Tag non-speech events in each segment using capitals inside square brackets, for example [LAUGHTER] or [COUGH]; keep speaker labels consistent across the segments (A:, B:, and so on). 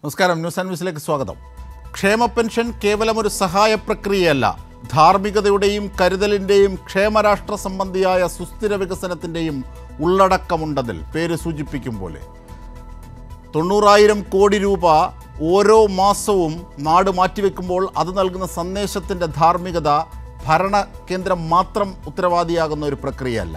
A: നമസ്കാരം news and ന്യൂസിലേക്ക് സ്വാഗതം ക്ഷേമ പെൻഷൻ കേവലം ഒരു സഹായ പ്രക്രിയയല്ല ധാർമ്മികതയുടെയും കരുതലിൻ്റെയും ക്ഷേമരാഷ്ട്ര സംബന്ധിയായ സുസ്ഥിര വികസനത്തിൻ്റെയും ഉള്ളടക്കമുണ്ടതിൽ പേര് സൂചിപ്പിക്കും പോലെ തൊണ്ണൂറായിരം കോടി രൂപ ഓരോ മാസവും നാട് മാറ്റിവെക്കുമ്പോൾ അത് നൽകുന്ന സന്ദേശത്തിൻ്റെ ധാർമ്മികത ഭരണ കേന്ദ്രം മാത്രം ഉത്തരവാദിയാകുന്ന ഒരു പ്രക്രിയയല്ല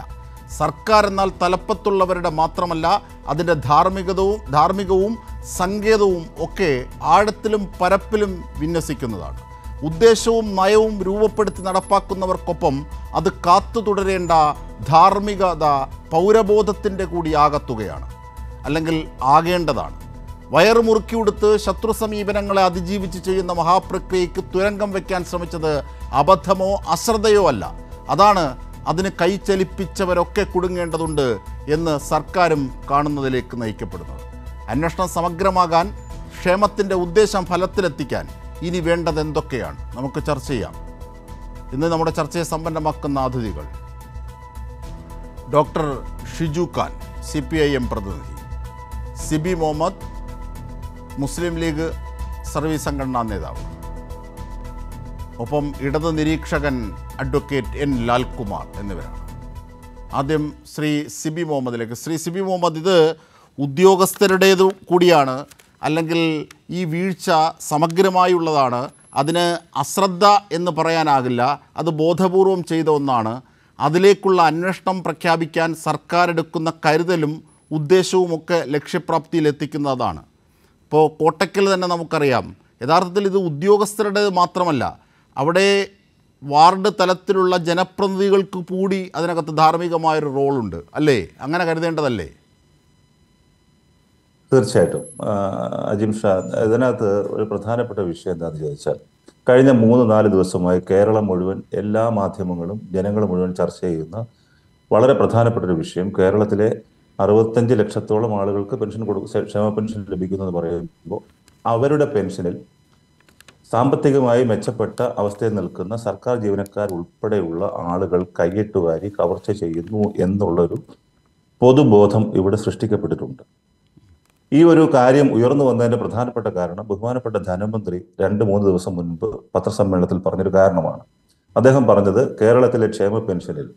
A: സർക്കാർ എന്നാൽ തലപ്പത്തുള്ളവരുടെ മാത്രമല്ല അതിൻ്റെ ധാർമ്മികതവും ധാർമ്മികവും സങ്കേതവും ഒക്കെ ആഴത്തിലും പരപ്പിലും വിന്യസിക്കുന്നതാണ് ഉദ്ദേശവും നയവും രൂപപ്പെടുത്തി നടപ്പാക്കുന്നവർക്കൊപ്പം അത് കാത്തു തുടരേണ്ട ധാർമ്മികത പൗരബോധത്തിൻ്റെ കൂടി ആകത്തുകയാണ് അല്ലെങ്കിൽ ആകേണ്ടതാണ് വയറ് മുറുക്കിയെടുത്ത് ശത്രു സമീപനങ്ങളെ അതിജീവിച്ച് ചെയ്യുന്ന മഹാപ്രക്രിയയ്ക്ക് തുരങ്കം വയ്ക്കാൻ ശ്രമിച്ചത് അബദ്ധമോ അശ്രദ്ധയോ അല്ല അതാണ് അതിന് കൈച്ചലിപ്പിച്ചവരൊക്കെ കുടുങ്ങേണ്ടതുണ്ട് എന്ന് സർക്കാരും കാണുന്നതിലേക്ക് നയിക്കപ്പെടുന്നു അന്വേഷണം സമഗ്രമാകാൻ ക്ഷേമത്തിൻ്റെ ഉദ്ദേശം ഫലത്തിലെത്തിക്കാൻ ഇനി വേണ്ടത് എന്തൊക്കെയാണ് നമുക്ക് ചർച്ച ചെയ്യാം ഇന്ന് നമ്മുടെ ചർച്ചയെ സമ്പന്നമാക്കുന്ന അതിഥികൾ doctor Shiju Khan C P I M പ്രതിനിധി സിബി മുഹമ്മദ് മുസ്ലിം ലീഗ് സർവീസ് സംഘടനാ നേതാവ് ഒപ്പം ഇടത് നിരീക്ഷകൻ അഡ്വക്കേറ്റ് എൻ ലാൽകുമാർ എന്നിവരാണ് ആദ്യം ശ്രീ സിബി മുഹമ്മദിലേക്ക് ശ്രീ സിബി മുഹമ്മദ് ഇത് ഉദ്യോഗസ്ഥരുടേത് കൂടിയാണ് അല്ലെങ്കിൽ ഈ വീഴ്ച സമഗ്രമായുള്ളതാണ് അതിന് അശ്രദ്ധ എന്ന് പറയാനാകില്ല അത് ബോധപൂർവം ചെയ്ത ഒന്നാണ് അതിലേക്കുള്ള അന്വേഷണം പ്രഖ്യാപിക്കാൻ സർക്കാർ എടുക്കുന്ന കരുതലും ഉദ്ദേശവുമൊക്കെ ലക്ഷ്യപ്രാപ്തിയിലെത്തിക്കുന്നതാണ് ഇപ്പോൾ കോട്ടയ്ക്കൽ തന്നെ നമുക്കറിയാം യഥാർത്ഥത്തിൽ ഇത് ഉദ്യോഗസ്ഥരുടേത് മാത്രമല്ല അവിടെ വാർഡ് തലത്തിലുള്ള ജനപ്രതിനിധികൾക്ക് കൂടി അതിനകത്ത് ധാർമ്മികമായൊരു റോളുണ്ട് അല്ലേ
B: അങ്ങനെ കരുതേണ്ടതല്ലേ തീർച്ചയായിട്ടും അജിം ഷാ ഇതിനകത്ത് ഒരു പ്രധാനപ്പെട്ട വിഷയം എന്താണെന്ന് ചോദിച്ചാൽ കഴിഞ്ഞ മൂന്ന് നാല് ദിവസമായി കേരളം മുഴുവൻ എല്ലാ മാധ്യമങ്ങളും ജനങ്ങൾ മുഴുവൻ ചർച്ച ചെയ്യുന്ന വളരെ പ്രധാനപ്പെട്ട ഒരു വിഷയം കേരളത്തിലെ അറുപത്തഞ്ച് ലക്ഷത്തോളം ആളുകൾക്ക് പെൻഷൻ കൊടു ക്ഷേമ പെൻഷൻ ലഭിക്കുന്നു എന്ന് പറയുമ്പോൾ അവരുടെ പെൻഷനിൽ സാമ്പത്തികമായി മെച്ചപ്പെട്ട അവസ്ഥയിൽ നിൽക്കുന്ന സർക്കാർ ജീവനക്കാർ ഉൾപ്പെടെയുള്ള ആളുകൾ കൈയിട്ടുവാരി കവർച്ച ചെയ്യുന്നു എന്നുള്ളൊരു പൊതുബോധം ഇവിടെ സൃഷ്ടിക്കപ്പെട്ടിട്ടുണ്ട് ഈ ഒരു കാര്യം ഉയർന്നു വന്നതിൻ്റെ പ്രധാനപ്പെട്ട കാരണം ബഹുമാനപ്പെട്ട ധനമന്ത്രി രണ്ട് മൂന്ന് ദിവസം മുൻപ് പത്രസമ്മേളനത്തിൽ പറഞ്ഞൊരു കാരണമാണ് അദ്ദേഹം പറഞ്ഞത് കേരളത്തിലെ ക്ഷേമ പെൻഷനിൽ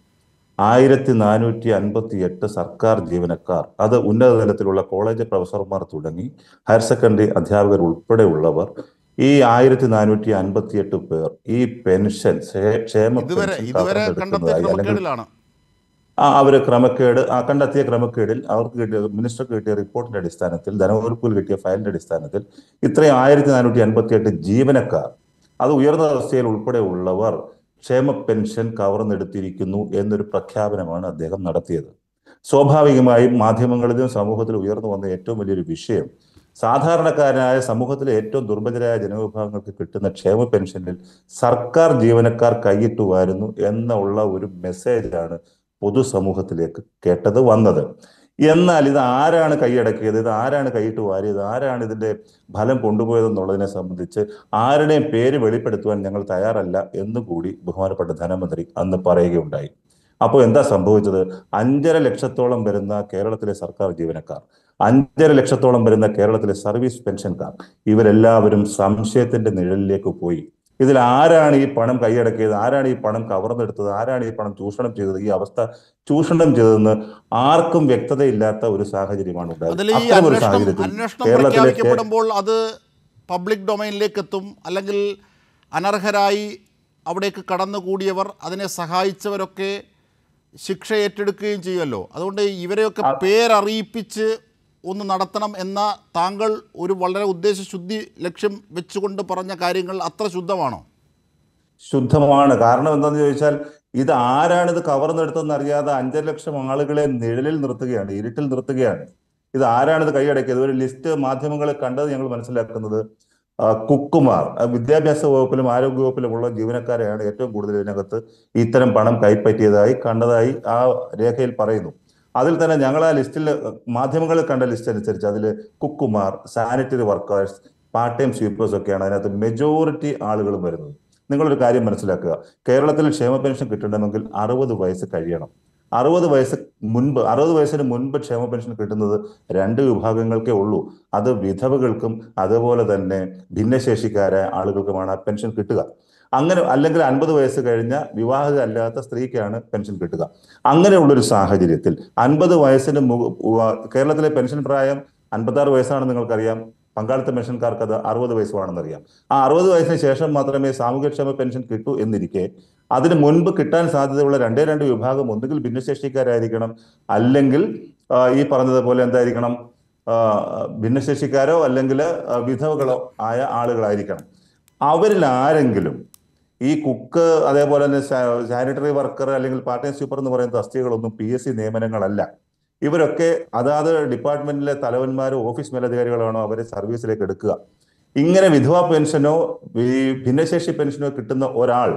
B: ആയിരത്തി നാനൂറ്റി അൻപത്തി എട്ട് സർക്കാർ ജീവനക്കാർ അത് ഉന്നതതലത്തിലുള്ള കോളേജ് പ്രൊഫസർമാർ തുടങ്ങി ഹയർ സെക്കൻഡറി അധ്യാപകർ ഉൾപ്പെടെയുള്ളവർ ഈ ആയിരത്തി നാനൂറ്റി അൻപത്തി എട്ട് പേർ ഈ പെൻഷൻ ക്ഷേമ ആ അവര് ക്രമക്കേട് ആ കണ്ടെത്തിയ ക്രമക്കേടിൽ അവർക്ക് കിട്ടിയ മിനിസ്റ്റർക്ക് കിട്ടിയ റിപ്പോർട്ടിന്റെ അടിസ്ഥാനത്തിൽ ധനവകുപ്പിൽ കിട്ടിയ ഫയലിന്റെ അടിസ്ഥാനത്തിൽ ഇത്രയും ആയിരത്തി നാനൂറ്റി അൻപത്തി എട്ട് ജീവനക്കാർ അത് ഉയർന്ന അവസ്ഥയിൽ ഉൾപ്പെടെ ഉള്ളവർ ക്ഷേമ പെൻഷൻ കവർന്നെടുത്തിരിക്കുന്നു എന്നൊരു പ്രഖ്യാപനമാണ് അദ്ദേഹം നടത്തിയത് സ്വാഭാവികമായും മാധ്യമങ്ങളിലും സമൂഹത്തിലും ഉയർന്നു വന്ന ഏറ്റവും വലിയൊരു വിഷയം സാധാരണക്കാരനായ സമൂഹത്തിലെ ഏറ്റവും ദുർബലരായ ജനവിഭാഗങ്ങൾക്ക് കിട്ടുന്ന ക്ഷേമ പെൻഷനിൽ സർക്കാർ ജീവനക്കാർ കൈയിട്ടു വരുന്നു എന്നുള്ള ഒരു മെസ്സേജാണ് പൊതുസമൂഹത്തിലേക്ക് കേട്ടത് വന്നത് എന്നാൽ ഇത് ആരാണ് കൈയടക്കിയത് ഇത് ആരാണ് കൈയിട്ട് വാരിയത് ആരാണ് ഇതിന്റെ ഫലം കൊണ്ടുപോയതെന്നുള്ളതിനെ സംബന്ധിച്ച് ആരുടെയും പേര് വെളിപ്പെടുത്തുവാൻ ഞങ്ങൾ തയ്യാറല്ല എന്നുകൂടി ബഹുമാനപ്പെട്ട ധനമന്ത്രി അന്ന് പറയുകയുണ്ടായി അപ്പോൾ എന്താ സംഭവിച്ചത് അഞ്ചര ലക്ഷത്തോളം വരുന്ന കേരളത്തിലെ സർക്കാർ ജീവനക്കാർ അഞ്ചര ലക്ഷത്തോളം വരുന്ന കേരളത്തിലെ സർവീസ് പെൻഷൻകാർ ഇവരെല്ലാവരും സംശയത്തിന്റെ നിഴലിലേക്ക് പോയി ഇതിൽ ആരാണ് ഈ പണം കൈയടക്കിയത് ആരാണ് ഈ പണം കവർന്നെടുത്തത് ആരാണ് ഈ പണം ചൂഷണം ചെയ്തത് ഈ അവസ്ഥ ചൂഷണം ചെയ്തതെന്ന് ആർക്കും വ്യക്തതയില്ലാത്ത ഒരു സാഹചര്യമാണ് ഉണ്ടായത് പ്രഖ്യാപിക്കപ്പെടുമ്പോൾ
A: അത് പബ്ലിക് ഡൊമൈനിലേക്ക് എത്തും അല്ലെങ്കിൽ അനർഹരായി അവിടേക്ക് കടന്നുകൂടിയവർ അതിനെ സഹായിച്ചവരൊക്കെ ശിക്ഷ ഏറ്റെടുക്കുകയും ചെയ്യുമല്ലോ അതുകൊണ്ട് ഇവരെയൊക്കെ പേരറിയിപ്പിച്ച് ഒന്ന് നടത്തണം എന്ന താങ്കൾ ഒരു വളരെ
B: ഉദ്ദേശശുദ്ധി ലക്ഷ്യം വെച്ചുകൊണ്ട് പറഞ്ഞ കാര്യങ്ങൾ അത്ര ശുദ്ധമാണോ ശുദ്ധമാണ് കാരണം എന്താണെന്ന് ചോദിച്ചാൽ ഇത് ആരാണ് ഇത് കവർന്നെടുത്തതെന്ന് അറിയാതെ അഞ്ചര ലക്ഷം ആളുകളെ നിഴലിൽ നിർത്തുകയാണ് ഇരുട്ടിൽ നിർത്തുകയാണ് ഇത് ആരാണ് ഇത് കൈയടക്കിയത് ഒരു ലിസ്റ്റ് മാധ്യമങ്ങളെ കണ്ടത് ഞങ്ങൾ മനസ്സിലാക്കുന്നത് കുക്കുമാർ വിദ്യാഭ്യാസ വകുപ്പിലും ആരോഗ്യ വകുപ്പിലും ഉള്ള ജീവനക്കാരെയാണ് ഏറ്റവും കൂടുതൽ ഇതിനകത്ത് ഇത്തരം പണം കൈപ്പറ്റിയതായി കണ്ടതായി ആ രേഖയിൽ പറയുന്നു അതിൽ തന്നെ ഞങ്ങൾ ആ ലിസ്റ്റിൽ മാധ്യമങ്ങളിൽ കണ്ട ലിസ്റ്റ് അനുസരിച്ച് അതിൽ കുക്കുമാർ sanitary workers part time sweepers ഒക്കെയാണ് അതിനകത്ത് മെജോറിറ്റി ആളുകളും വരുന്നത് നിങ്ങളൊരു കാര്യം മനസ്സിലാക്കുക കേരളത്തിൽ ക്ഷേമ പെൻഷൻ കിട്ടണമെങ്കിൽ അറുപത് വയസ്സ് കഴിയണം അറുപത് വയസ്സ് മുൻപ് അറുപത് വയസ്സിന് മുൻപ് ക്ഷേമ പെൻഷൻ കിട്ടുന്നത് രണ്ട് വിഭാഗങ്ങൾക്കേ ഉള്ളൂ അത് വിധവകൾക്കും അതുപോലെ തന്നെ ഭിന്നശേഷിക്കാരായ ആളുകൾക്കുമാണ് ആ പെൻഷൻ കിട്ടുക അങ്ങനെ അല്ലെങ്കിൽ അൻപത് വയസ്സ് കഴിഞ്ഞ വിവാഹിതരല്ലാത്ത സ്ത്രീക്കാണ് പെൻഷൻ കിട്ടുക അങ്ങനെയുള്ളൊരു സാഹചര്യത്തിൽ അൻപത് വയസ്സിന് കേരളത്തിലെ പെൻഷൻ പ്രായം അൻപത്താറ് വയസ്സാണെന്ന് നിങ്ങൾക്കറിയാം പങ്കാളിത്ത പെൻഷൻകാർക്ക് അത് അറുപത് വയസ്സുവാണെന്നറിയാം ആ അറുപത് വയസ്സിന് ശേഷം മാത്രമേ സാമൂഹ്യക്ഷേമ പെൻഷൻ കിട്ടൂ എന്നിരിക്കെ അതിന് മുൻപ് കിട്ടാൻ സാധ്യതയുള്ള രണ്ടേ രണ്ട് വിഭാഗം ഒന്നുകിൽ ഭിന്നശേഷിക്കാരായിരിക്കണം അല്ലെങ്കിൽ ഈ പറഞ്ഞതുപോലെ എന്തായിരിക്കണം ഭിന്നശേഷിക്കാരോ അല്ലെങ്കിൽ വിധവകളോ ആയ ആളുകളായിരിക്കണം അവരിൽ ആരെങ്കിലും ഈ കുക്ക് അതേപോലെ തന്നെ സാനിറ്ററി വർക്കർ അല്ലെങ്കിൽ പാർട്ട് ടൈം സൂപ്പർ എന്ന് പറയുന്ന തസ്തികകളൊന്നും പി എസ് സി നിയമനങ്ങളല്ല ഇവരൊക്കെ അതാത് ഡിപ്പാർട്ട്മെന്റിലെ തലവന്മാരോ ഓഫീസ് മേലധികാരികളാണോ അവരെ സർവീസിലേക്ക് എടുക്കുക ഇങ്ങനെ വിധവാ പെൻഷനോ ഈ ഭിന്നശേഷി പെൻഷനോ കിട്ടുന്ന ഒരാൾ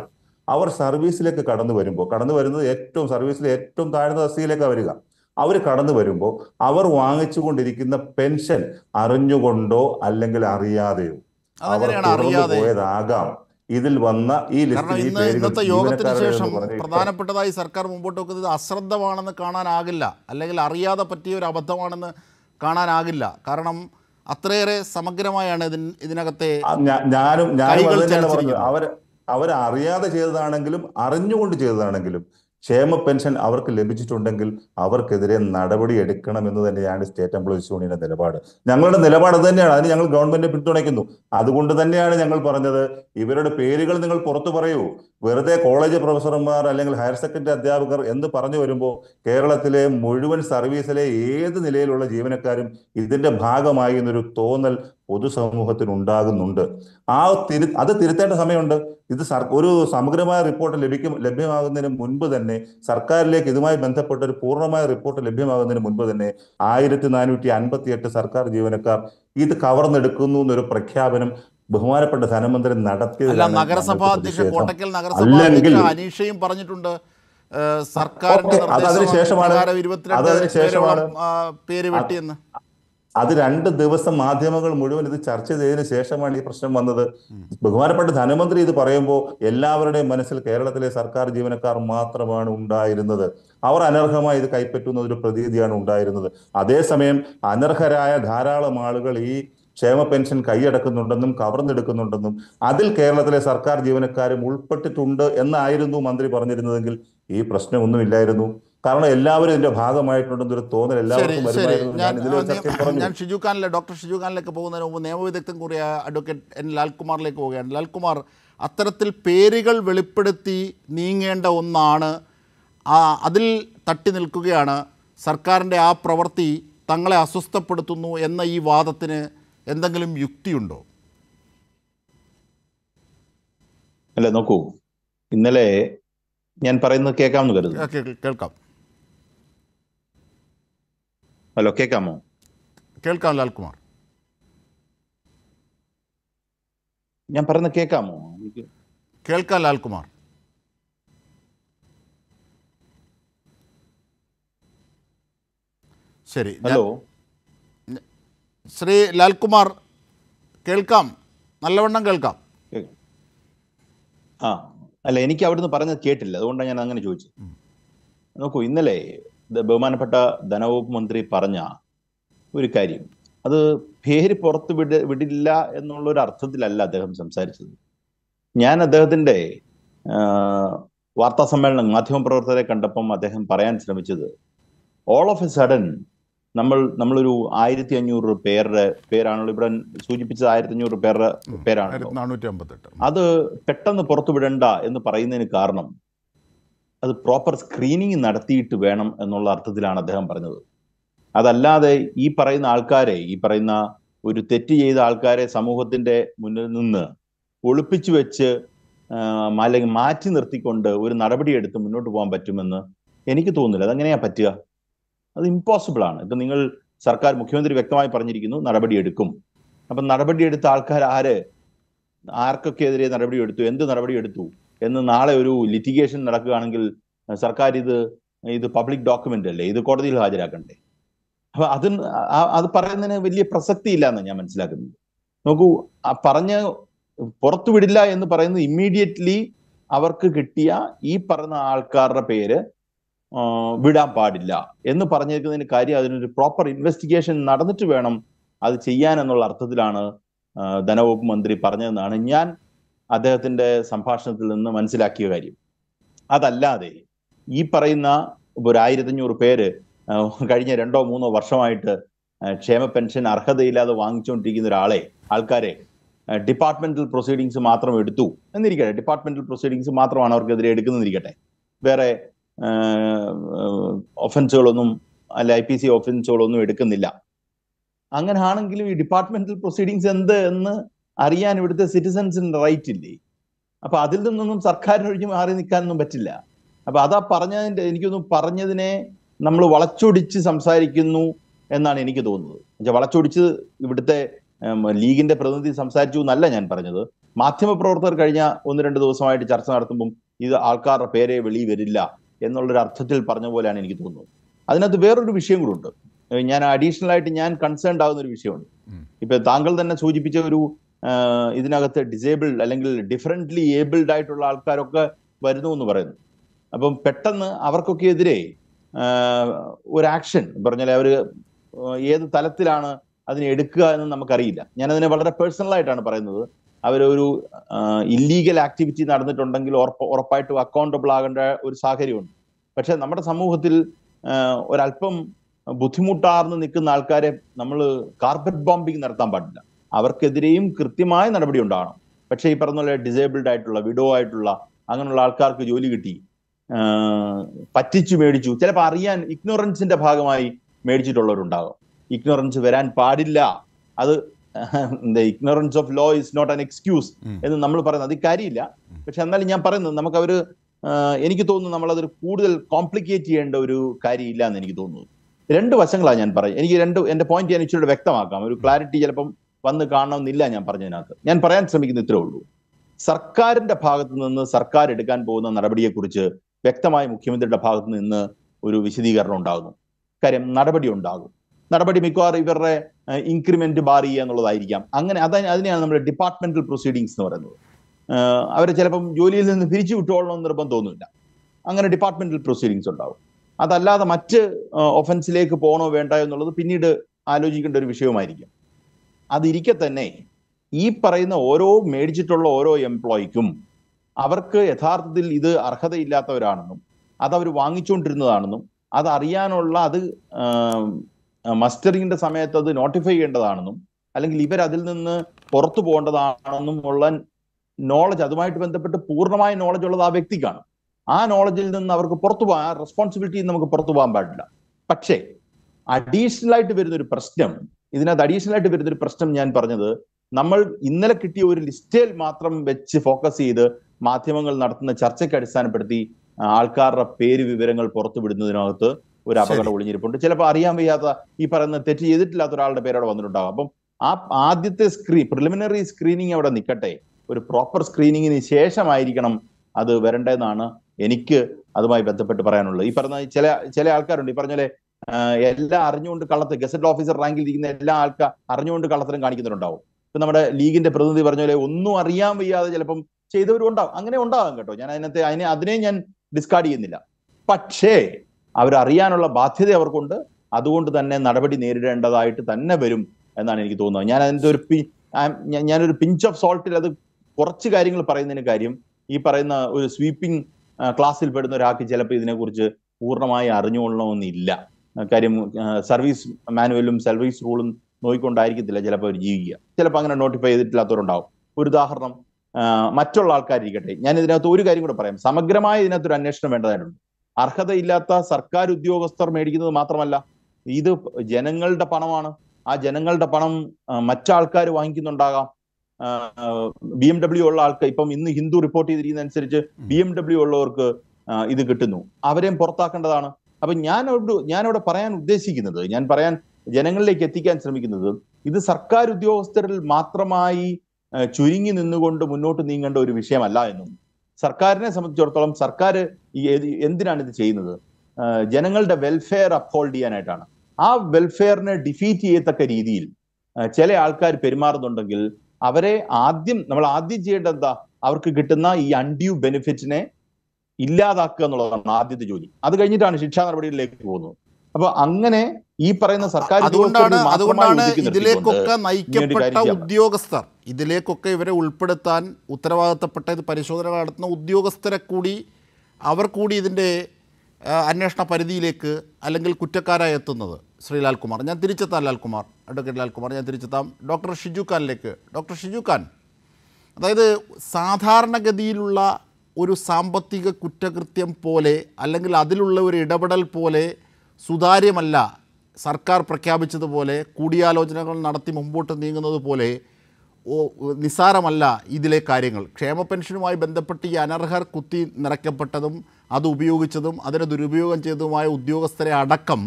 B: അവർ സർവീസിലേക്ക് കടന്നു വരുമ്പോൾ കടന്നു വരുന്നത് ഏറ്റവും സർവീസിലെ ഏറ്റവും താഴ്ന്ന തസ്തികയിലേക്കാണ് വരിക അവർ കടന്നു വരുമ്പോൾ അവർ കൊണ്ടിരിക്കുന്ന പെൻഷൻ അറിഞ്ഞുകൊണ്ടോ അല്ലെങ്കിൽ അറിയാതെയോ അവർ പോയതാകാം ഇതിൽ വന്ന ഈ ഇന്നത്തെ യോഗത്തിന് ശേഷം
A: പ്രധാനപ്പെട്ടതായി സർക്കാർ മുമ്പോട്ട് വെക്കുന്നത് അശ്രദ്ധമാണെന്ന് കാണാനാകില്ല അല്ലെങ്കിൽ അറിയാതെ പറ്റിയ ഒരു അബദ്ധമാണെന്ന് കാണാനാകില്ല കാരണം അത്രയേറെ സമഗ്രമായാണ് ഇതിന് ഇതിനകത്തെ ഞാനും ഞാനും അവർ
B: അവരറിയാതെ ചെയ്തതാണെങ്കിലും അറിഞ്ഞുകൊണ്ട് ചെയ്തതാണെങ്കിലും ക്ഷേമ പെൻഷൻ അവർക്ക് ലഭിച്ചിട്ടുണ്ടെങ്കിൽ അവർക്കെതിരെ നടപടി എന്ന് തന്നെയാണ് സ്റ്റേറ്റ് എംപ്ലോയീസ് യൂണിയന്റെ നിലപാട് ഞങ്ങളുടെ നിലപാട് തന്നെയാണ് അതിന് ഞങ്ങൾ ഗവൺമെന്റ് പിന്തുണയ്ക്കുന്നു അതുകൊണ്ട് തന്നെയാണ് ഞങ്ങൾ പറഞ്ഞത് ഇവരുടെ പേരുകൾ നിങ്ങൾ പുറത്തു പറയൂ വെറുതെ കോളേജ് പ്രൊഫസർമാർ അല്ലെങ്കിൽ ഹയർ സെക്കൻഡറി അധ്യാപകർ എന്ന് പറഞ്ഞു വരുമ്പോൾ കേരളത്തിലെ മുഴുവൻ സർവീസിലെ ഏത് നിലയിലുള്ള ജീവനക്കാരും ഇതിന്റെ ഭാഗമായി എന്നൊരു തോന്നൽ പൊതുസമൂഹത്തിന് ഉണ്ടാകുന്നുണ്ട് ആ തിരു അത് തിരുത്തേണ്ട സമയമുണ്ട് ഇത് ഒരു സമഗ്രമായ റിപ്പോർട്ട് ലഭിക്കും ലഭ്യമാകുന്നതിന് മുൻപ് തന്നെ സർക്കാരിലേക്ക് ഇതുമായി ബന്ധപ്പെട്ട ഒരു പൂർണ്ണമായ റിപ്പോർട്ട് ലഭ്യമാകുന്നതിന് മുൻപ് തന്നെ ആയിരത്തി നാനൂറ്റി അൻപത്തി എട്ട് സർക്കാർ ജീവനക്കാർ ഇത് കവർന്നെടുക്കുന്നു എന്നൊരു പ്രഖ്യാപനം ബഹുമാനപ്പെട്ട ധനമന്ത്രി നടത്തിയത് നഗരസഭാ അധ്യക്ഷൻ കോട്ടക്കൽ നഗരസഭാ
A: അനീഷയും പറഞ്ഞിട്ടുണ്ട് സർക്കാരിന്റെ അതിനുശേഷമാണ്
B: പേര് വെട്ടിയെന്ന് അത് രണ്ട് ദിവസം മാധ്യമങ്ങൾ മുഴുവൻ ഇത് ചർച്ച ചെയ്തതിനു ശേഷമാണ് ഈ പ്രശ്നം വന്നത് ബഹുമാനപ്പെട്ട ധനമന്ത്രി ഇത് പറയുമ്പോൾ എല്ലാവരുടെയും മനസ്സിൽ കേരളത്തിലെ സർക്കാർ ജീവനക്കാർ മാത്രമാണ് ഉണ്ടായിരുന്നത് അവർ അനർഹമായി ഇത് കൈപ്പറ്റുന്ന ഒരു പ്രതീതിയാണ് ഉണ്ടായിരുന്നത് അതേസമയം അനർഹരായ ധാരാളം ആളുകൾ ഈ ക്ഷേമ പെൻഷൻ കൈയടക്കുന്നുണ്ടെന്നും കവർന്നെടുക്കുന്നുണ്ടെന്നും അതിൽ കേരളത്തിലെ സർക്കാർ ജീവനക്കാരും ഉൾപ്പെട്ടിട്ടുണ്ട് എന്നായിരുന്നു മന്ത്രി പറഞ്ഞിരുന്നതെങ്കിൽ ഈ പ്രശ്നമൊന്നുമില്ലായിരുന്നു കാരണം എല്ലാവരും ഇതിന്റെ ഭാഗമായിട്ടുണ്ടെന്നൊരു തോന്നൽ എല്ലാവർക്കും
A: ഞാൻ ഷിജു ഖാനിലെ ഡോക്ടർ ഷിജു ഖാനിലേക്ക് പോകുന്നതിന് മുമ്പ് നിയമവിദഗ്ധം കൂടിയ അഡ്വക്കേറ്റ് എൻ ലാൽകുമാറിലേക്ക് പോവുകയാണ് ലാൽകുമാർ അത്തരത്തിൽ പേരുകൾ വെളിപ്പെടുത്തി നീങ്ങേണ്ട ഒന്നാണ് അതിൽ തട്ടി നിൽക്കുകയാണ് സർക്കാരിൻ്റെ ആ പ്രവൃത്തി തങ്ങളെ അസ്വസ്ഥപ്പെടുത്തുന്നു എന്ന ഈ വാദത്തിന് എന്തെങ്കിലും
C: യുക്തിയുണ്ടോ അല്ല നോക്കൂ ഇന്നലെ ഞാൻ പറയുന്നത് കേൾക്കാമെന്ന്
A: കരുതുന്നു കേൾക്കാം ഹലോ കേൾക്കാമോ കേൾക്കാം ലാൽകുമാർ ഞാൻ പറഞ്ഞ കേൾക്കാമോ കേൾക്കാം ലാൽകുമാർ ശരി ഹലോ ശ്രീ ലാൽകുമാർ
C: കേൾക്കാം നല്ലവണ്ണം കേൾക്കാം ആ അല്ല എനിക്ക് അവിടുന്ന് പറഞ്ഞത് കേട്ടില്ല അതുകൊണ്ടാണ് ഞാൻ അങ്ങനെ ചോദിച്ചത് നോക്കൂ ഇന്നലെ ബഹുമാനപ്പെട്ട ധനവകുപ്പ് മന്ത്രി പറഞ്ഞ ഒരു കാര്യം അത് പേര് പുറത്ത് വിട വിടില്ല എന്നുള്ള ഒരു അർത്ഥത്തിലല്ല അദ്ദേഹം സംസാരിച്ചത് ഞാൻ അദ്ദേഹത്തിൻ്റെ വാർത്താ സമ്മേളനം മാധ്യമപ്രവർത്തകരെ കണ്ടപ്പം അദ്ദേഹം പറയാൻ ശ്രമിച്ചത് ഓൾ ഓഫ് എ സഡൻ നമ്മൾ നമ്മളൊരു ആയിരത്തി അഞ്ഞൂറ് പേരുടെ പേരാണല്ലോ ഇവിടെ സൂചിപ്പിച്ചത് ആയിരത്തി അഞ്ഞൂറ് പേരുടെ പേരാണ് അത് പെട്ടെന്ന് പുറത്തുവിടണ്ട എന്ന് പറയുന്നതിന് കാരണം അത് പ്രോപ്പർ സ്ക്രീനിങ് നടത്തിയിട്ട് വേണം എന്നുള്ള അർത്ഥത്തിലാണ് അദ്ദേഹം പറഞ്ഞത് അതല്ലാതെ ഈ പറയുന്ന ആൾക്കാരെ ഈ പറയുന്ന ഒരു തെറ്റ് ചെയ്ത ആൾക്കാരെ സമൂഹത്തിന്റെ മുന്നിൽ നിന്ന് ഒളിപ്പിച്ചു വെച്ച് അല്ലെങ്കിൽ മാറ്റി നിർത്തിക്കൊണ്ട് ഒരു നടപടിയെടുത്ത് മുന്നോട്ട് പോകാൻ പറ്റുമെന്ന് എനിക്ക് തോന്നുന്നില്ല അതെങ്ങനെയാ പറ്റുക അത് ഇമ്പോസിബിൾ ആണ് ഇപ്പൊ നിങ്ങൾ സർക്കാർ മുഖ്യമന്ത്രി വ്യക്തമായി പറഞ്ഞിരിക്കുന്നു നടപടിയെടുക്കും അപ്പം നടപടിയെടുത്ത ആൾക്കാർ ആര് ആർക്കൊക്കെ എതിരെ നടപടിയെടുത്തു എന്ത് നടപടിയെടുത്തു എന്ന് നാളെ ഒരു ലിറ്റിഗേഷൻ നടക്കുകയാണെങ്കിൽ സർക്കാർ ഇത് ഇത് പബ്ലിക് ഡോക്യുമെന്റ് അല്ലേ ഇത് കോടതിയിൽ ഹാജരാക്കണ്ടേ അപ്പൊ അതിന് അത് പറയുന്നതിന് വലിയ പ്രസക്തി ഇല്ല എന്ന് ഞാൻ മനസ്സിലാക്കുന്നത് നോക്കൂ പറഞ്ഞ പുറത്തു വിടില്ല എന്ന് പറയുന്നത് ഇമ്മീഡിയറ്റ്ലി അവർക്ക് കിട്ടിയ ഈ പറഞ്ഞ ആൾക്കാരുടെ പേര് വിടാൻ പാടില്ല എന്ന് പറഞ്ഞിരിക്കുന്നതിന് കാര്യം അതിനൊരു പ്രോപ്പർ ഇൻവെസ്റ്റിഗേഷൻ നടന്നിട്ട് വേണം അത് ചെയ്യാൻ എന്നുള്ള അർത്ഥത്തിലാണ് ധനവകുപ്പ് മന്ത്രി പറഞ്ഞതെന്നാണ് ഞാൻ അദ്ദേഹത്തിന്റെ സംഭാഷണത്തിൽ നിന്ന് മനസ്സിലാക്കിയ കാര്യം അതല്ലാതെ ഈ പറയുന്ന ഒരു ആയിരത്തഞ്ഞൂറ് പേര് കഴിഞ്ഞ രണ്ടോ മൂന്നോ വർഷമായിട്ട് ക്ഷേമ പെൻഷൻ അർഹതയില്ലാതെ വാങ്ങിച്ചുകൊണ്ടിരിക്കുന്ന ഒരാളെ ആൾക്കാരെ ഡിപ്പാർട്ട്മെന്റൽ പ്രൊസീഡിങ്സ് മാത്രം എടുത്തു എന്നിരിക്കട്ടെ ഡിപ്പാർട്ട്മെന്റൽ പ്രൊസീഡിങ്സ് മാത്രമാണ് അവർക്കെതിരെ എടുക്കുന്നതിരിക്കട്ടെ വേറെ ഒഫൻസുകളൊന്നും അല്ല ഐ പി സി ഒഫൻസുകളൊന്നും എടുക്കുന്നില്ല അങ്ങനെ ആണെങ്കിലും ഈ ഡിപ്പാർട്ട്മെന്റൽ പ്രൊസീഡിങ്സ് എന്ത് എന്ന് അറിയാൻ ഇവിടുത്തെ സിറ്റിസൻസിന് റൈറ്റ് ഇല്ലേ അപ്പൊ അതിൽ നിന്നൊന്നും സർക്കാരിനൊഴിഞ്ഞ് മാറി നിൽക്കാനൊന്നും പറ്റില്ല അപ്പൊ അതാ പറഞ്ഞതിന്റെ എനിക്കൊന്നും പറഞ്ഞതിനെ നമ്മൾ വളച്ചൊടിച്ച് സംസാരിക്കുന്നു എന്നാണ് എനിക്ക് തോന്നുന്നത് എന്നുവെച്ചാൽ വളച്ചൊടിച്ച് ഇവിടുത്തെ ലീഗിന്റെ പ്രതിനിധി സംസാരിച്ചു എന്നല്ല ഞാൻ പറഞ്ഞത് മാധ്യമപ്രവർത്തകർ കഴിഞ്ഞ ഒന്ന് രണ്ട് ദിവസമായിട്ട് ചർച്ച നടത്തുമ്പം ഇത് ആൾക്കാരുടെ പേരെ വെളി വരില്ല എന്നുള്ളൊരു അർത്ഥത്തിൽ പറഞ്ഞ പോലെയാണ് എനിക്ക് തോന്നുന്നത് അതിനകത്ത് വേറൊരു വിഷയം കൂടെ ഉണ്ട് ഞാൻ അഡീഷണൽ ആയിട്ട് ഞാൻ കൺസേൺ ആകുന്ന ഒരു വിഷയമുണ്ട് ഇപ്പൊ താങ്കൾ തന്നെ സൂചിപ്പിച്ച ഒരു ഇതിനകത്ത് ഡിസേബിൾഡ് അല്ലെങ്കിൽ ഡിഫറെൻ്റ്ലി ഏബിൾഡ് ആയിട്ടുള്ള ആൾക്കാരൊക്കെ വരുന്നു എന്ന് പറയുന്നു അപ്പം പെട്ടെന്ന് അവർക്കൊക്കെ എതിരെ ഒരു ആക്ഷൻ പറഞ്ഞാൽ അവർ ഏത് തലത്തിലാണ് അതിനെ എടുക്കുക എന്ന് നമുക്കറിയില്ല ഞാനതിനെ വളരെ പേഴ്സണലായിട്ടാണ് പറയുന്നത് അവരൊരു ഇല്ലീഗൽ ആക്ടിവിറ്റി നടന്നിട്ടുണ്ടെങ്കിൽ ഉറപ്പ് ഉറപ്പായിട്ടും അക്കൗണ്ടബിൾ ആകേണ്ട ഒരു സാഹചര്യമുണ്ട് പക്ഷേ നമ്മുടെ സമൂഹത്തിൽ ഒരല്പം ബുദ്ധിമുട്ടാർന്ന് നിൽക്കുന്ന ആൾക്കാരെ നമ്മൾ കാർപ്പറ്റ് ബോംബിങ് നടത്താൻ പാടില്ല അവർക്കെതിരെയും കൃത്യമായ നടപടി ഉണ്ടാകണം പക്ഷേ ഈ പറഞ്ഞ പോലെ ഡിസേബിൾഡ് ആയിട്ടുള്ള വിഡോ ആയിട്ടുള്ള അങ്ങനെയുള്ള ആൾക്കാർക്ക് ജോലി കിട്ടി പറ്റിച്ചു മേടിച്ചു ചിലപ്പോൾ അറിയാൻ ഇഗ്നോറൻസിന്റെ ഭാഗമായി മേടിച്ചിട്ടുള്ളവരുണ്ടാകും ഇഗ്നോറൻസ് വരാൻ പാടില്ല അത് എന്താ ignorance of law is not an excuse എന്ന് നമ്മൾ പറയുന്നത് അത് കാര്യമില്ല പക്ഷെ എന്നാലും ഞാൻ പറയുന്നത് നമുക്ക് അവർ എനിക്ക് തോന്നുന്നു നമ്മളത് കൂടുതൽ കോംപ്ലിക്കേറ്റ് ചെയ്യേണ്ട ഒരു കാര്യമില്ല എന്ന് എനിക്ക് തോന്നുന്നു രണ്ട് വശങ്ങളാണ് ഞാൻ പറയുന്നത് എനിക്ക് രണ്ട് എന്റെ പോയിന്റ് ഞാൻ ഇച്ചിരി വ്യക്തമാക്കാം ഒരു ക്ലാരിറ്റി ചിലപ്പം വന്ന് കാണണമെന്നില്ല ഞാൻ പറഞ്ഞതിനകത്ത് ഞാൻ പറയാൻ ശ്രമിക്കുന്ന ഇത്രേ ഉള്ളൂ സർക്കാരിന്റെ ഭാഗത്ത് നിന്ന് സർക്കാർ എടുക്കാൻ പോകുന്ന നടപടിയെക്കുറിച്ച് വ്യക്തമായി മുഖ്യമന്ത്രിയുടെ ഭാഗത്ത് നിന്ന് ഒരു വിശദീകരണം ഉണ്ടാകുന്നു കാര്യം നടപടി ഉണ്ടാകും നടപടി മിക്കവാറും ഇവരുടെ ഇൻക്രിമെന്റ് ബാർ ചെയ്യുക എന്നുള്ളതായിരിക്കാം അങ്ങനെ അത അതിനെയാണ് നമ്മൾ ഡിപ്പാർട്ട്മെന്റൽ പ്രൊസീഡിങ്സ് എന്ന് പറയുന്നത് അവരെ ചിലപ്പം ജോലിയിൽ നിന്ന് പിരിച്ചു വിട്ടോളണമെന്ന് നിർബന്ധം തോന്നുന്നില്ല അങ്ങനെ ഡിപ്പാർട്ട്മെന്റൽ പ്രൊസീഡിങ്സ് ഉണ്ടാവും അതല്ലാതെ മറ്റ് ഒഫൻസിലേക്ക് പോകണോ വേണ്ടോ എന്നുള്ളത് പിന്നീട് ആലോചിക്കേണ്ട ഒരു വിഷയമായിരിക്കും അതിരിക്കെ തന്നെ ഈ പറയുന്ന ഓരോ മേടിച്ചിട്ടുള്ള ഓരോ എംപ്ലോയിക്കും അവർക്ക് യഥാർത്ഥത്തിൽ ഇത് അർഹതയില്ലാത്തവരാണെന്നും അതവർ വാങ്ങിച്ചുകൊണ്ടിരുന്നതാണെന്നും അത് അറിയാനുള്ള അത് മസ്റ്ററിങ്ങിന്റെ സമയത്ത് അത് നോട്ടിഫൈ ചെയ്യേണ്ടതാണെന്നും അല്ലെങ്കിൽ ഇവർ അതിൽ നിന്ന് പുറത്തു പോകേണ്ടതാണെന്നും ഉള്ള നോളജ് അതുമായിട്ട് ബന്ധപ്പെട്ട് പൂർണ്ണമായ നോളജ് ഉള്ളത് ആ വ്യക്തിക്കാണ് ആ നോളജിൽ നിന്ന് അവർക്ക് പുറത്തു പോകാൻ റെസ്പോൺസിബിലിറ്റി നമുക്ക് പുറത്തു പോകാൻ പാടില്ല പക്ഷേ അഡീഷണൽ ആയിട്ട് വരുന്ന ഒരു പ്രശ്നം ഇതിനകത്ത് അഡീഷണൽ ആയിട്ട് വരുന്നൊരു പ്രശ്നം ഞാൻ പറഞ്ഞത് നമ്മൾ ഇന്നലെ കിട്ടിയ ഒരു ലിസ്റ്റിൽ മാത്രം വെച്ച് ഫോക്കസ് ചെയ്ത് മാധ്യമങ്ങൾ നടത്തുന്ന ചർച്ചയ്ക്ക് അടിസ്ഥാനപ്പെടുത്തി ആൾക്കാരുടെ പേര് വിവരങ്ങൾ പുറത്തു വിടുന്നതിനകത്ത് ഒരു അപകടം ഒളിഞ്ഞിരിപ്പുണ്ട് ചിലപ്പോൾ അറിയാൻ വയ്യാത്ത ഈ പറയുന്ന തെറ്റ് ചെയ്തിട്ടില്ലാത്ത ഒരാളുടെ പേരോടെ വന്നിട്ടുണ്ടാകും അപ്പം ആ ആദ്യത്തെ സ്ക്രീൻ പ്രിലിമിനറി സ്ക്രീനിങ് അവിടെ നിൽക്കട്ടെ ഒരു പ്രോപ്പർ സ്ക്രീനിങ്ങിന് ശേഷമായിരിക്കണം അത് വരേണ്ടതെന്നാണ് എനിക്ക് അതുമായി ബന്ധപ്പെട്ട് പറയാനുള്ളത് ഈ പറഞ്ഞ ചില ചില ആൾക്കാരുണ്ട് ഈ പറഞ്ഞാലേ എല്ലാം അറിഞ്ഞുകൊണ്ട് കള്ളത്ത് ഗസറ്റ് ഓഫീസർ റാങ്കിൽ ഇരിക്കുന്ന എല്ലാ ആൾക്കാർ അറിഞ്ഞുകൊണ്ട് കള്ളത്തരം കാണിക്കുന്നുണ്ടാവും ഇപ്പൊ നമ്മുടെ ലീഗിന്റെ പ്രതിനിധി പറഞ്ഞ പോലെ ഒന്നും അറിയാൻ വയ്യാതെ ചിലപ്പം ചെയ്തവരും ഉണ്ടാവും അങ്ങനെ ഉണ്ടാകും കേട്ടോ ഞാൻ അതിനകത്ത് അതിനെ അതിനെ ഞാൻ ഡിസ്കാർഡ് ചെയ്യുന്നില്ല പക്ഷേ അവരറിയാനുള്ള ബാധ്യത അവർക്കുണ്ട് അതുകൊണ്ട് തന്നെ നടപടി നേരിടേണ്ടതായിട്ട് തന്നെ വരും എന്നാണ് എനിക്ക് തോന്നുന്നത് ഞാൻ അതിൻ്റെ ഒരു പി ഞാനൊരു പിഞ്ച് ഓഫ് സോൾട്ടിൽ അത് കുറച്ച് കാര്യങ്ങൾ പറയുന്നതിന് കാര്യം ഈ പറയുന്ന ഒരു സ്വീപ്പിംഗ് ക്ലാസ്സിൽ പെടുന്ന ഒരാൾക്ക് ചിലപ്പോൾ ഇതിനെക്കുറിച്ച് പൂർണ്ണമായി അറിഞ്ഞുകൊള്ളണമെന്നില്ല കാര്യം സർവീസ് മാനുവലും സർവീസ് റൂളും നോക്കിക്കൊണ്ടായിരിക്കത്തില്ല ചിലപ്പോൾ അവർ ജീവിക്കുക ചിലപ്പോൾ അങ്ങനെ നോട്ടിഫൈ ചെയ്തിട്ടില്ലാത്തവരുണ്ടാവും ഒരു ഉദാഹരണം മറ്റുള്ള ആൾക്കാരിരിക്കട്ടെ ഞാൻ ഇതിനകത്ത് ഒരു കാര്യം കൂടെ പറയാം സമഗ്രമായ ഒരു അന്വേഷണം വേണ്ടതായിട്ടുണ്ട് അർഹതയില്ലാത്ത സർക്കാർ ഉദ്യോഗസ്ഥർ മേടിക്കുന്നത് മാത്രമല്ല ഇത് ജനങ്ങളുടെ പണമാണ് ആ ജനങ്ങളുടെ പണം മറ്റാൾക്കാർ വാങ്ങിക്കുന്നുണ്ടാകാം ബി എം ഡബ്ല്യു ഉള്ള ആൾക്ക് ഇപ്പം ഇന്ന് ഹിന്ദു റിപ്പോർട്ട് ചെയ്തിരിക്കുന്ന അനുസരിച്ച് ബി എം ഡബ്ല്യു ഉള്ളവർക്ക് ഇത് കിട്ടുന്നു അവരെയും പുറത്താക്കേണ്ടതാണ് അപ്പൊ ഞാനോട് ഞാനവിടെ പറയാൻ ഉദ്ദേശിക്കുന്നത് ഞാൻ പറയാൻ ജനങ്ങളിലേക്ക് എത്തിക്കാൻ ശ്രമിക്കുന്നത് ഇത് സർക്കാർ ഉദ്യോഗസ്ഥരിൽ മാത്രമായി ചുരുങ്ങി നിന്നുകൊണ്ട് മുന്നോട്ട് നീങ്ങേണ്ട ഒരു വിഷയമല്ല എന്നും സർക്കാരിനെ സംബന്ധിച്ചിടത്തോളം സർക്കാർ എന്തിനാണ് ഇത് ചെയ്യുന്നത് ജനങ്ങളുടെ വെൽഫെയർ അപ്ഹോൾഡ് ചെയ്യാനായിട്ടാണ് ആ വെൽഫെയറിനെ ഡിഫീറ്റ് ചെയ്യത്തക്ക രീതിയിൽ ചില ആൾക്കാർ പെരുമാറുന്നുണ്ടെങ്കിൽ അവരെ ആദ്യം നമ്മൾ ആദ്യം ചെയ്യേണ്ടത് എന്താ അവർക്ക് കിട്ടുന്ന ഈ അൺഡ്യൂ ബെനിഫിറ്റിനെ ഇല്ലാതാക്കുക എന്നുള്ളതാണ് ആദ്യത്തെ ജോലി അത് കഴിഞ്ഞിട്ടാണ് ശിക്ഷാ നടപടികളിലേക്ക് പോകുന്നത് അപ്പൊ അങ്ങനെ ഈ പറയുന്ന സർക്കാർ അതുകൊണ്ടാണ് അതുകൊണ്ടാണ് ഇതിലേക്കൊക്കെ നയിക്കപ്പെട്ട ഉദ്യോഗസ്ഥർ
A: ഇതിലേക്കൊക്കെ ഇവരെ ഉൾപ്പെടുത്താൻ ഉത്തരവാദിത്തപ്പെട്ട ഇത് പരിശോധന നടത്തുന്ന ഉദ്യോഗസ്ഥരെ കൂടി അവർ കൂടി ഇതിൻ്റെ അന്വേഷണ പരിധിയിലേക്ക് അല്ലെങ്കിൽ കുറ്റക്കാരായി എത്തുന്നത് ശ്രീലാൽ കുമാർ ഞാൻ തിരിച്ചെത്താം ലാൽകുമാർ അഡ്വക്കേറ്റ് ലാൽകുമാർ ഞാൻ തിരിച്ചെത്താം ഡോക്ടർ ഷിജു ഖാനിലേക്ക് ഡോക്ടർ ഷിജു ഖാൻ അതായത് സാധാരണഗതിയിലുള്ള ഒരു സാമ്പത്തിക കുറ്റകൃത്യം പോലെ അല്ലെങ്കിൽ അതിലുള്ള ഒരു ഇടപെടൽ പോലെ സുതാര്യമല്ല സർക്കാർ പ്രഖ്യാപിച്ചതുപോലെ കൂടിയാലോചനകൾ നടത്തി മുമ്പോട്ട് നീങ്ങുന്നത് പോലെ നിസ്സാരമല്ല ഇതിലെ കാര്യങ്ങൾ ക്ഷേമ പെൻഷനുമായി ബന്ധപ്പെട്ട് ഈ അനർഹർ കുത്തി നിറയ്ക്കപ്പെട്ടതും അത് ഉപയോഗിച്ചതും അതിനെ ദുരുപയോഗം ചെയ്തതുമായ ഉദ്യോഗസ്ഥരെ അടക്കം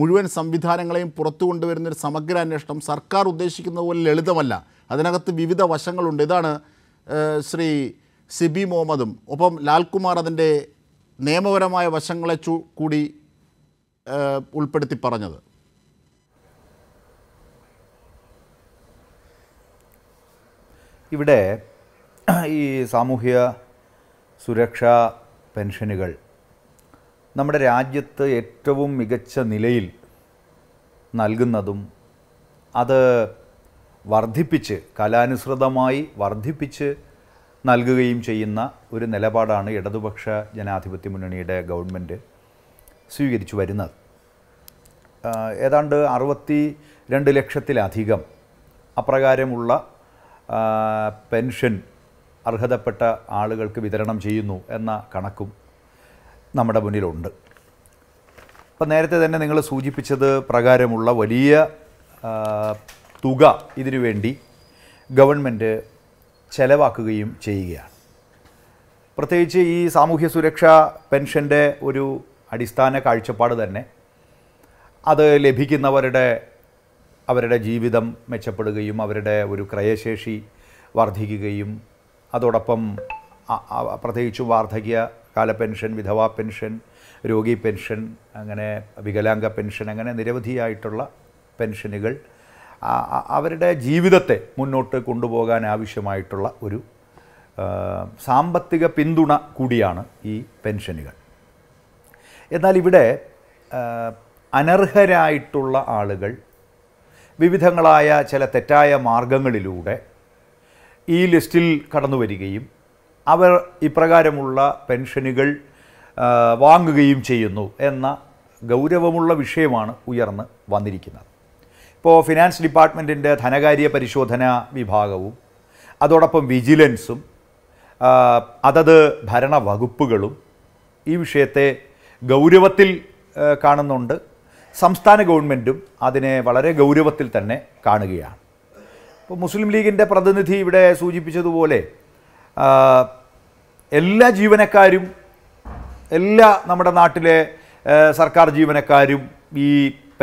A: മുഴുവൻ സംവിധാനങ്ങളെയും പുറത്തു കൊണ്ടുവരുന്നൊരു സമഗ്ര അന്വേഷണം സർക്കാർ ഉദ്ദേശിക്കുന്നത് പോലെ ലളിതമല്ല അതിനകത്ത് വിവിധ വശങ്ങളുണ്ട് ഇതാണ് ശ്രീ സിബി മുഹമ്മദും ഒപ്പം ലാൽകുമാർ അതിൻ്റെ നിയമപരമായ വശങ്ങളെ കൂടി ഉൾപ്പെടുത്തി പറഞ്ഞത്
D: ഇവിടെ ഈ സാമൂഹ്യ സുരക്ഷാ പെൻഷനുകൾ നമ്മുടെ രാജ്യത്ത് ഏറ്റവും മികച്ച നിലയിൽ നൽകുന്നതും അത് വർദ്ധിപ്പിച്ച് കലാനുസൃതമായി വർദ്ധിപ്പിച്ച് നൽകുകയും ചെയ്യുന്ന ഒരു നിലപാടാണ് ഇടതുപക്ഷ ജനാധിപത്യ മുന്നണിയുടെ ഗവൺമെൻറ് സ്വീകരിച്ചു വരുന്നത് ഏതാണ്ട് അറുപത്തി രണ്ട് ലക്ഷത്തിലധികം അപ്രകാരമുള്ള പെൻഷൻ അർഹതപ്പെട്ട ആളുകൾക്ക് വിതരണം ചെയ്യുന്നു എന്ന കണക്കും നമ്മുടെ മുന്നിലുണ്ട് അപ്പം നേരത്തെ തന്നെ നിങ്ങൾ സൂചിപ്പിച്ചത് പ്രകാരമുള്ള വലിയ തുക ഇതിനുവേണ്ടി ഗവൺമെൻറ് ചെലവാക്കുകയും ചെയ്യുകയാണ് പ്രത്യേകിച്ച് ഈ സാമൂഹ്യ സുരക്ഷ പെൻഷൻ്റെ ഒരു അടിസ്ഥാന കാഴ്ചപ്പാട് തന്നെ അത് ലഭിക്കുന്നവരുടെ അവരുടെ ജീവിതം മെച്ചപ്പെടുകയും അവരുടെ ഒരു ക്രയശേഷി വർദ്ധിക്കുകയും അതോടൊപ്പം പ്രത്യേകിച്ച് വാർദ്ധക്യ കാല പെൻഷൻ വിധവാ പെൻഷൻ രോഗി പെൻഷൻ അങ്ങനെ വികലാംഗ പെൻഷൻ അങ്ങനെ നിരവധിയായിട്ടുള്ള പെൻഷനുകൾ അവരുടെ ജീവിതത്തെ മുന്നോട്ട് കൊണ്ടുപോകാൻ ആവശ്യമായിട്ടുള്ള ഒരു സാമ്പത്തിക പിന്തുണ കൂടിയാണ് ഈ പെൻഷനുകൾ എന്നാൽ ഇവിടെ അനർഹരായിട്ടുള്ള ആളുകൾ വിവിധങ്ങളായ ചില തെറ്റായ മാർഗങ്ങളിലൂടെ ഈ ലിസ്റ്റിൽ കടന്നു വരികയും അവർ ഇപ്രകാരമുള്ള പെൻഷനുകൾ വാങ്ങുകയും ചെയ്യുന്നു എന്ന ഗൗരവമുള്ള വിഷയമാണ് ഉയർന്ന് വന്നിരിക്കുന്നത് ഇപ്പോൾ ഫിനാൻസ് ഡിപ്പാർട്ട്മെൻറ്റിൻ്റെ ധനകാര്യ പരിശോധന വിഭാഗവും അതോടൊപ്പം വിജിലൻസും അതത് ഭരണ വകുപ്പുകളും ഈ വിഷയത്തെ ഗൗരവത്തിൽ കാണുന്നുണ്ട് സംസ്ഥാന ഗവൺമെൻറ്റും അതിനെ വളരെ ഗൗരവത്തിൽ തന്നെ കാണുകയാണ് ഇപ്പോൾ മുസ്ലിം ലീഗിൻ്റെ പ്രതിനിധി ഇവിടെ സൂചിപ്പിച്ചതുപോലെ എല്ലാ ജീവനക്കാരും എല്ലാ നമ്മുടെ നാട്ടിലെ സർക്കാർ ജീവനക്കാരും ഈ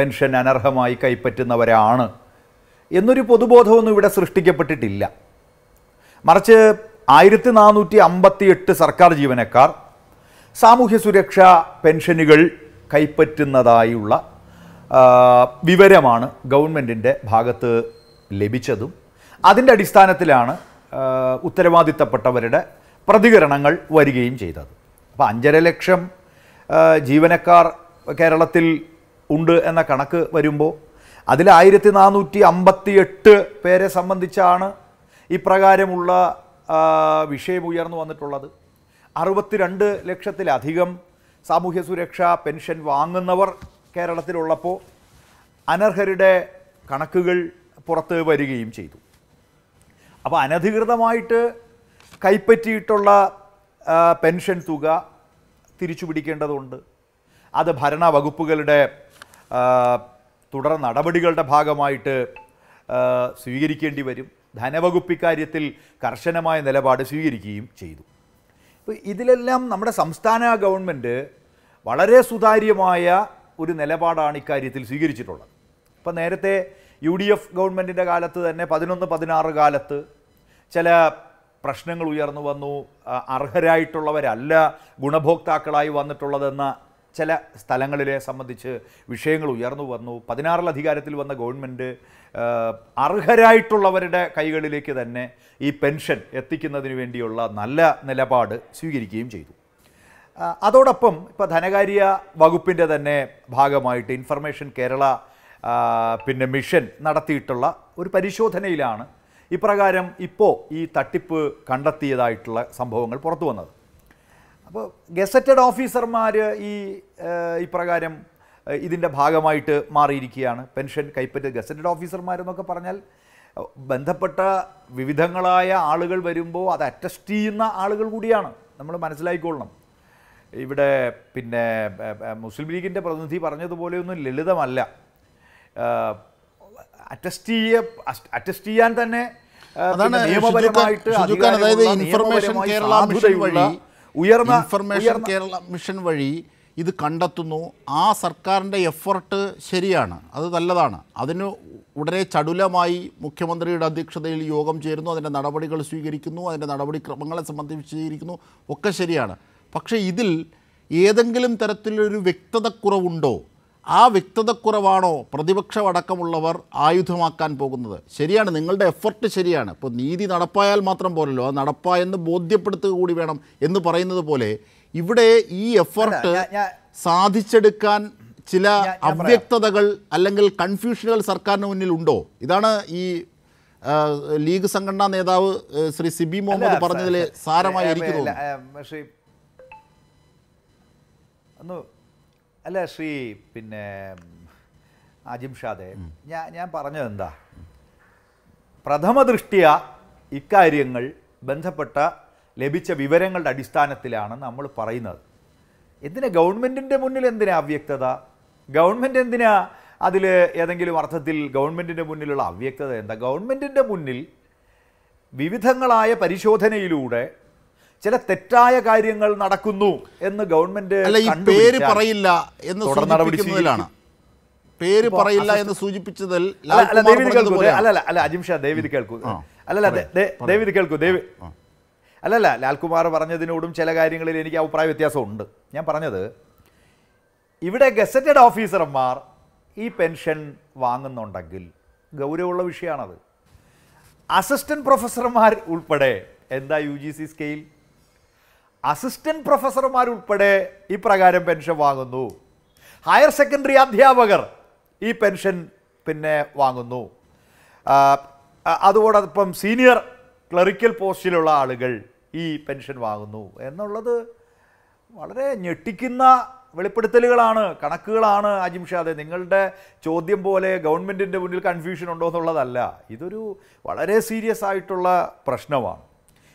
D: പെൻഷൻ അനർഹമായി കൈപ്പറ്റുന്നവരാണ് എന്നൊരു പൊതുബോധമൊന്നും ഇവിടെ സൃഷ്ടിക്കപ്പെട്ടിട്ടില്ല മറിച്ച് ആയിരത്തി നാനൂറ്റി അമ്പത്തി എട്ട് സർക്കാർ ജീവനക്കാർ സാമൂഹ്യ സുരക്ഷാ പെൻഷനുകൾ കൈപ്പറ്റുന്നതായുള്ള വിവരമാണ് ഗവൺമെൻറ്റിൻ്റെ ഭാഗത്ത് ലഭിച്ചതും അതിൻ്റെ അടിസ്ഥാനത്തിലാണ് ഉത്തരവാദിത്തപ്പെട്ടവരുടെ പ്രതികരണങ്ങൾ വരികയും ചെയ്തത് അപ്പോൾ അഞ്ചര ലക്ഷം ജീവനക്കാർ കേരളത്തിൽ ഉണ്ട് എന്ന കണക്ക് വരുമ്പോൾ അതിൽ ആയിരത്തി നാനൂറ്റി അമ്പത്തി എട്ട് പേരെ സംബന്ധിച്ചാണ് ഇപ്രകാരമുള്ള വിഷയം ഉയർന്നു വന്നിട്ടുള്ളത് അറുപത്തിരണ്ട് ലക്ഷത്തിലധികം സാമൂഹ്യ സുരക്ഷാ പെൻഷൻ വാങ്ങുന്നവർ കേരളത്തിലുള്ളപ്പോൾ അനർഹരുടെ കണക്കുകൾ പുറത്ത് വരികയും ചെയ്തു അപ്പോൾ അനധികൃതമായിട്ട് കൈപ്പറ്റിയിട്ടുള്ള പെൻഷൻ തുക തിരിച്ചു പിടിക്കേണ്ടതുണ്ട് അത് ഭരണവകുപ്പുകളുടെ തുടർ നടപടികളുടെ ഭാഗമായിട്ട് സ്വീകരിക്കേണ്ടി വരും ധനവകുപ്പ് ഇക്കാര്യത്തിൽ കർശനമായ നിലപാട് സ്വീകരിക്കുകയും ചെയ്തു ഇപ്പോൾ ഇതിലെല്ലാം നമ്മുടെ സംസ്ഥാന ഗവൺമെൻറ് വളരെ സുതാര്യമായ ഒരു നിലപാടാണ് ഇക്കാര്യത്തിൽ സ്വീകരിച്ചിട്ടുള്ളത് ഇപ്പം നേരത്തെ യു ഡി എഫ് ഗവൺമെൻറ്റിൻ്റെ കാലത്ത് തന്നെ പതിനൊന്ന് പതിനാറ് കാലത്ത് ചില പ്രശ്നങ്ങൾ ഉയർന്നു വന്നു അർഹരായിട്ടുള്ളവരല്ല ഗുണഭോക്താക്കളായി വന്നിട്ടുള്ളതെന്ന ചില സ്ഥലങ്ങളിലെ സംബന്ധിച്ച് വിഷയങ്ങൾ ഉയർന്നു വന്നു പതിനാറിൽ അധികാരത്തിൽ വന്ന ഗവൺമെൻറ് അർഹരായിട്ടുള്ളവരുടെ കൈകളിലേക്ക് തന്നെ ഈ പെൻഷൻ എത്തിക്കുന്നതിന് വേണ്ടിയുള്ള നല്ല നിലപാട് സ്വീകരിക്കുകയും ചെയ്തു അതോടൊപ്പം ഇപ്പോൾ ധനകാര്യ വകുപ്പിൻ്റെ തന്നെ ഭാഗമായിട്ട് ഇൻഫർമേഷൻ കേരള പിന്നെ മിഷൻ നടത്തിയിട്ടുള്ള ഒരു പരിശോധനയിലാണ് ഇപ്രകാരം ഇപ്പോൾ ഈ തട്ടിപ്പ് കണ്ടെത്തിയതായിട്ടുള്ള സംഭവങ്ങൾ പുറത്തു വന്നത് അപ്പോൾ ഗസറ്റഡ് ഓഫീസർമാർ ഈ ഇപ്രകാരം ഇതിൻ്റെ ഭാഗമായിട്ട് മാറിയിരിക്കുകയാണ് പെൻഷൻ കൈപ്പറ്റ ഗസറ്റഡ് ഓഫീസർമാരെന്നൊക്കെ പറഞ്ഞാൽ ബന്ധപ്പെട്ട വിവിധങ്ങളായ ആളുകൾ വരുമ്പോൾ അത് അറ്റസ്റ്റ് ചെയ്യുന്ന ആളുകൾ കൂടിയാണ് നമ്മൾ മനസ്സിലാക്കിക്കൊള്ളണം ഇവിടെ പിന്നെ മുസ്ലിം ലീഗിൻ്റെ പ്രതിനിധി പറഞ്ഞതുപോലെയൊന്നും ലളിതമല്ല അറ്റസ്റ്റ് ചെയ്യ അറ്റസ്റ്റ് ചെയ്യാൻ തന്നെ നിയമപരമായിട്ട് അതായത് ഇൻഫർമേഷൻ കേരള വഴി ഉയർന്ന ഇൻഫർമേഷൻ
A: കേരള മിഷൻ വഴി ഇത് കണ്ടെത്തുന്നു ആ സർക്കാരിൻ്റെ എഫർട്ട് ശരിയാണ് അത് നല്ലതാണ് അതിന് ഉടനെ ചടുലമായി മുഖ്യമന്ത്രിയുടെ അധ്യക്ഷതയിൽ യോഗം ചേരുന്നു അതിൻ്റെ നടപടികൾ സ്വീകരിക്കുന്നു അതിൻ്റെ നടപടിക്രമങ്ങളെ സംബന്ധിച്ച് ഒക്കെ ശരിയാണ് പക്ഷേ ഇതിൽ ഏതെങ്കിലും തരത്തിലൊരു വ്യക്തതക്കുറവുണ്ടോ ആ വ്യക്തതക്കുറവാണോ അടക്കമുള്ളവർ ആയുധമാക്കാൻ പോകുന്നത് ശരിയാണ് നിങ്ങളുടെ എഫർട്ട് ശരിയാണ് ഇപ്പോൾ നീതി നടപ്പായാൽ മാത്രം പോലല്ലോ അത് നടപ്പായെന്ന് ബോധ്യപ്പെടുത്തുക കൂടി വേണം എന്ന് പറയുന്നത് പോലെ ഇവിടെ ഈ എഫർട്ട് സാധിച്ചെടുക്കാൻ ചില അവ്യക്തതകൾ അല്ലെങ്കിൽ കൺഫ്യൂഷനുകൾ സർക്കാരിന് മുന്നിൽ ഉണ്ടോ ഇതാണ് ഈ ലീഗ് സംഘടനാ നേതാവ് ശ്രീ സിബി മുഹമ്മദ് പറഞ്ഞതിലെ സാരമായി എനിക്ക് തോന്നുന്നു
D: അല്ല ശ്രീ പിന്നെ അജിം ഷാദെ ഞാൻ ഞാൻ പറഞ്ഞത് എന്താ പ്രഥമ ദൃഷ്ടിയ ഇക്കാര്യങ്ങൾ ബന്ധപ്പെട്ട ലഭിച്ച വിവരങ്ങളുടെ അടിസ്ഥാനത്തിലാണ് നമ്മൾ പറയുന്നത് എന്തിനാ ഗവൺമെൻറ്റിൻ്റെ മുന്നിൽ എന്തിനാ അവ്യക്തത ഗവൺമെൻറ് എന്തിനാ അതിൽ ഏതെങ്കിലും അർത്ഥത്തിൽ ഗവൺമെൻറ്റിൻ്റെ മുന്നിലുള്ള അവ്യക്തത എന്താ ഗവൺമെൻറ്റിൻ്റെ മുന്നിൽ വിവിധങ്ങളായ പരിശോധനയിലൂടെ ചില തെറ്റായ കാര്യങ്ങൾ നടക്കുന്നു എന്ന് ഗവൺമെന്റ് അല്ല ഈ പേര് പറയില്ല എന്ന് സൂചിപ്പിക്കുന്നതിലാണ് പേര് പറയില്ല എന്ന് സൂചിപ്പിച്ചതിൽ അല്ല ദേവിദ് കേൾക്കൂ അല്ലല്ല അല്ല അജിം ഷാ ദേവിദ് കേൾക്കൂ അല്ലല്ല ദേവിദ് കേൾക്കൂ ദേവി അല്ലല്ല ലാൽകുമാർ പറഞ്ഞതിനോടും ചില കാര്യങ്ങളിൽ എനിക്ക് അഭിപ്രായ വ്യത്യാസമുണ്ട് ഞാൻ പറഞ്ഞത് ഇവിടെ ഗസറ്റഡ് ഓഫീസർമാർ ഈ പെൻഷൻ വാങ്ങുന്നുണ്ടെങ്കിൽ ഗൗരവമുള്ള വിഷയമാണത് അസിസ്റ്റൻറ്റ് പ്രൊഫസർമാർ ഉൾപ്പെടെ എന്താ U G C scale assistant പ്രൊഫസർമാരുൾപ്പെടെ പ്രകാരം പെൻഷൻ വാങ്ങുന്നു ഹയർ സെക്കൻഡറി അധ്യാപകർ ഈ പെൻഷൻ പിന്നെ വാങ്ങുന്നു അതോടൊപ്പം സീനിയർ ക്ലറിക്കൽ പോസ്റ്റിലുള്ള ആളുകൾ ഈ പെൻഷൻ വാങ്ങുന്നു എന്നുള്ളത് വളരെ ഞെട്ടിക്കുന്ന വെളിപ്പെടുത്തലുകളാണ് കണക്കുകളാണ് അജിം ഷാദെ നിങ്ങളുടെ ചോദ്യം പോലെ ഗവൺമെൻറ്റിൻ്റെ മുന്നിൽ കൺഫ്യൂഷൻ ഉണ്ടോ എന്നുള്ളതല്ല ഇതൊരു വളരെ സീരിയസ് ആയിട്ടുള്ള പ്രശ്നമാണ്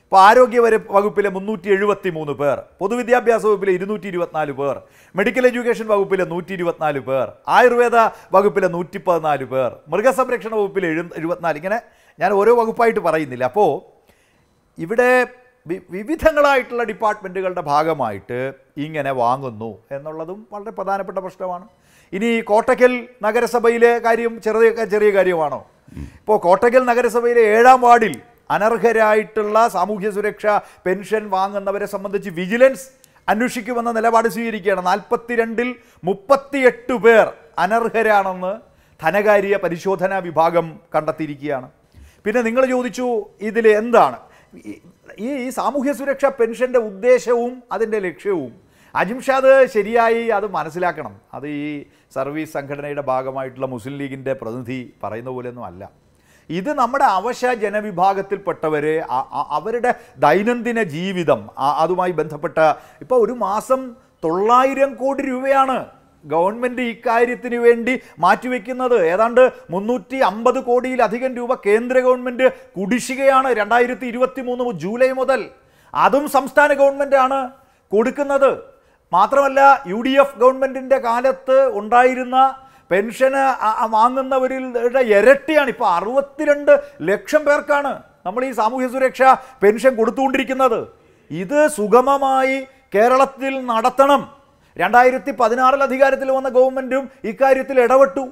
D: ഇപ്പോൾ ആരോഗ്യ വകുപ്പിലെ മുന്നൂറ്റി എഴുപത്തി മൂന്ന് പേർ പൊതുവിദ്യാഭ്യാസ വകുപ്പിലെ ഇരുന്നൂറ്റി ഇരുപത്തിനാല് പേർ മെഡിക്കൽ എഡ്യൂക്കേഷൻ വകുപ്പിലെ നൂറ്റി ഇരുപത്തിനാല് പേർ ആയുർവേദ വകുപ്പിലെ നൂറ്റി പതിനാല് പേർ മൃഗസംരക്ഷണ വകുപ്പിലെ എഴു എഴുപത്തിനാല് ഇങ്ങനെ ഞാൻ ഓരോ വകുപ്പായിട്ട് പറയുന്നില്ല അപ്പോൾ ഇവിടെ വിവിധങ്ങളായിട്ടുള്ള ഡിപ്പാർട്ട്മെൻറ്റുകളുടെ ഭാഗമായിട്ട് ഇങ്ങനെ വാങ്ങുന്നു എന്നുള്ളതും വളരെ പ്രധാനപ്പെട്ട പ്രശ്നമാണ് ഇനി കോട്ടക്കൽ നഗരസഭയിലെ കാര്യം ചെറിയ ചെറിയ കാര്യമാണോ ഇപ്പോൾ കോട്ടക്കൽ നഗരസഭയിലെ ഏഴാം വാർഡിൽ അനർഹരായിട്ടുള്ള സാമൂഹ്യ സുരക്ഷ പെൻഷൻ വാങ്ങുന്നവരെ സംബന്ധിച്ച് വിജിലൻസ് അന്വേഷിക്കുമെന്ന നിലപാട് സ്വീകരിക്കുകയാണ് നാൽപ്പത്തിരണ്ടിൽ മുപ്പത്തിയെട്ട് പേർ അനർഹരാണെന്ന് ധനകാര്യ പരിശോധനാ വിഭാഗം കണ്ടെത്തിയിരിക്കുകയാണ് പിന്നെ നിങ്ങൾ ചോദിച്ചു ഇതിൽ എന്താണ് ഈ സാമൂഹ്യ സുരക്ഷ പെൻഷൻ്റെ ഉദ്ദേശവും അതിൻ്റെ ലക്ഷ്യവും അജിംഷാദ് ശരിയായി അത് മനസ്സിലാക്കണം അത് ഈ സർവീസ് സംഘടനയുടെ ഭാഗമായിട്ടുള്ള മുസ്ലിം ലീഗിൻ്റെ പ്രതിനിധി പറയുന്ന പോലെയൊന്നും അല്ല ഇത് നമ്മുടെ അവശ ജനവിഭാഗത്തിൽപ്പെട്ടവരെ അവരുടെ ദൈനംദിന ജീവിതം അതുമായി ബന്ധപ്പെട്ട ഇപ്പോൾ ഒരു മാസം തൊള്ളായിരം കോടി രൂപയാണ് ഗവൺമെൻറ് ഇക്കാര്യത്തിന് വേണ്ടി മാറ്റിവെക്കുന്നത് ഏതാണ്ട് മുന്നൂറ്റി അമ്പത് കോടിയിലധികം രൂപ കേന്ദ്ര ഗവൺമെൻറ് കുടിശ്ശികയാണ് രണ്ടായിരത്തി ഇരുപത്തി മൂന്ന് ജൂലൈ മുതൽ അതും സംസ്ഥാന ഗവൺമെൻറ്റാണ് കൊടുക്കുന്നത് മാത്രമല്ല യു ഡി എഫ് ഗവൺമെൻറ്റിൻ്റെ കാലത്ത് ഉണ്ടായിരുന്ന പെൻഷന് വാങ്ങുന്നവരുടെ ഇരട്ടിയാണ് ഇപ്പോൾ അറുപത്തിരണ്ട് ലക്ഷം പേർക്കാണ് നമ്മൾ ഈ സാമൂഹ്യ സുരക്ഷ പെൻഷൻ കൊടുത്തുകൊണ്ടിരിക്കുന്നത് ഇത് സുഗമമായി കേരളത്തിൽ നടത്തണം രണ്ടായിരത്തി പതിനാറിൽ അധികാരത്തിൽ വന്ന ഗവൺമെൻറ്റും ഇക്കാര്യത്തിൽ ഇടപെട്ടു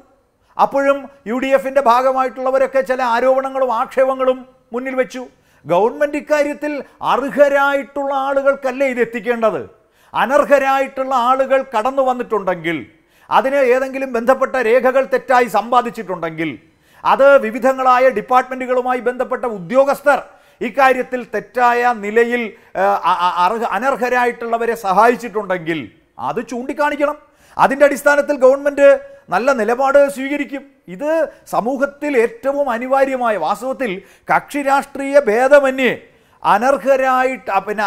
D: അപ്പോഴും യു ഡി എഫിൻ്റെ ഭാഗമായിട്ടുള്ളവരൊക്കെ ചില ആരോപണങ്ങളും ആക്ഷേപങ്ങളും മുന്നിൽ വെച്ചു ഗവൺമെൻറ് ഇക്കാര്യത്തിൽ അർഹരായിട്ടുള്ള ആളുകൾക്കല്ലേ ഇത് എത്തിക്കേണ്ടത് അനർഹരായിട്ടുള്ള ആളുകൾ കടന്നു വന്നിട്ടുണ്ടെങ്കിൽ അതിന് ഏതെങ്കിലും ബന്ധപ്പെട്ട രേഖകൾ തെറ്റായി സമ്പാദിച്ചിട്ടുണ്ടെങ്കിൽ അത് വിവിധങ്ങളായ ഡിപ്പാർട്ട്മെൻറ്റുകളുമായി ബന്ധപ്പെട്ട ഉദ്യോഗസ്ഥർ ഇക്കാര്യത്തിൽ തെറ്റായ നിലയിൽ അർഹ അനർഹരായിട്ടുള്ളവരെ സഹായിച്ചിട്ടുണ്ടെങ്കിൽ അത് ചൂണ്ടിക്കാണിക്കണം അതിൻ്റെ അടിസ്ഥാനത്തിൽ ഗവൺമെൻറ് നല്ല നിലപാട് സ്വീകരിക്കും ഇത് സമൂഹത്തിൽ ഏറ്റവും അനിവാര്യമായ വാസ്തവത്തിൽ കക്ഷി രാഷ്ട്രീയ ഭേദമന്യേ അനർഹരായിട്ട് പിന്നെ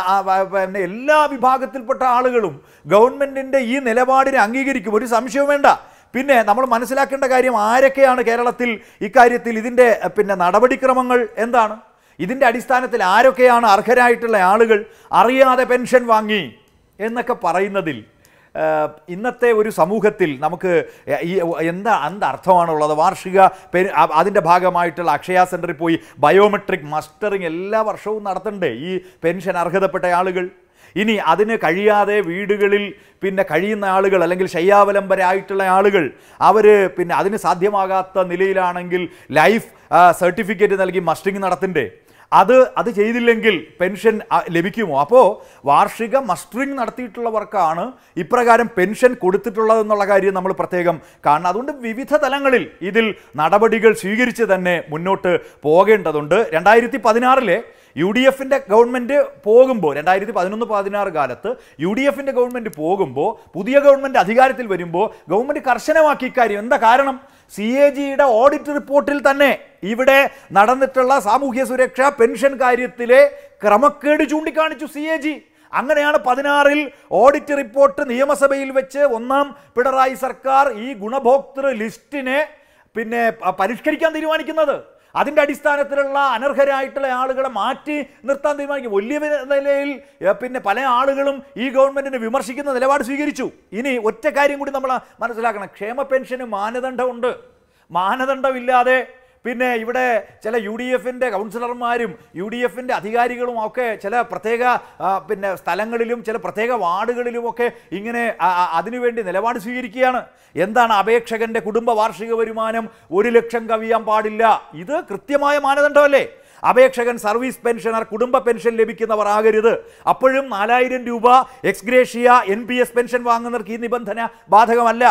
D: പിന്നെ എല്ലാ വിഭാഗത്തിൽപ്പെട്ട ആളുകളും ഗവൺമെൻറ്റിൻ്റെ ഈ നിലപാടിനെ അംഗീകരിക്കും ഒരു സംശയവും വേണ്ട പിന്നെ നമ്മൾ മനസ്സിലാക്കേണ്ട കാര്യം ആരൊക്കെയാണ് കേരളത്തിൽ ഇക്കാര്യത്തിൽ ഇതിൻ്റെ പിന്നെ നടപടിക്രമങ്ങൾ എന്താണ് ഇതിൻ്റെ അടിസ്ഥാനത്തിൽ ആരൊക്കെയാണ് അർഹരായിട്ടുള്ള ആളുകൾ അറിയാതെ പെൻഷൻ വാങ്ങി എന്നൊക്കെ പറയുന്നതിൽ ഇന്നത്തെ ഒരു സമൂഹത്തിൽ നമുക്ക് ഈ എന്താ അന്ത അർത്ഥമാണുള്ളത് വാർഷിക പെരു അതിൻ്റെ ഭാഗമായിട്ടുള്ള അക്ഷയ സെൻറ്ററിൽ പോയി ബയോമെട്രിക് മസ്റ്ററിങ് എല്ലാ വർഷവും നടത്തണ്ടേ ഈ പെൻഷൻ അർഹതപ്പെട്ട ആളുകൾ ഇനി അതിന് കഴിയാതെ വീടുകളിൽ പിന്നെ കഴിയുന്ന ആളുകൾ അല്ലെങ്കിൽ ശയ്യാവലംബരായിട്ടുള്ള ആളുകൾ അവർ പിന്നെ അതിന് സാധ്യമാകാത്ത നിലയിലാണെങ്കിൽ ലൈഫ് സർട്ടിഫിക്കറ്റ് നൽകി മസ്റ്റിംഗ് നടത്തണ്ടേ അത് അത് ചെയ്തില്ലെങ്കിൽ പെൻഷൻ ലഭിക്കുമോ അപ്പോൾ വാർഷിക മസ്റ്ററിങ് നടത്തിയിട്ടുള്ളവർക്കാണ് ഇപ്രകാരം പെൻഷൻ കൊടുത്തിട്ടുള്ളതെന്നുള്ള കാര്യം നമ്മൾ പ്രത്യേകം കാണണം അതുകൊണ്ട് വിവിധ തലങ്ങളിൽ ഇതിൽ നടപടികൾ സ്വീകരിച്ച് തന്നെ മുന്നോട്ട് പോകേണ്ടതുണ്ട് രണ്ടായിരത്തി പതിനാറിലെ യു ഡി എഫിൻ്റെ ഗവൺമെൻറ് പോകുമ്പോൾ രണ്ടായിരത്തി പതിനൊന്ന് പതിനാറ് കാലത്ത് യു ഡി എഫിൻ്റെ ഗവൺമെൻറ് പോകുമ്പോൾ പുതിയ ഗവൺമെൻറ് അധികാരത്തിൽ വരുമ്പോൾ ഗവൺമെൻറ് കർശനമാക്കി ഇക്കാര്യം എന്താ കാരണം സി എ ജിയുടെ ഓഡിറ്റ് റിപ്പോർട്ടിൽ തന്നെ ഇവിടെ നടന്നിട്ടുള്ള സാമൂഹ്യ സുരക്ഷ പെൻഷൻ കാര്യത്തിലെ ക്രമക്കേട് ചൂണ്ടിക്കാണിച്ചു സി എ ജി അങ്ങനെയാണ് പതിനാറിൽ ഓഡിറ്റ് റിപ്പോർട്ട് നിയമസഭയിൽ വെച്ച് ഒന്നാം പിണറായി സർക്കാർ ഈ ഗുണഭോക്തൃ ലിസ്റ്റിനെ പിന്നെ പരിഷ്കരിക്കാൻ തീരുമാനിക്കുന്നത് അതിൻ്റെ അടിസ്ഥാനത്തിലുള്ള അനർഹരായിട്ടുള്ള ആളുകളെ മാറ്റി നിർത്താൻ തീരുമാനിക്കും വലിയ നിലയിൽ പിന്നെ പല ആളുകളും ഈ ഗവൺമെൻറ്റിനെ വിമർശിക്കുന്ന നിലപാട് സ്വീകരിച്ചു ഇനി ഒറ്റ കാര്യം കൂടി നമ്മൾ മനസ്സിലാക്കണം ക്ഷേമ പെൻഷന് മാനദണ്ഡമുണ്ട് മാനദണ്ഡമില്ലാതെ പിന്നെ ഇവിടെ ചില യു ഡി എഫിൻ്റെ കൗൺസിലർമാരും യു ഡി എഫിൻ്റെ അധികാരികളും ഒക്കെ ചില പ്രത്യേക പിന്നെ സ്ഥലങ്ങളിലും ചില പ്രത്യേക വാർഡുകളിലുമൊക്കെ ഇങ്ങനെ അതിനുവേണ്ടി നിലപാട് സ്വീകരിക്കുകയാണ് എന്താണ് അപേക്ഷകന്റെ കുടുംബ വാർഷിക വരുമാനം ഒരു ലക്ഷം കവിയാൻ പാടില്ല ഇത് കൃത്യമായ മാനദണ്ഡമല്ലേ അപേക്ഷകൻ സർവീസ് പെൻഷനർ കുടുംബ പെൻഷൻ ലഭിക്കുന്നവർ ആകരുത് അപ്പോഴും നാലായിരം രൂപ ex gratia N P S pension വാങ്ങുന്നവർക്ക് ഈ നിബന്ധന ബാധകമല്ല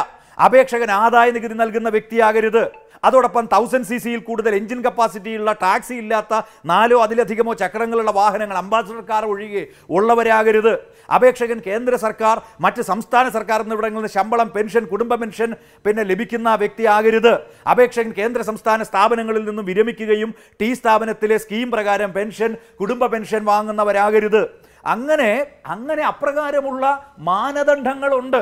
D: അപേക്ഷകൻ ആദായ നികുതി നൽകുന്ന വ്യക്തിയാകരുത് അതോടൊപ്പം തൗസൻഡ് സി സിയിൽ കൂടുതൽ എഞ്ചിൻ കപ്പാസിറ്റിയുള്ള ടാക്സി ഇല്ലാത്ത നാലോ അതിലധികമോ ചക്രങ്ങളുള്ള വാഹനങ്ങൾ അംബാസഡർ കാർ ഒഴികെ ഉള്ളവരാകരുത് അപേക്ഷകൻ കേന്ദ്ര സർക്കാർ മറ്റ് സംസ്ഥാന സർക്കാർ എന്നിവിടങ്ങളിൽ നിന്ന് ശമ്പളം പെൻഷൻ കുടുംബ പെൻഷൻ പിന്നെ ലഭിക്കുന്ന വ്യക്തിയാകരുത് അപേക്ഷകൻ കേന്ദ്ര സംസ്ഥാന സ്ഥാപനങ്ങളിൽ നിന്നും വിരമിക്കുകയും ടി സ്ഥാപനത്തിലെ സ്കീം പ്രകാരം പെൻഷൻ കുടുംബ പെൻഷൻ വാങ്ങുന്നവരാകരുത് അങ്ങനെ അങ്ങനെ അപ്രകാരമുള്ള മാനദണ്ഡങ്ങളുണ്ട്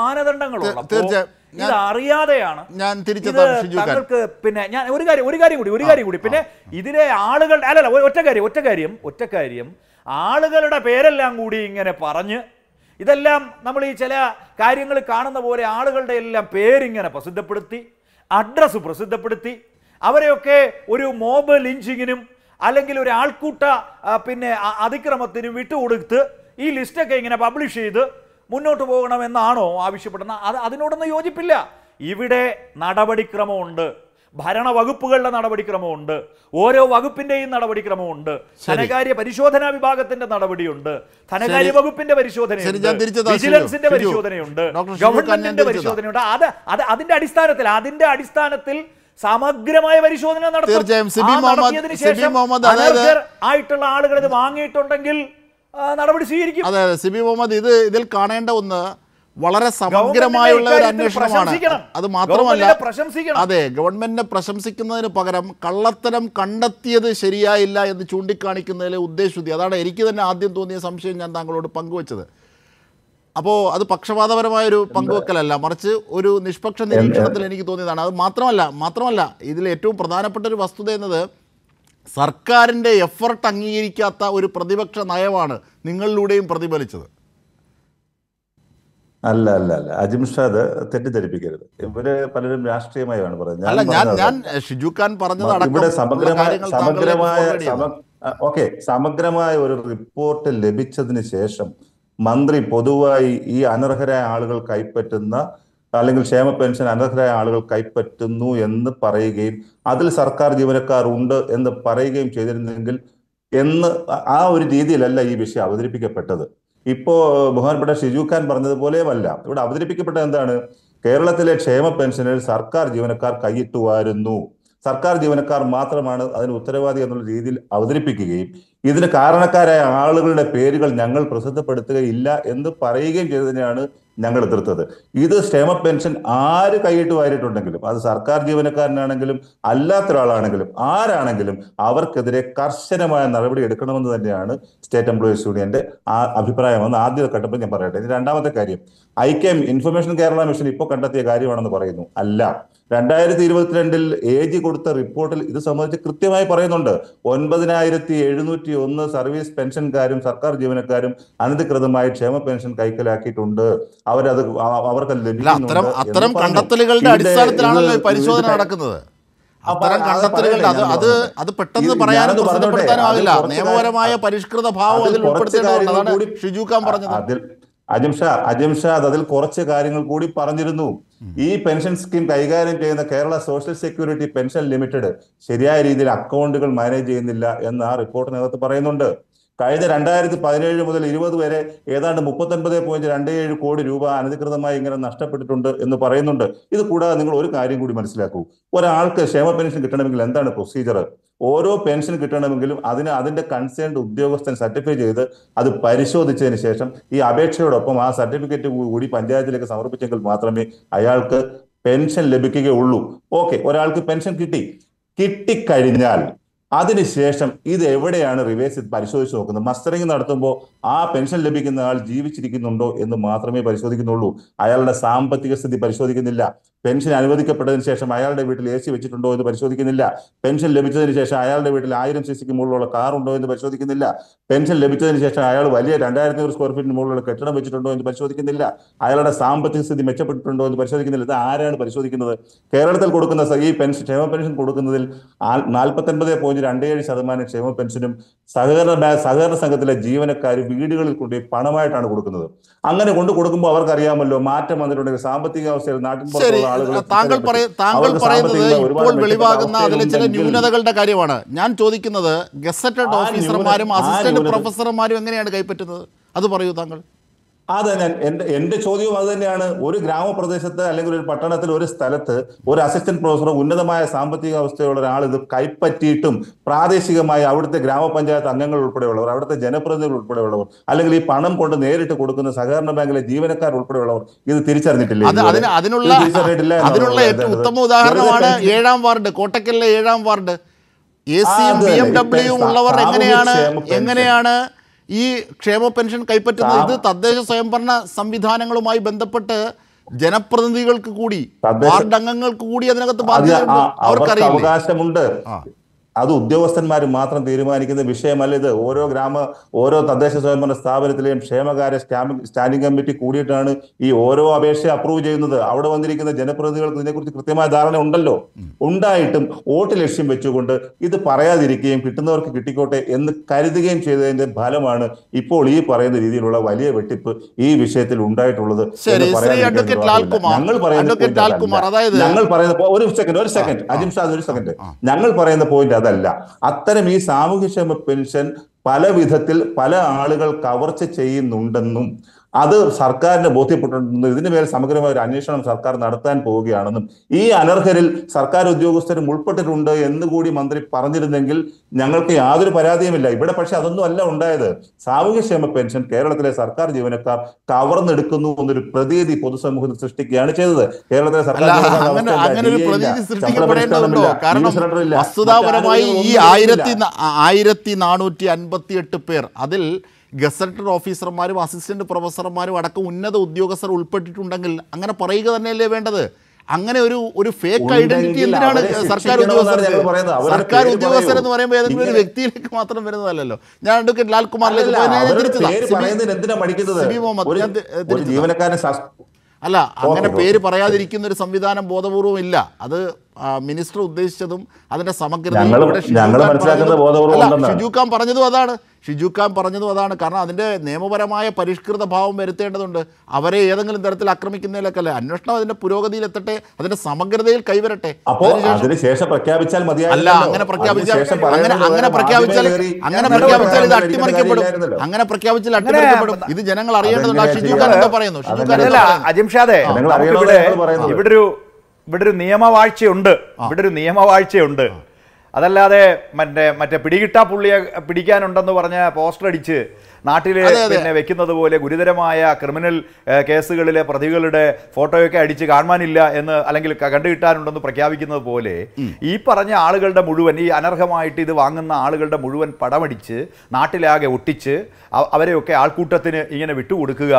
D: മാനദണ്ഡങ്ങളുണ്ട് തീർച്ചയായും ഇത് അറിയാതെയാണ് ഞാൻ തങ്ങൾക്ക് പിന്നെ ഞാൻ ഒരു കാര്യം ഒരു കാര്യം കൂടി ഒരു കാര്യം കൂടി പിന്നെ ഇതിലെ ആളുകൾ അല്ല ഒറ്റ കാര്യം ഒറ്റ കാര്യം ഒറ്റ കാര്യം ആളുകളുടെ പേരെല്ലാം കൂടി ഇങ്ങനെ പറഞ്ഞ് ഇതെല്ലാം നമ്മൾ ഈ ചില കാര്യങ്ങൾ കാണുന്ന പോലെ ആളുകളുടെ എല്ലാം പേരിങ്ങനെ പ്രസിദ്ധപ്പെടുത്തി അഡ്രസ്സ് പ്രസിദ്ധപ്പെടുത്തി അവരെയൊക്കെ ഒരു മോബ് ലിഞ്ചിങ്ങിനും അല്ലെങ്കിൽ ഒരു ആൾക്കൂട്ട പിന്നെ അതിക്രമത്തിനും വിട്ടുകൊടുത്ത് ഈ ലിസ്റ്റൊക്കെ ഇങ്ങനെ പബ്ലിഷ് ചെയ്ത് മുന്നോട്ട് പോകണമെന്നാണോ ആവശ്യപ്പെടുന്ന അത് അതിനോടൊന്നും യോജിപ്പില്ല ഇവിടെ നടപടിക്രമമുണ്ട് ഭരണവകുപ്പുകളുടെ നടപടിക്രമമുണ്ട് ഓരോ വകുപ്പിന്റെയും നടപടിക്രമമുണ്ട് ധനകാര്യ പരിശോധനാ വിഭാഗത്തിന്റെ നടപടിയുണ്ട് ധനകാര്യ വകുപ്പിന്റെ പരിശോധനയുണ്ട് വിജിലൻസിന്റെ പരിശോധനയുണ്ട് ഗവൺമെന്റിന്റെ പരിശോധനയുണ്ട് അത് അത് അതിന്റെ അടിസ്ഥാനത്തിൽ അതിന്റെ അടിസ്ഥാനത്തിൽ സമഗ്രമായ പരിശോധന നടത്തും ആയിട്ടുള്ള ആളുകൾ ഇത് വാങ്ങിയിട്ടുണ്ടെങ്കിൽ നടപടി സ്വീകരിക്കും അതെ അതെ
A: സിബി മുഹമ്മദ് ഇത് ഇതിൽ കാണേണ്ട ഒന്ന് വളരെ സമഗ്രമായുള്ള ഒരു അന്വേഷണമാണ് അത് മാത്രമല്ല അതെ ഗവൺമെന്റിനെ പ്രശംസിക്കുന്നതിന് പകരം കള്ളത്തരം കണ്ടെത്തിയത് ശരിയായില്ല എന്ന് ചൂണ്ടിക്കാണിക്കുന്നതിലെ ഉദ്ദേശുദ്ധി അതാണ് എനിക്ക് തന്നെ ആദ്യം തോന്നിയ സംശയം ഞാൻ താങ്കളോട് പങ്കുവച്ചത് അപ്പോ അത് പക്ഷപാതപരമായ ഒരു പങ്കുവെക്കലല്ല മറിച്ച് ഒരു നിഷ്പക്ഷ നിരീക്ഷണത്തിൽ എനിക്ക് തോന്നിയതാണ് അത് മാത്രമല്ല മാത്രമല്ല ഇതിൽ ഏറ്റവും പ്രധാനപ്പെട്ട ഒരു വസ്തുത എന്നത് സർക്കാരിൻ്റെ എഫർട്ട് അംഗീകരിക്കാത്ത ഒരു പ്രതിപക്ഷ നയമാണ് നിങ്ങളിലൂടെയും പ്രതിഫലിച്ചത്
B: അല്ല അല്ല അല്ല അത് തെറ്റിദ്ധരിപ്പിക്കരുത് ഇവര് പലരും രാഷ്ട്രീയമായാണ് പറയുന്നത് അല്ല ഞാൻ ഞാൻ ഇവിടെ സമഗ്രമായ സമഗ്രമായ ഓക്കെ സമഗ്രമായ ഒരു റിപ്പോർട്ട് ലഭിച്ചതിന് ശേഷം മന്ത്രി പൊതുവായി ഈ അനർഹരായ ആളുകൾ കൈപ്പറ്റുന്ന അല്ലെങ്കിൽ ക്ഷേമ പെൻഷൻ അനർഹരായ ആളുകൾ കൈപ്പറ്റുന്നു എന്ന് പറയുകയും അതിൽ സർക്കാർ ജീവനക്കാർ ഉണ്ട് എന്ന് പറയുകയും ചെയ്തിരുന്നെങ്കിൽ എന്ന് ആ ഒരു രീതിയിലല്ല ഈ വിഷയം അവതരിപ്പിക്കപ്പെട്ടത് ഇപ്പോ ബഹുമാനപ്പെട്ട ഷിജുഖാൻ പറഞ്ഞതുപോലെയുമല്ല ഇവിടെ അവതരിപ്പിക്കപ്പെട്ടത് എന്താണ് കേരളത്തിലെ ക്ഷേമ പെൻഷനിൽ സർക്കാർ ജീവനക്കാർ കൈയിട്ടുവായിരുന്നു സർക്കാർ ജീവനക്കാർ മാത്രമാണ് അതിന് ഉത്തരവാദി എന്നുള്ള രീതിയിൽ അവതരിപ്പിക്കുകയും ഇതിന് കാരണക്കാരായ ആളുകളുടെ പേരുകൾ ഞങ്ങൾ പ്രസിദ്ധപ്പെടുത്തുകയില്ല എന്ന് പറയുകയും ചെയ്തതിനെയാണ് ഞങ്ങൾ എതിർത്തത് ഇത് ക്ഷേമ പെൻഷൻ ആര് കൈയിട്ട് വാരിയിട്ടുണ്ടെങ്കിലും അത് സർക്കാർ ജീവനക്കാരനാണെങ്കിലും അല്ലാത്ത ഒരാളാണെങ്കിലും ആരാണെങ്കിലും അവർക്കെതിരെ കർശനമായ നടപടി എടുക്കണമെന്ന് തന്നെയാണ് സ്റ്റേറ്റ് എംപ്ലോയീസ് യൂണിയന്റെ ആ അഭിപ്രായമെന്ന് ആദ്യ ഘട്ടത്തിൽ ഞാൻ പറയട്ടെ ഇനി രണ്ടാമത്തെ കാര്യം ഐക്യം ഇൻഫർമേഷൻ കേരള മിഷൻ ഇപ്പോൾ കണ്ടെത്തിയ കാര്യമാണെന്ന് പറയുന്നു അല്ല രണ്ടായിരത്തി ഇരുപത്തിരണ്ടിൽ എ ജി കൊടുത്ത റിപ്പോർട്ടിൽ ഇത് സംബന്ധിച്ച് കൃത്യമായി പറയുന്നുണ്ട് ഒൻപതിനായിരത്തി എഴുന്നൂറ്റി ഒന്ന് സർവീസ് പെൻഷൻകാരും സർക്കാർ ജീവനക്കാരും അനധികൃതമായി ക്ഷേമ പെൻഷൻ കൈക്കലാക്കിയിട്ടുണ്ട് അവരത് അവർക്ക് ലഭിക്കുന്നുണ്ട് അത്തരം കണ്ടെത്തലുകളുടെ അടിസ്ഥാനത്തിലാണല്ലോ പരിശോധന നടക്കുന്നത്
A: അത്തരം കണ്ടെത്തലുകളുടെ അത് അത്
B: അത് പെട്ടെന്ന് പറയാനും പ്രസിദ്ധപ്പെടുത്താനും ആകില്ല നിയമപരമായ പരിഷ്കൃത ഭാവം അതിൽ ഉൾപ്പെടുത്തേണ്ടതുകൊണ്ടാണ് ഷിജു ഖാൻ പറഞ്ഞത് അജിംഷാ അജിംഷാദ് അതിൽ കുറച്ച് കാര്യങ്ങൾ കൂടി പറഞ്ഞിരുന്നു ഈ പെൻഷൻ സ്കീം കൈകാര്യം ചെയ്യുന്ന Kerala social security pension limited ശരിയായ രീതിയിൽ അക്കൗണ്ടുകൾ മാനേജ് ചെയ്യുന്നില്ല എന്ന് ആ റിപ്പോർട്ടിനകത്ത് പറയുന്നുണ്ട് കഴിഞ്ഞ രണ്ടായിരത്തി പതിനേഴ് മുതൽ ഇരുപത് വരെ ഏതാണ്ട് മുപ്പത്തൊൻപത് പോയിന്റ് രണ്ട് ഏഴ് കോടി രൂപ അനധികൃതമായി ഇങ്ങനെ നഷ്ടപ്പെട്ടിട്ടുണ്ട് എന്ന് പറയുന്നുണ്ട് ഇത് കൂടാതെ നിങ്ങൾ ഒരു കാര്യം കൂടി മനസ്സിലാക്കൂ ഒരാൾക്ക് ക്ഷേമ പെൻഷൻ കിട്ടണമെങ്കിൽ എന്താണ് പ്രൊസീജർ ഓരോ പെൻഷൻ കിട്ടണമെങ്കിലും അതിന് അതിന്റെ കൺസേൺഡ് ഉദ്യോഗസ്ഥൻ സർട്ടിഫൈ ചെയ്ത് അത് പരിശോധിച്ചതിന് ശേഷം ഈ അപേക്ഷയോടൊപ്പം ആ സർട്ടിഫിക്കറ്റ് കൂടി പഞ്ചായത്തിലേക്ക് സമർപ്പിച്ചെങ്കിൽ മാത്രമേ അയാൾക്ക് പെൻഷൻ ലഭിക്കുകയുള്ളൂ ഓക്കെ ഒരാൾക്ക് പെൻഷൻ കിട്ടി കിട്ടിക്കഴിഞ്ഞാൽ അതിനുശേഷം ഇത് എവിടെയാണ് റിവേഴ്സ് ചെയ്ത് പരിശോധിച്ച് നോക്കുന്നത് മസ്റ്ററിംഗ് നടത്തുമ്പോൾ ആ പെൻഷൻ ലഭിക്കുന്ന ആൾ ജീവിച്ചിരിക്കുന്നുണ്ടോ എന്ന് മാത്രമേ പരിശോധിക്കുന്നുള്ളൂ അയാളുടെ സാമ്പത്തിക സ്ഥിതി പരിശോധിക്കുന്നില്ല പെൻഷൻ അനുവദിക്കപ്പെട്ടതിന് ശേഷം അയാളുടെ വീട്ടിൽ എ സി വെച്ചിട്ടുണ്ടോ എന്ന് പരിശോധിക്കുന്നില്ല പെൻഷൻ ലഭിച്ചതിന് ശേഷം അയാളുടെ വീട്ടിൽ ആയിരം സി സിക്ക് മുകളിലുള്ള കാർ ഉണ്ടോ എന്ന് പരിശോധിക്കുന്നില്ല പെൻഷൻ ലഭിച്ചതിന് ശേഷം അയാൾ വലിയ രണ്ടായിരത്തി സ്ക്വയർ ഫീറ്റിന് മുകളിലുള്ള കെട്ടിടം വെച്ചിട്ടുണ്ടോ എന്ന് പരിശോധിക്കുന്നില്ല അയാളുടെ സാമ്പത്തിക സ്ഥിതി മെച്ചപ്പെട്ടിട്ടുണ്ടോ എന്ന് പരിശോധിക്കുന്നില്ല ഇത് ആരാണ് പരിശോധിക്കുന്നത് കേരളത്തിൽ കൊടുക്കുന്ന ഈ പെൻഷൻ ക്ഷേമ പെൻഷൻ കൊടുക്കുന്നതിൽ നാൽപ്പത്തൊൻപത് പോയിന്റ് രണ്ട് ഏഴ് ശതമാനം ക്ഷേമ പെൻഷനും സഹകരണ സഹകരണ സംഘത്തിലെ ജീവനക്കാർ വീടുകളിൽ കൊണ്ടുപോയി പണമായിട്ടാണ് കൊടുക്കുന്നത് അങ്ങനെ കൊണ്ട് കൊടുക്കുമ്പോൾ അവർക്കറിയാമല്ലോ മാറ്റം വന്നിട്ടുണ്ടെങ്കിൽ സാമ്പത്തിക അവസ്ഥയിൽ നാട്ടിൻ പുറത്തുള്ള താങ്കൾ പറയ താങ്കൾ പറയുന്നത് ഇപ്പോൾ വെളിവാകുന്ന അതിലെ ചില ന്യൂനതകളുടെ
A: കാര്യമാണ് ഞാൻ ചോദിക്കുന്നത് ഗസറ്റഡ് ഓഫീസർമാരും അസിസ്റ്റന്റ് പ്രൊഫസർമാരും എങ്ങനെയാണ് കൈപ്പറ്റുന്നത് അത് പറയൂ താങ്കൾ
B: അതെ ഞാൻ എന്റെ എന്റെ ചോദ്യവും അത് തന്നെയാണ് ഒരു ഗ്രാമപ്രദേശത്ത് അല്ലെങ്കിൽ ഒരു പട്ടണത്തിൽ ഒരു സ്ഥലത്ത് ഒരു അസിസ്റ്റന്റ് പ്രൊഫസർ ഉന്നതമായ സാമ്പത്തിക അവസ്ഥയുള്ള ഒരാൾ ഇത് കൈപ്പറ്റിയിട്ടും പ്രാദേശികമായി അവിടുത്തെ ഗ്രാമപഞ്ചായത്ത് അംഗങ്ങൾ ഉൾപ്പെടെയുള്ളവർ അവിടുത്തെ ജനപ്രതിനിധികൾ ഉൾപ്പെടെയുള്ളവർ അല്ലെങ്കിൽ ഈ പണം കൊണ്ട് നേരിട്ട് കൊടുക്കുന്ന സഹകരണ ബാങ്കിലെ ജീവനക്കാർ ഉൾപ്പെടെയുള്ളവർ ഇത് തിരിച്ചറിഞ്ഞിട്ടില്ല അതിനുള്ള അതിനുള്ള ഏറ്റവും ഉത്തമ ഉദാഹരണമാണ്
A: ഏഴാം വാർഡ് കോട്ടക്കലിലെ ഏഴാം വാർഡ് എ സിയും ബി എം ഉള്ളവർ എങ്ങനെയാണ് എങ്ങനെയാണ് ഈ ക്ഷേമ പെൻഷൻ കൈപ്പറ്റുന്നത് ഇത് തദ്ദേശ സ്വയംഭരണ സംവിധാനങ്ങളുമായി ബന്ധപ്പെട്ട് ജനപ്രതിനിധികൾക്ക് കൂടി വാർഡ് അംഗങ്ങൾക്ക് കൂടി അതിനകത്ത് അവർക്ക് അവകാശമുണ്ട്
B: അത് ഉദ്യോഗസ്ഥന്മാർ മാത്രം തീരുമാനിക്കുന്ന വിഷയമല്ല ഇത് ഓരോ ഗ്രാമ ഓരോ തദ്ദേശ സ്വയംഭരണ സ്ഥാപനത്തിലെയും ക്ഷേമകാര്യ സ്റ്റാൻഡിംഗ് കമ്മിറ്റി കൂടിയിട്ടാണ് ഈ ഓരോ അപേക്ഷ അപ്രൂവ് ചെയ്യുന്നത് അവിടെ വന്നിരിക്കുന്ന ജനപ്രതിനിധികൾക്ക് ഇതിനെക്കുറിച്ച് കൃത്യമായ ധാരണ ഉണ്ടല്ലോ ഉണ്ടായിട്ടും വോട്ട് ലക്ഷ്യം വെച്ചുകൊണ്ട് ഇത് പറയാതിരിക്കുകയും കിട്ടുന്നവർക്ക് കിട്ടിക്കോട്ടെ എന്ന് കരുതുകയും ചെയ്തതിന്റെ ഫലമാണ് ഇപ്പോൾ ഈ പറയുന്ന രീതിയിലുള്ള വലിയ വെട്ടിപ്പ് ഈ വിഷയത്തിൽ ഉണ്ടായിട്ടുള്ളത് ഞങ്ങൾ പറയുന്ന ഞങ്ങൾ പറയുന്ന ഒരു സെക്കൻഡ് ഒരു സെക്കൻഡ് അജിം ഷാദ് ഒരു സെക്കൻഡ് ഞങ്ങൾ പറയുന്ന പോയിന്റ് അതല്ല അത്തരം ഈ സാമൂഹ്യക്ഷേമ പെൻഷൻ പല വിധത്തിൽ പല ആളുകൾ കവർച്ച ചെയ്യുന്നുണ്ടെന്നും അത് സർക്കാരിന് ബോധ്യപ്പെട്ടിട്ടുണ്ടെന്നും ഇതിന് മേൽ സമഗ്രമായ ഒരു അന്വേഷണം സർക്കാർ നടത്താൻ പോവുകയാണെന്നും ഈ അനർഹരിൽ സർക്കാർ ഉദ്യോഗസ്ഥരും ഉൾപ്പെട്ടിട്ടുണ്ട് എന്ന് കൂടി മന്ത്രി പറഞ്ഞിരുന്നെങ്കിൽ ഞങ്ങൾക്ക് യാതൊരു പരാതിയുമില്ല ഇവിടെ പക്ഷെ അതൊന്നും അല്ല ഉണ്ടായത് സാമൂഹ്യക്ഷേമ പെൻഷൻ കേരളത്തിലെ സർക്കാർ ജീവനക്കാർ കവർന്നെടുക്കുന്നു എന്നൊരു പ്രതീതി പൊതുസമൂഹത്തിൽ സൃഷ്ടിക്കുകയാണ് ചെയ്തത് കേരളത്തിലെ സർക്കാർ ഈ ആയിരത്തി ആയിരത്തി
A: നാനൂറ്റി അൻപത്തി എട്ട് പേർ അതിൽ ഗസറ്റഡ് ഓഫീസർമാരും അസിസ്റ്റൻറ്റ് പ്രൊഫസർമാരും അടക്കം ഉന്നത ഉദ്യോഗസ്ഥർ ഉൾപ്പെട്ടിട്ടുണ്ടെങ്കിൽ അങ്ങനെ പറയുക തന്നെയല്ലേ വേണ്ടത് അങ്ങനെ ഒരു ഒരു ഫേക്ക് ഐഡന്റിറ്റി എന്തിനാണ് സർക്കാർ ഉദ്യോഗസ്ഥർ സർക്കാർ ഉദ്യോഗസ്ഥർ എന്ന് പറയുമ്പോൾ ഏതെങ്കിലും ഒരു വ്യക്തിയിലേക്ക് മാത്രം വരുന്നതല്ലല്ലോ ഞാൻ അഡ്വക്കേറ്റ് ലാൽകുമാറിലേക്ക് അല്ല അങ്ങനെ പേര് പറയാതിരിക്കുന്ന ഒരു സംവിധാനം ബോധപൂർവം ഇല്ല അത് മിനിസ്റ്റർ ഉദ്ദേശിച്ചതും അതിന്റെ സമഗ്രത ഷിജുഖാൻ പറഞ്ഞതും അതാണ് ഷിജു ഖാൻ പറഞ്ഞതും അതാണ് കാരണം അതിൻ്റെ നിയമപരമായ പരിഷ്കൃത ഭാവം വരുത്തേണ്ടതുണ്ട് അവരെ ഏതെങ്കിലും തരത്തിൽ ആക്രമിക്കുന്നതിലൊക്കെ അന്വേഷണം അതിന്റെ പുരോഗതിയിൽ എത്തട്ടെ അതിന്റെ സമഗ്രതയിൽ കൈവരട്ടെ
B: അതിനുശേഷം പ്രഖ്യാപിച്ചാൽ അല്ല അങ്ങനെ പ്രഖ്യാപിച്ചാൽ അങ്ങനെ അങ്ങനെ പ്രഖ്യാപിച്ചാൽ അങ്ങനെ പ്രഖ്യാപിച്ചാൽ ഇത് അട്ടിമറിക്കപ്പെടും
A: അങ്ങനെ പ്രഖ്യാപിച്ചാൽ അട്ടിമറിക്കപ്പെടും ഇത് ജനങ്ങൾ അറിയേണ്ടതുണ്ട് ഷിജു ഖാൻ എന്താ പറയുന്നു ഷിജു ഖാൻ
D: അജിംഷാദെ ഇവിടെ ഒരു ഇവിടെ ഒരു നിയമവാഴ്ചയുണ്ട് ഇവിടെ ഒരു നിയമവാഴ്ചയുണ്ട് അതല്ലാതെ മറ്റേ മറ്റേ പിടികിട്ടാ പുള്ളിയെ പിടിക്കാനുണ്ടെന്ന് പറഞ്ഞ പോസ്റ്റർ അടിച്ച് നാട്ടിൽ പിന്നെ വെക്കുന്നത് പോലെ ഗുരുതരമായ ക്രിമിനൽ കേസുകളിലെ പ്രതികളുടെ ഫോട്ടോയൊക്കെ അടിച്ച് കാണുവാനില്ല എന്ന് അല്ലെങ്കിൽ കണ്ടുകിട്ടാനുണ്ടെന്ന് പ്രഖ്യാപിക്കുന്നത് പോലെ ഈ പറഞ്ഞ ആളുകളുടെ മുഴുവൻ ഈ അനർഹമായിട്ട് ഇത് വാങ്ങുന്ന ആളുകളുടെ മുഴുവൻ പടമടിച്ച് നാട്ടിലാകെ ഒട്ടിച്ച് അവരെയൊക്കെ ആൾക്കൂട്ടത്തിന് ഇങ്ങനെ വിട്ടുകൊടുക്കുക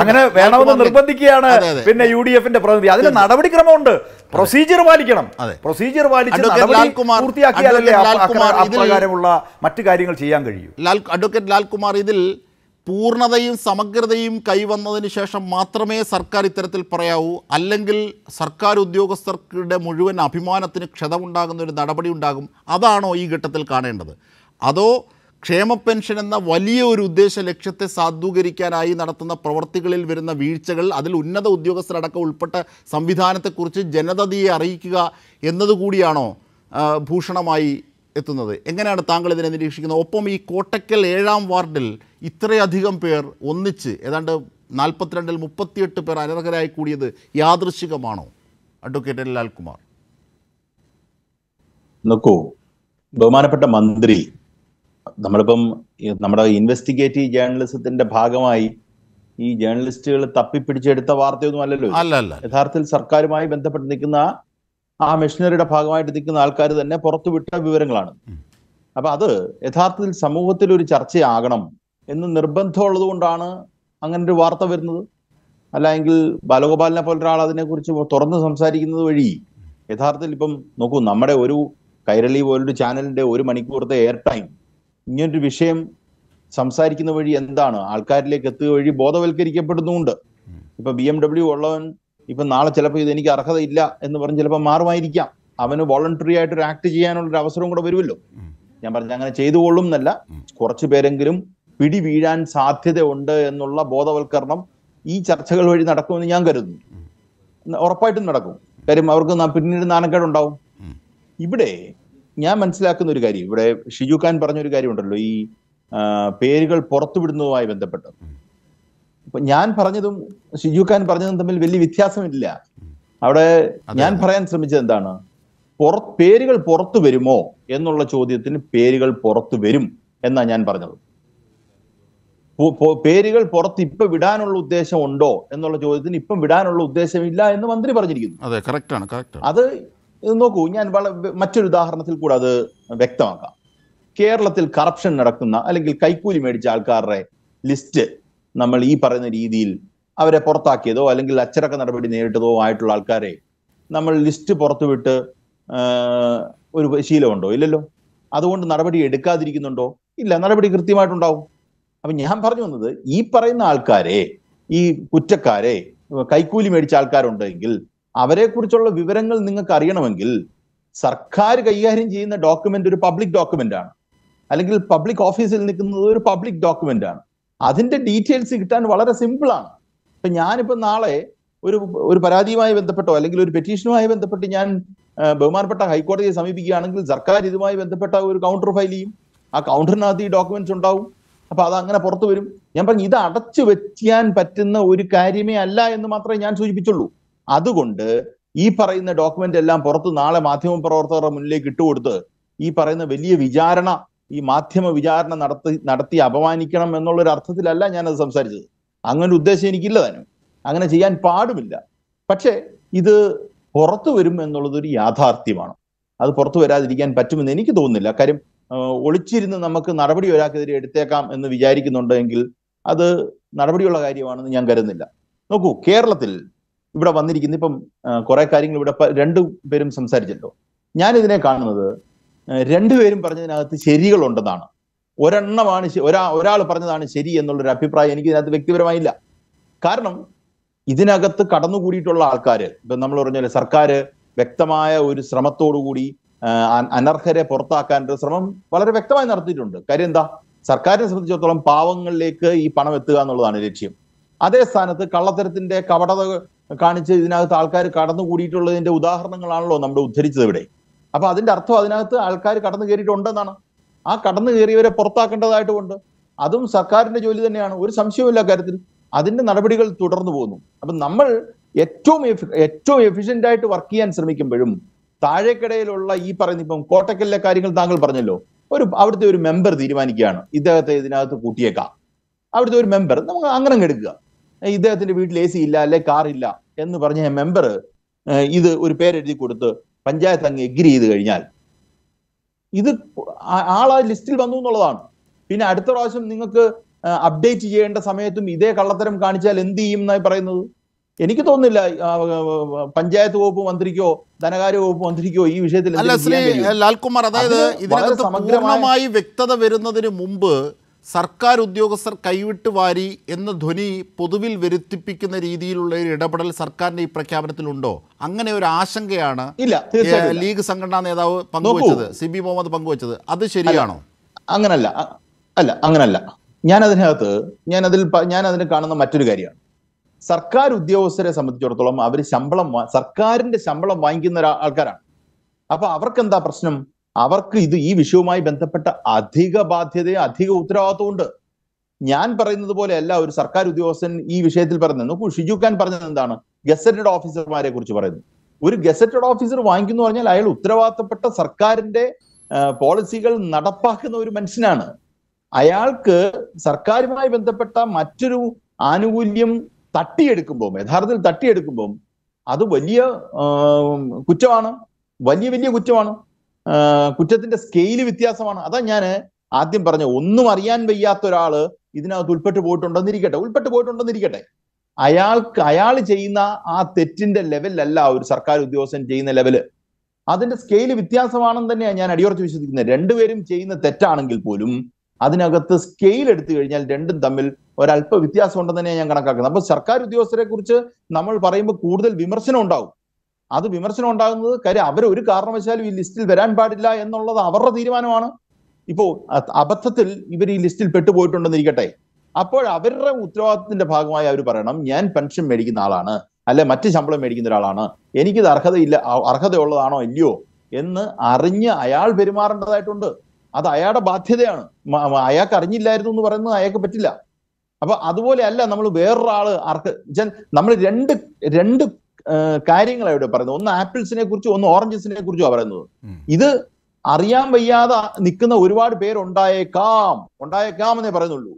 D: അങ്ങനെ വേണമെന്ന് നിർബന്ധിക്കുകയാണ് പിന്നെ യു ഡി എഫിന്റെ പ്രതിനിധി അതിന് നടപടിക്രമമുണ്ട് പ്രൊസീജിയർ പാലിക്കണം പ്രൊസീജിയർ പാലിച്ചു നടപടി പൂർത്തിയാക്കിയാലല്ലേ അപ്രകാരമുള്ള മറ്റു കാര്യങ്ങൾ ചെയ്യാൻ കഴിയൂ
A: ലാൽ അഡ്വക്കേറ്റ് ലാൽകുമാർ ഇതിൽ പൂർണ്ണതയും സമഗ്രതയും കൈവന്നതിന് ശേഷം മാത്രമേ സർക്കാർ ഇത്തരത്തിൽ പറയാവൂ അല്ലെങ്കിൽ സർക്കാർ ഉദ്യോഗസ്ഥർക്കിടെ മുഴുവൻ അഭിമാനത്തിന് ക്ഷതമുണ്ടാകുന്ന ഒരു നടപടി ഉണ്ടാകും അതാണോ ഈ ഘട്ടത്തിൽ കാണേണ്ടത് അതോ ക്ഷേമ പെൻഷൻ എന്ന വലിയ ഒരു ഉദ്ദേശ ലക്ഷ്യത്തെ സാധൂകരിക്കാനായി നടത്തുന്ന പ്രവർത്തികളിൽ വരുന്ന വീഴ്ചകൾ അതിൽ ഉന്നത ഉദ്യോഗസ്ഥരടക്കം ഉൾപ്പെട്ട സംവിധാനത്തെക്കുറിച്ച് ജനതയെ അറിയിക്കുക എന്നതുകൂടിയാണോ ഭൂഷണമായി എത്തുന്നത് എങ്ങനെയാണ് താങ്കൾ ഇതിനെ നിരീക്ഷിക്കുന്നത് ഒപ്പം ഈ കോട്ടക്കൽ ഏഴാം വാർഡിൽ ഇത്രയധികം പേർ ഒന്നിച്ച് ഏതാണ്ട് നാൽപ്പത്തിരണ്ടിൽ മുപ്പത്തിയെട്ട് പേർ അനർഹരായി കൂടിയത് യാദൃശികമാണോ അഡ്വക്കേറ്റ് എൻ ലാൽകുമാർ
C: നോക്കൂ ബഹുമാനപ്പെട്ട മന്ത്രി നമ്മളിപ്പം നമ്മുടെ ഇൻവെസ്റ്റിഗേറ്റീവ് ജേർണലിസത്തിന്റെ ഭാഗമായി ഈ ജേർണലിസ്റ്റുകൾ തപ്പിപ്പിടിച്ചെടുത്ത വാർത്തയൊന്നും അല്ലല്ലോ അല്ല യഥാർത്ഥത്തിൽ സർക്കാരുമായി ബന്ധപ്പെട്ട് നിൽക്കുന്ന ആ മെഷീനറിയുടെ ഭാഗമായിട്ട് നിൽക്കുന്ന ആൾക്കാർ തന്നെ പുറത്തുവിട്ട വിവരങ്ങളാണ് അപ്പൊ അത് യഥാർത്ഥത്തിൽ സമൂഹത്തിൽ ഒരു ചർച്ചയാകണം എന്ന് നിർബന്ധമുള്ളത് കൊണ്ടാണ് അങ്ങനെ ഒരു വാർത്ത വരുന്നത് അല്ലെങ്കിൽ ബാലഗോപാലിനെ പോലെ ഒരാൾ അതിനെക്കുറിച്ച് തുറന്ന് സംസാരിക്കുന്നത് വഴി യഥാർത്ഥത്തിൽ ഇപ്പം നോക്കൂ നമ്മുടെ ഒരു കൈരളി പോലൊരു ചാനലിന്റെ ഒരു മണിക്കൂറത്തെ എയർ ടൈം ഇങ്ങനൊരു വിഷയം സംസാരിക്കുന്ന വഴി എന്താണ് ആൾക്കാരിലേക്ക് എത്തുക വഴി ബോധവൽക്കരിക്കപ്പെടുന്നുണ്ട് ഇപ്പൊ ബി എം ഡബ്ല്യു ഉള്ളവൻ ഇപ്പം നാളെ ചിലപ്പോൾ ഇത് എനിക്ക് അർഹതയില്ല എന്ന് പറഞ്ഞ് ചിലപ്പോൾ മാറുമായിരിക്കാം അവന് വോളണ്ടറി ആയിട്ട് ഒരു ആക്ട് ചെയ്യാനുള്ള ഒരു അവസരം കൂടെ വരുമല്ലോ ഞാൻ പറഞ്ഞ അങ്ങനെ ചെയ്തുകൊള്ളും എന്നല്ല കുറച്ചു പേരെങ്കിലും പിടി വീഴാൻ സാധ്യതയുണ്ട് എന്നുള്ള ബോധവൽക്കരണം ഈ ചർച്ചകൾ വഴി നടക്കുമെന്ന് ഞാൻ കരുതുന്നു ഉറപ്പായിട്ടും നടക്കും കാര്യം അവർക്ക് പിന്നീട് നാണക്കേടുണ്ടാവും ഇവിടെ ഞാൻ മനസ്സിലാക്കുന്ന ഒരു കാര്യം ഇവിടെ ഷിജു ഖാൻ പറഞ്ഞ ഒരു കാര്യമുണ്ടല്ലോ ഈ പേരുകൾ പുറത്തുവിടുന്നതുമായി ബന്ധപ്പെട്ട് ഞാൻ പറഞ്ഞതും ഷിജു ഖാൻ പറഞ്ഞതും തമ്മിൽ വലിയ വ്യത്യാസമില്ല അവിടെ ഞാൻ പറയാൻ ശ്രമിച്ചത് എന്താണ് പുറത്ത് പേരുകൾ പുറത്തു വരുമോ എന്നുള്ള ചോദ്യത്തിന് പേരുകൾ പുറത്തു വരും എന്നാ ഞാൻ പറഞ്ഞത് പേരുകൾ പുറത്ത് ഇപ്പൊ വിടാനുള്ള ഉദ്ദേശം ഉണ്ടോ എന്നുള്ള ചോദ്യത്തിന് ഇപ്പം വിടാനുള്ള ഉദ്ദേശമില്ല എന്ന് മന്ത്രി പറഞ്ഞിരിക്കുന്നു അതെ കറക്റ്റ് ആണ് അത് നോക്കൂ ഞാൻ മറ്റൊരു ഉദാഹരണത്തിൽ കൂടെ അത് വ്യക്തമാക്കാം കേരളത്തിൽ കറപ്ഷൻ നടക്കുന്ന അല്ലെങ്കിൽ കൈക്കൂലി മേടിച്ച ആൾക്കാരുടെ ലിസ്റ്റ് നമ്മൾ ഈ പറയുന്ന രീതിയിൽ അവരെ പുറത്താക്കിയതോ അല്ലെങ്കിൽ അച്ചടക്ക നടപടി നേരിട്ടതോ ആയിട്ടുള്ള ആൾക്കാരെ നമ്മൾ ലിസ്റ്റ് പുറത്തുവിട്ട് ഒരു ശീലമുണ്ടോ ഇല്ലല്ലോ അതുകൊണ്ട് നടപടി എടുക്കാതിരിക്കുന്നുണ്ടോ ഇല്ല നടപടി കൃത്യമായിട്ടുണ്ടാവും അപ്പൊ ഞാൻ പറഞ്ഞു വന്നത് ഈ പറയുന്ന ആൾക്കാരെ ഈ കുറ്റക്കാരെ കൈക്കൂലി മേടിച്ച ആൾക്കാരുണ്ടെങ്കിൽ അവരെ കുറിച്ചുള്ള വിവരങ്ങൾ നിങ്ങൾക്ക് അറിയണമെങ്കിൽ സർക്കാർ കൈകാര്യം ചെയ്യുന്ന ഡോക്യുമെന്റ് ഒരു പബ്ലിക് ഡോക്യുമെന്റ് ആണ് അല്ലെങ്കിൽ പബ്ലിക് ഓഫീസിൽ നിൽക്കുന്നത് ഒരു പബ്ലിക് ഡോക്യുമെന്റ് ആണ് അതിന്റെ ഡീറ്റെയിൽസ് കിട്ടാൻ വളരെ സിമ്പിളാണ് ഇപ്പൊ ഞാനിപ്പോൾ നാളെ ഒരു ഒരു പരാതിയുമായി ബന്ധപ്പെട്ടോ അല്ലെങ്കിൽ ഒരു പെറ്റീഷനുമായി ബന്ധപ്പെട്ട് ഞാൻ ബഹുമാനപ്പെട്ട ഹൈക്കോടതിയെ സമീപിക്കുകയാണെങ്കിൽ സർക്കാർ ഇതുമായി ബന്ധപ്പെട്ട ഒരു കൗണ്ടർ ഫയൽ ചെയ്യും ആ കൗണ്ടറിനകത്ത് ഈ ഡോക്യുമെന്റ്സ് ഉണ്ടാവും അപ്പൊ അത് അങ്ങനെ പുറത്തു വരും ഞാൻ പറഞ്ഞു ഇത് അടച്ചു വെക്കാൻ പറ്റുന്ന ഒരു കാര്യമേ അല്ല എന്ന് മാത്രമേ ഞാൻ സൂചിപ്പിച്ചുള്ളൂ അതുകൊണ്ട് ഈ പറയുന്ന ഡോക്യുമെന്റ് എല്ലാം പുറത്ത് നാളെ മാധ്യമ പ്രവർത്തകരുടെ മുന്നിലേക്ക് ഇട്ടുകൊടുത്ത് ഈ പറയുന്ന വലിയ വിചാരണ ഈ മാധ്യമ വിചാരണ നടത്തി നടത്തി അപമാനിക്കണം എന്നുള്ളൊരു അർത്ഥത്തിലല്ല ഞാനത് സംസാരിച്ചത് അങ്ങനെ ഉദ്ദേശം എനിക്കില്ല തന്നെ അങ്ങനെ ചെയ്യാൻ പാടുമില്ല പക്ഷേ ഇത് പുറത്തു വരും എന്നുള്ളതൊരു യാഥാർത്ഥ്യമാണ് അത് പുറത്തു വരാതിരിക്കാൻ പറ്റുമെന്ന് എനിക്ക് തോന്നുന്നില്ല കാര്യം ഒളിച്ചിരുന്ന് നമുക്ക് നടപടി ഒരാൾക്കെതിരെ എടുത്തേക്കാം എന്ന് വിചാരിക്കുന്നുണ്ടെങ്കിൽ അത് നടപടിയുള്ള കാര്യമാണെന്ന് ഞാൻ കരുതുന്നില്ല നോക്കൂ കേരളത്തിൽ ഇവിടെ വന്നിരിക്കുന്ന ഇപ്പം കുറെ കാര്യങ്ങൾ ഇവിടെ രണ്ടു പേരും സംസാരിച്ചല്ലോ ഞാൻ കാണുന്നത് രണ്ടുപേരും പറഞ്ഞതിനകത്ത് ശരികളുണ്ടെന്നാണ് ഒരെണ്ണമാണ് ഒരാ ഒരാൾ പറഞ്ഞതാണ് ശരി എന്നുള്ളൊരു അഭിപ്രായം എനിക്ക് ഇതിനകത്ത് വ്യക്തിപരമായില്ല കാരണം ഇതിനകത്ത് കടന്നുകൂടിയിട്ടുള്ള ആൾക്കാർ ഇപ്പം നമ്മൾ പറഞ്ഞ സർക്കാർ വ്യക്തമായ ഒരു ശ്രമത്തോടുകൂടി അനർഹരെ പുറത്താക്കാൻ ഒരു ശ്രമം വളരെ വ്യക്തമായി നടത്തിയിട്ടുണ്ട് കാര്യം എന്താ സർക്കാരിനെ സംബന്ധിച്ചിടത്തോളം പാവങ്ങളിലേക്ക് ഈ പണം എത്തുക എന്നുള്ളതാണ് ലക്ഷ്യം അതേ സ്ഥാനത്ത് കള്ളത്തരത്തിന്റെ കപടത കാണിച്ച് ഇതിനകത്ത് ആൾക്കാർ കടന്നുകൂടിയിട്ടുള്ളതിന്റെ ഉദാഹരണങ്ങളാണല്ലോ നമ്മൾ ഉദ്ധരിച്ചത് ഇവിടെ അപ്പൊ അതിന്റെ അർത്ഥം അതിനകത്ത് ആൾക്കാർ കടന്നു കയറിയിട്ടുണ്ടെന്നാണ് ആ കടന്നു കയറിയവരെ പുറത്താക്കേണ്ടതായിട്ടുമുണ്ട് അതും സർക്കാരിന്റെ ജോലി തന്നെയാണ് ഒരു സംശയമില്ല കാര്യത്തിൽ അതിന്റെ നടപടികൾ തുടർന്നു പോകുന്നു അപ്പൊ നമ്മൾ ഏറ്റവും ഏറ്റവും എഫിഷ്യന്റ് ആയിട്ട് വർക്ക് ചെയ്യാൻ ശ്രമിക്കുമ്പോഴും താഴേക്കിടയിലുള്ള ഈ പറയുന്ന ഇപ്പം കോട്ടക്കലിലെ കാര്യങ്ങൾ താങ്കൾ പറഞ്ഞല്ലോ ഒരു അവിടുത്തെ ഒരു മെമ്പർ തീരുമാനിക്കുകയാണ് ഇദ്ദേഹത്തെ ഇതിനകത്ത് കൂട്ടിയേക്കാം അവിടുത്തെ ഒരു മെമ്പർ നമുക്ക് അങ്ങനെ എടുക്കുക ഇദ്ദേഹത്തിന്റെ വീട്ടിൽ എ സി ഇല്ല അല്ലെ കാറില്ല എന്ന് പറഞ്ഞ മെമ്പർ ഇത് ഒരു പേരെഴുതി കൊടുത്ത് പഞ്ചായത്ത് അങ്ങ് എഗ്രി ചെയ്ത് കഴിഞ്ഞാൽ ഇത് ആൾ ലിസ്റ്റിൽ വന്നു എന്നുള്ളതാണ് പിന്നെ അടുത്ത പ്രാവശ്യം നിങ്ങൾക്ക് അപ്ഡേറ്റ് ചെയ്യേണ്ട സമയത്തും ഇതേ കള്ളത്തരം കാണിച്ചാൽ എന്ത് ചെയ്യും എന്നായി പറയുന്നത് എനിക്ക് തോന്നുന്നില്ല പഞ്ചായത്ത് വകുപ്പ് മന്ത്രിക്കോ ധനകാര്യ വകുപ്പ് മന്ത്രിക്കോ ഈ വിഷയത്തിൽ അല്ല ശ്രീ ലാൽകുമാർ അതായത് ഇതിനകത്ത് സമഗ്രമായി വ്യക്തത വരുന്നതിന്
A: മുമ്പ് സർക്കാർ ഉദ്യോഗസ്ഥർ കൈവിട്ട് വാരി എന്ന ധ്വനി പൊതുവിൽ വരുത്തിപ്പിക്കുന്ന രീതിയിലുള്ള ഒരു ഇടപെടൽ സർക്കാരിന്റെ ഈ പ്രഖ്യാപനത്തിലുണ്ടോ അങ്ങനെ ഒരു ആശങ്കയാണ്
C: ലീഗ് സംഘടനാ നേതാവ് പങ്കുവച്ചത് സി ബി മുഹമ്മദ് പങ്കുവച്ചത് അത് ശരിയാണോ അങ്ങനല്ല അല്ല അങ്ങനല്ല ഞാൻ അതിനകത്ത് ഞാൻ അതിൽ ഞാൻ അതിന് കാണുന്ന മറ്റൊരു കാര്യമാണ് സർക്കാർ ഉദ്യോഗസ്ഥരെ സംബന്ധിച്ചിടത്തോളം അവർ ശമ്പളം സർക്കാരിന്റെ ശമ്പളം വാങ്ങിക്കുന്ന ആൾക്കാരാണ് അപ്പൊ അവർക്ക് എന്താ പ്രശ്നം അവർക്ക് ഇത് ഈ വിഷയവുമായി ബന്ധപ്പെട്ട അധിക ബാധ്യതയും അധിക ഉത്തരവാദിത്വം ഉണ്ട് ഞാൻ പറയുന്നത് പോലെ അല്ല ഒരു സർക്കാർ ഉദ്യോഗസ്ഥൻ ഈ വിഷയത്തിൽ പറഞ്ഞത് നോക്കൂ ഷിജു ഖാൻ പറഞ്ഞത് എന്താണ് ഗസറ്റഡ് ഓഫീസർമാരെ കുറിച്ച് പറയുന്നു ഒരു ഗസറ്റഡ് ഓഫീസർ വാങ്ങിക്കുന്നു പറഞ്ഞാൽ അയാൾ ഉത്തരവാദിത്തപ്പെട്ട സർക്കാരിന്റെ പോളിസികൾ നടപ്പാക്കുന്ന ഒരു മനുഷ്യനാണ് അയാൾക്ക് സർക്കാരുമായി ബന്ധപ്പെട്ട മറ്റൊരു ആനുകൂല്യം തട്ടിയെടുക്കുമ്പോൾ യഥാർത്ഥത്തിൽ തട്ടിയെടുക്കുമ്പോൾ അത് വലിയ കുറ്റമാണ് വലിയ വലിയ കുറ്റമാണ് കുറ്റത്തിന്റെ സ്കെയില് വ്യത്യാസമാണ് അതാ ഞാൻ ആദ്യം പറഞ്ഞ ഒന്നും അറിയാൻ വയ്യാത്ത ഒരാള് ഇതിനകത്ത് ഉൾപ്പെട്ട് പോയിട്ടുണ്ടെന്നിരിക്കട്ടെ ഉൾപ്പെട്ട് പോയിട്ടുണ്ടെന്നിരിക്കട്ടെ അയാൾക്ക് അയാൾ ചെയ്യുന്ന ആ തെറ്റിന്റെ ലെവലല്ല ഒരു സർക്കാർ ഉദ്യോഗസ്ഥൻ ചെയ്യുന്ന ലെവല് അതിന്റെ സ്കെയില് വ്യത്യാസമാണെന്ന് തന്നെയാണ് ഞാൻ അടിയുറച്ച് വിശ്വസിക്കുന്നത് രണ്ടുപേരും ചെയ്യുന്ന തെറ്റാണെങ്കിൽ പോലും അതിനകത്ത് സ്കെയിൽ എടുത്തു കഴിഞ്ഞാൽ രണ്ടും തമ്മിൽ ഒരല്പ വ്യത്യാസം ഉണ്ടെന്ന് തന്നെയാണ് ഞാൻ കണക്കാക്കുന്നത് അപ്പൊ സർക്കാർ ഉദ്യോഗസ്ഥരെ കുറിച്ച് നമ്മൾ പറയുമ്പോൾ കൂടുതൽ വിമർശനം ഉണ്ടാവും അത് വിമർശനം ഉണ്ടാകുന്നത് കാര്യം അവർ ഒരു കാരണവശാലും ഈ ലിസ്റ്റിൽ വരാൻ പാടില്ല എന്നുള്ളത് അവരുടെ തീരുമാനമാണ് ഇപ്പോ അബദ്ധത്തിൽ ഇവർ ഈ ലിസ്റ്റിൽ പെട്ടുപോയിട്ടുണ്ടെന്നിരിക്കട്ടെ അപ്പോൾ അവരുടെ ഉത്തരവാദിത്തത്തിന്റെ ഭാഗമായി അവർ പറയണം ഞാൻ പെൻഷൻ മേടിക്കുന്ന ആളാണ് അല്ലെ മറ്റ് ശമ്പളം മേടിക്കുന്ന ഒരാളാണ് എനിക്കിത് അർഹതയില്ല അർഹതയുള്ളതാണോ ഇല്ലയോ എന്ന് അറിഞ്ഞ് അയാൾ പെരുമാറേണ്ടതായിട്ടുണ്ട് അത് അയാളുടെ ബാധ്യതയാണ് അയാൾക്ക് അറിഞ്ഞില്ലായിരുന്നു എന്ന് പറയുന്നത് അയാൾക്ക് പറ്റില്ല അപ്പൊ അതുപോലെയല്ല നമ്മൾ വേറൊരാള് അർഹ നമ്മൾ രണ്ട് രണ്ട് കാര്യങ്ങളാണ് ഇവിടെ പറയുന്നത് ഒന്ന് ആപ്പിൾസിനെ കുറിച്ചും ഒന്ന് ഓറഞ്ചസിനെ കുറിച്ചും പറയുന്നത് ഇത് അറിയാൻ വയ്യാതെ നിൽക്കുന്ന ഒരുപാട് പേരുണ്ടായേക്കാം ഉണ്ടായേക്കാം എന്നേ പറയുന്നുള്ളൂ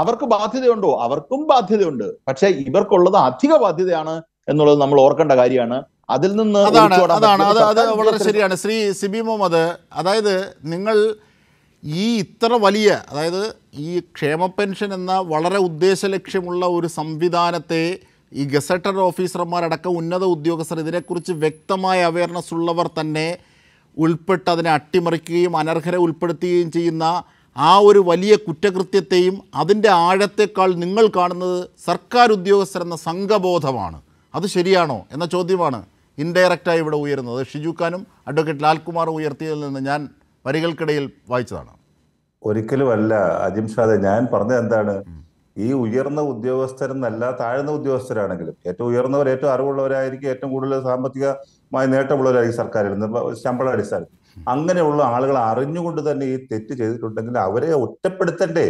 C: അവർക്ക് ബാധ്യതയുണ്ടോ അവർക്കും ബാധ്യതയുണ്ട് പക്ഷെ ഇവർക്കുള്ളത് അധിക ബാധ്യതയാണ് എന്നുള്ളത് നമ്മൾ ഓർക്കേണ്ട കാര്യമാണ് അതിൽ നിന്ന് അതാണ് അതാണ് അത് അത് വളരെ ശരിയാണ്
A: ശ്രീ സിബി മുഹമ്മദ് അതായത് നിങ്ങൾ ഈ ഇത്ര വലിയ അതായത് ഈ ക്ഷേമ പെൻഷൻ എന്ന വളരെ ഉദ്ദേശ ലക്ഷ്യമുള്ള ഒരു സംവിധാനത്തെ ഈ ഗസറ്റഡ് ഓഫീസർമാരടക്കം ഉന്നത ഉദ്യോഗസ്ഥർ ഇതിനെക്കുറിച്ച് വ്യക്തമായ അവയർനെസ് ഉള്ളവർ തന്നെ ഉൾപ്പെട്ട് അതിനെ അട്ടിമറിക്കുകയും അനർഹരെ ഉൾപ്പെടുത്തുകയും ചെയ്യുന്ന ആ ഒരു വലിയ കുറ്റകൃത്യത്തെയും അതിൻ്റെ ആഴത്തെക്കാൾ നിങ്ങൾ കാണുന്നത് സർക്കാർ ഉദ്യോഗസ്ഥരെന്ന സംഘബോധമാണ് അത് ശരിയാണോ എന്ന ചോദ്യമാണ് ഇൻഡയറക്റ്റായി ഇവിടെ ഉയരുന്നത് ഷിജുഖാനും അഡ്വക്കേറ്റ് ലാൽകുമാർ ഉയർത്തിയതിൽ നിന്ന് ഞാൻ വരികൾക്കിടയിൽ വായിച്ചതാണ്
B: ഒരിക്കലുമല്ല അജിം ഷാദെ ഞാൻ പറഞ്ഞത് എന്താണ് ഈ ഉയർന്ന ഉദ്യോഗസ്ഥരെന്നല്ല താഴ്ന്ന ഉദ്യോഗസ്ഥരാണെങ്കിലും ഏറ്റവും ഉയർന്നവർ ഏറ്റവും അറിവുള്ളവരായിരിക്കും ഏറ്റവും കൂടുതൽ സാമ്പത്തികമായി നേട്ടമുള്ളവരായിരിക്കും സർക്കാരിൽ നിന്ന് ശമ്പള അടിസ്ഥാനത്തിൽ അങ്ങനെയുള്ള ആളുകൾ അറിഞ്ഞുകൊണ്ട് തന്നെ ഈ തെറ്റ് ചെയ്തിട്ടുണ്ടെങ്കിൽ അവരെ ഒറ്റപ്പെടുത്തണ്ടേ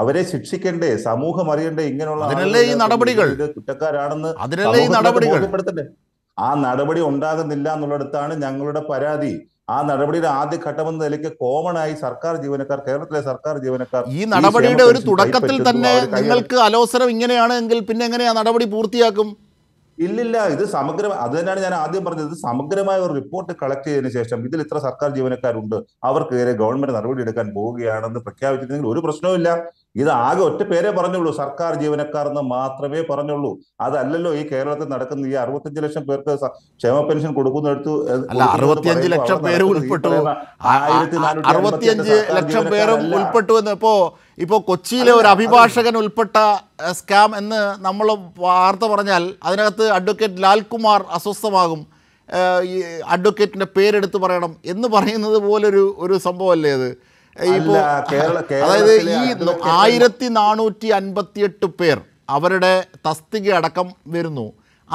B: അവരെ ശിക്ഷിക്കണ്ടേ സമൂഹം അറിയണ്ടേ ഇങ്ങനെയുള്ള അതിനല്ലേ ഈ നടപടികൾ കുറ്റക്കാരാണെന്ന് അതിനല്ലേ ഈ നടപടികൾ ആ നടപടി ഉണ്ടാകുന്നില്ല എന്നുള്ളിടത്താണ് ഞങ്ങളുടെ പരാതി ആ നടപടിയുടെ ആദ്യ എന്ന നിലയ്ക്ക് കോമൺ ആയി സർക്കാർ ജീവനക്കാർ കേരളത്തിലെ സർക്കാർ ജീവനക്കാർ ഈ നടപടിയുടെ ഒരു തുടക്കത്തിൽ തന്നെ നിങ്ങൾക്ക് അലോസരം ഇങ്ങനെയാണ് എങ്കിൽ പിന്നെ എങ്ങനെയാ നടപടി പൂർത്തിയാക്കും ഇല്ലില്ല ഇത് സമഗ്ര അത് തന്നെയാണ് ഞാൻ ആദ്യം പറഞ്ഞത് ഇത് സമഗ്രമായ ഒരു റിപ്പോർട്ട് കളക്ട് ചെയ്തതിനു ശേഷം ഇതിൽ ഇത്ര സർക്കാർ ജീവനക്കാരുണ്ട് അവർക്കെതിരെ ഗവൺമെന്റ് നടപടി എടുക്കാൻ പോവുകയാണെന്ന് പ്രഖ്യാപിച്ചിട്ടുണ്ടെങ്കിൽ ഒരു പ്രശ്നവും ഇത് ആകെ ഒറ്റ പേരെ പറഞ്ഞുള്ളൂ സർക്കാർ ജീവനക്കാർ എന്ന് മാത്രമേ പറഞ്ഞുള്ളൂ അതല്ലല്ലോ ഈ കേരളത്തിൽ നടക്കുന്ന ഈ അറുപത്തിയഞ്ച് ലക്ഷം പേർക്ക് ക്ഷേമ പെൻഷൻ കൊടുക്കുന്ന എടുത്തു അറുപത്തിയഞ്ച് ലക്ഷം പേര് ഉൾപ്പെട്ടു അറുപത്തിയഞ്ച് ലക്ഷം പേരും ഉൾപ്പെട്ടു എന്ന് ഇപ്പോ
A: ഇപ്പോ കൊച്ചിയിലെ ഒരു അഭിഭാഷകൻ ഉൾപ്പെട്ട സ്കാം എന്ന് നമ്മൾ വാർത്ത പറഞ്ഞാൽ അതിനകത്ത് അഡ്വക്കേറ്റ് ലാൽകുമാർ അസ്വസ്ഥമാകും ഈ അഡ്വക്കേറ്റിന്റെ പേരെടുത്ത് പറയണം എന്ന് പറയുന്നത് പോലൊരു ഒരു സംഭവമല്ലേ അത് അതായത് ഈ ആയിരത്തി നാനൂറ്റി എട്ട് പേർ അവരുടെ തസ്തിക അടക്കം വരുന്നു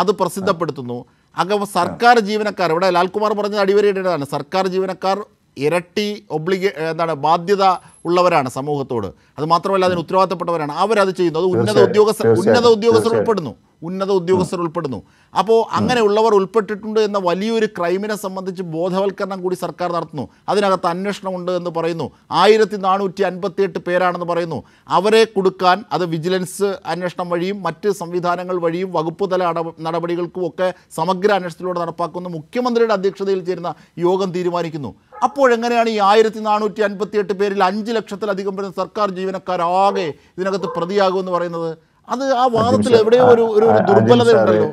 A: അത് പ്രസിദ്ധപ്പെടുത്തുന്നു അക സർക്കാർ ജീവനക്കാർ ഇവിടെ ലാൽകുമാർ പറഞ്ഞത് അടിവരയിടേണ്ടതാണ് സർക്കാർ ജീവനക്കാർ ഇരട്ടി ഒബ്ലിഗേ എന്താണ് ബാധ്യത ഉള്ളവരാണ് സമൂഹത്തോട് അത് മാത്രമല്ല അതിന് ഉത്തരവാദിത്തപ്പെട്ടവരാണ് അവരത് ചെയ്യുന്നു അത് ഉന്നത ഉദ്യോഗസ്ഥർ ഉന്നത ഉദ്യോഗസ്ഥർ ഉൾപ്പെടുന്നു ഉന്നത ഉദ്യോഗസ്ഥർ ഉൾപ്പെടുന്നു അപ്പോൾ അങ്ങനെയുള്ളവർ ഉൾപ്പെട്ടിട്ടുണ്ട് എന്ന വലിയൊരു ക്രൈമിനെ സംബന്ധിച്ച് ബോധവൽക്കരണം കൂടി സർക്കാർ നടത്തുന്നു അതിനകത്ത് അന്വേഷണമുണ്ട് എന്ന് പറയുന്നു ആയിരത്തി നാനൂറ്റി അൻപത്തിയെട്ട് പേരാണെന്ന് പറയുന്നു അവരെ കൊടുക്കാൻ അത് വിജിലൻസ് അന്വേഷണം വഴിയും മറ്റ് സംവിധാനങ്ങൾ വഴിയും വകുപ്പ് തല നടപടികൾക്കും ഒക്കെ സമഗ്ര അന്വേഷണത്തിലൂടെ നടപ്പാക്കുന്ന മുഖ്യമന്ത്രിയുടെ അധ്യക്ഷതയിൽ ചേരുന്ന യോഗം തീരുമാനിക്കുന്നു അപ്പോഴെങ്ങനെയാണ് ഈ ആയിരത്തി നാനൂറ്റി അൻപത്തിയെട്ട് പേരിൽ അഞ്ച് ലക്ഷത്തിലധികം വരുന്ന സർക്കാർ ജീവനക്കാരാകെ ഇതിനകത്ത് പ്രതിയാകുമെന്ന് പറയുന്നത് അത് ആ വാദത്തിൽ എവിടെയോ ഒരു ഒരു ദുർബലത ഉണ്ടല്ലോ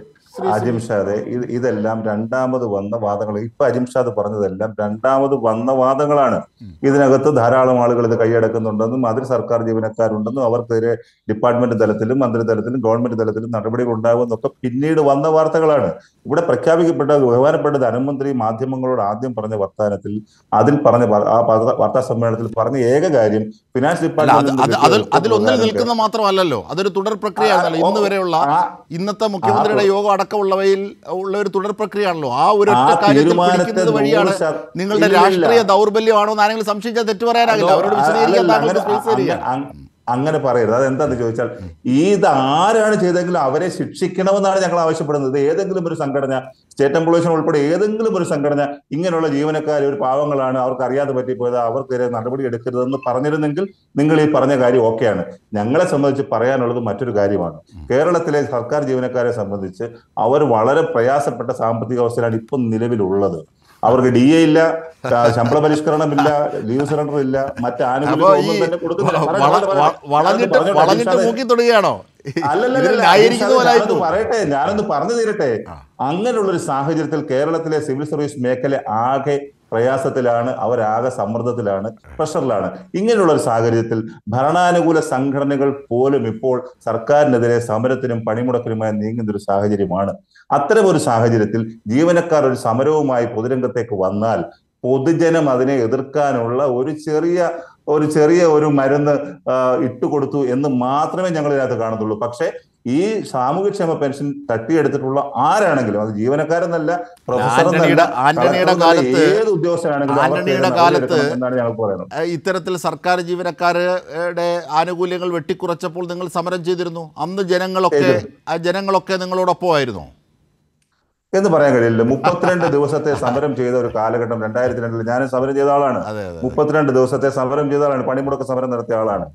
B: അജിംഷാദെ ഇതെല്ലാം രണ്ടാമത് വന്ന വാദങ്ങൾ ഇപ്പൊ അജിംഷാദ് പറഞ്ഞതെല്ലാം രണ്ടാമത് വന്ന വാദങ്ങളാണ് ഇതിനകത്ത് ധാരാളം ആളുകൾ ഇത് കൈയടക്കുന്നുണ്ടെന്നും അതിൽ സർക്കാർ ജീവനക്കാരുണ്ടെന്നും അവർക്കെതിരെ ഡിപ്പാർട്ട്മെന്റ് തലത്തിലും മന്ത്രി തലത്തിലും ഗവൺമെന്റ് തലത്തിലും നടപടികൾ ഉണ്ടാകുമെന്നൊക്കെ പിന്നീട് വന്ന വാർത്തകളാണ് ഇവിടെ പ്രഖ്യാപിക്കപ്പെട്ട ബഹുമാനപ്പെട്ട ധനമന്ത്രി മാധ്യമങ്ങളോട് ആദ്യം പറഞ്ഞ വർത്തമാനത്തിൽ അതിൽ പറഞ്ഞ ആ വാർത്താ സമ്മേളനത്തിൽ പറഞ്ഞ ഏക കാര്യം ഫിനാൻസ് ഡിപ്പാർട്ട്മെന്റ് അതിൽ ഒന്നിൽ നിൽക്കുന്ന
A: മാത്രമല്ലല്ലോ അതൊരു തുടർ പ്രക്രിയ ഇന്നത്തെ മുഖ്യമന്ത്രിയുടെ യോഗം അടക്കമുള്ളവയിൽ ഉള്ള ഒരു തുടർ പ്രക്രിയയാണല്ലോ ആ ഒരു കാര്യത്തിൽ വഴിയാണ് നിങ്ങളുടെ രാഷ്ട്രീയ ദൗർബല്യമാണോ എന്ന് ആരെങ്കിലും സംശയിച്ചാൽ തെറ്റു പറയാനാകില്ല അവരോട് വിശദീകരിക്കാൻ
B: അങ്ങനെ പറയരുത് അതെന്താണെന്ന് ചോദിച്ചാൽ ഇത് ആരാണ് ചെയ്തെങ്കിലും അവരെ ശിക്ഷിക്കണമെന്നാണ് ഞങ്ങൾ ആവശ്യപ്പെടുന്നത് ഏതെങ്കിലും ഒരു സംഘടന സ്റ്റേറ്റ് എംപ്ലോയീഷൻ ഉൾപ്പെടെ ഏതെങ്കിലും ഒരു സംഘടന ഇങ്ങനെയുള്ള ജീവനക്കാർ ഒരു പാവങ്ങളാണ് അവർക്ക് അറിയാതെ പറ്റിപ്പോയത് അവർക്കെതിരെ നടപടി എടുക്കരുതെന്ന് പറഞ്ഞിരുന്നെങ്കിൽ നിങ്ങൾ ഈ പറഞ്ഞ കാര്യം ഓക്കെയാണ് ഞങ്ങളെ സംബന്ധിച്ച് പറയാനുള്ളത് മറ്റൊരു കാര്യമാണ് കേരളത്തിലെ സർക്കാർ ജീവനക്കാരെ സംബന്ധിച്ച് അവർ വളരെ പ്രയാസപ്പെട്ട സാമ്പത്തിക അവസ്ഥയിലാണ് ഇപ്പം നിലവിലുള്ളത് അവർക്ക് ഡി എ ഇല്ല ശമ്പള പരിഷ്കരണം ഇല്ല ലീവ് സിലിണ്ടർ ഇല്ല മറ്റ് പറയട്ടെ ഞാനൊന്ന് പറഞ്ഞു തീരട്ടെ അങ്ങനെയുള്ള ഒരു സാഹചര്യത്തിൽ കേരളത്തിലെ സിവിൽ സർവീസ് മേഖല ആകെ പ്രയാസത്തിലാണ് അവരാകെ സമ്മർദ്ദത്തിലാണ് പ്രഷറിലാണ് ഇങ്ങനെയുള്ള ഒരു സാഹചര്യത്തിൽ ഭരണാനുകൂല സംഘടനകൾ പോലും ഇപ്പോൾ സർക്കാരിനെതിരെ സമരത്തിനും പണിമുടക്കിനുമായി നീങ്ങുന്ന ഒരു സാഹചര്യമാണ് അത്തരമൊരു സാഹചര്യത്തിൽ ജീവനക്കാർ ഒരു സമരവുമായി പൊതുരംഗത്തേക്ക് വന്നാൽ പൊതുജനം അതിനെ എതിർക്കാനുള്ള ഒരു ചെറിയ ഒരു ചെറിയ ഒരു മരുന്ന് ഇട്ടുകൊടുത്തു എന്ന് മാത്രമേ ഞങ്ങൾ ഇതിനകത്ത് കാണത്തുള്ളൂ പക്ഷേ ഈ സാമൂഹ്യക്ഷേമ പെൻഷൻ തട്ടിയെടുത്തിട്ടുള്ള ആരാണെങ്കിലും അത് ജീവനക്കാരെന്നല്ല പ്രൊഫസർ ഏത്
A: ഇത്തരത്തിൽ സർക്കാർ ജീവനക്കാരുടെ ആനുകൂല്യങ്ങൾ വെട്ടിക്കുറച്ചപ്പോൾ നിങ്ങൾ സമരം ചെയ്തിരുന്നു അന്ന് ജനങ്ങളൊക്കെ ജനങ്ങളൊക്കെ
B: നിങ്ങളോടൊപ്പമായിരുന്നു എന്ന് പറയാൻ കഴിയില്ല മുപ്പത്തിരണ്ട് ദിവസത്തെ സമരം ചെയ്ത ഒരു കാലഘട്ടം രണ്ടായിരത്തി രണ്ടിൽ ഞാൻ സമരം ചെയ്ത ആളാണ് മുപ്പത്തിരണ്ട് ദിവസത്തെ സമരം ചെയ്ത ആളാണ് പണിമുടക്ക സമരം നടത്തിയ ആളാണ്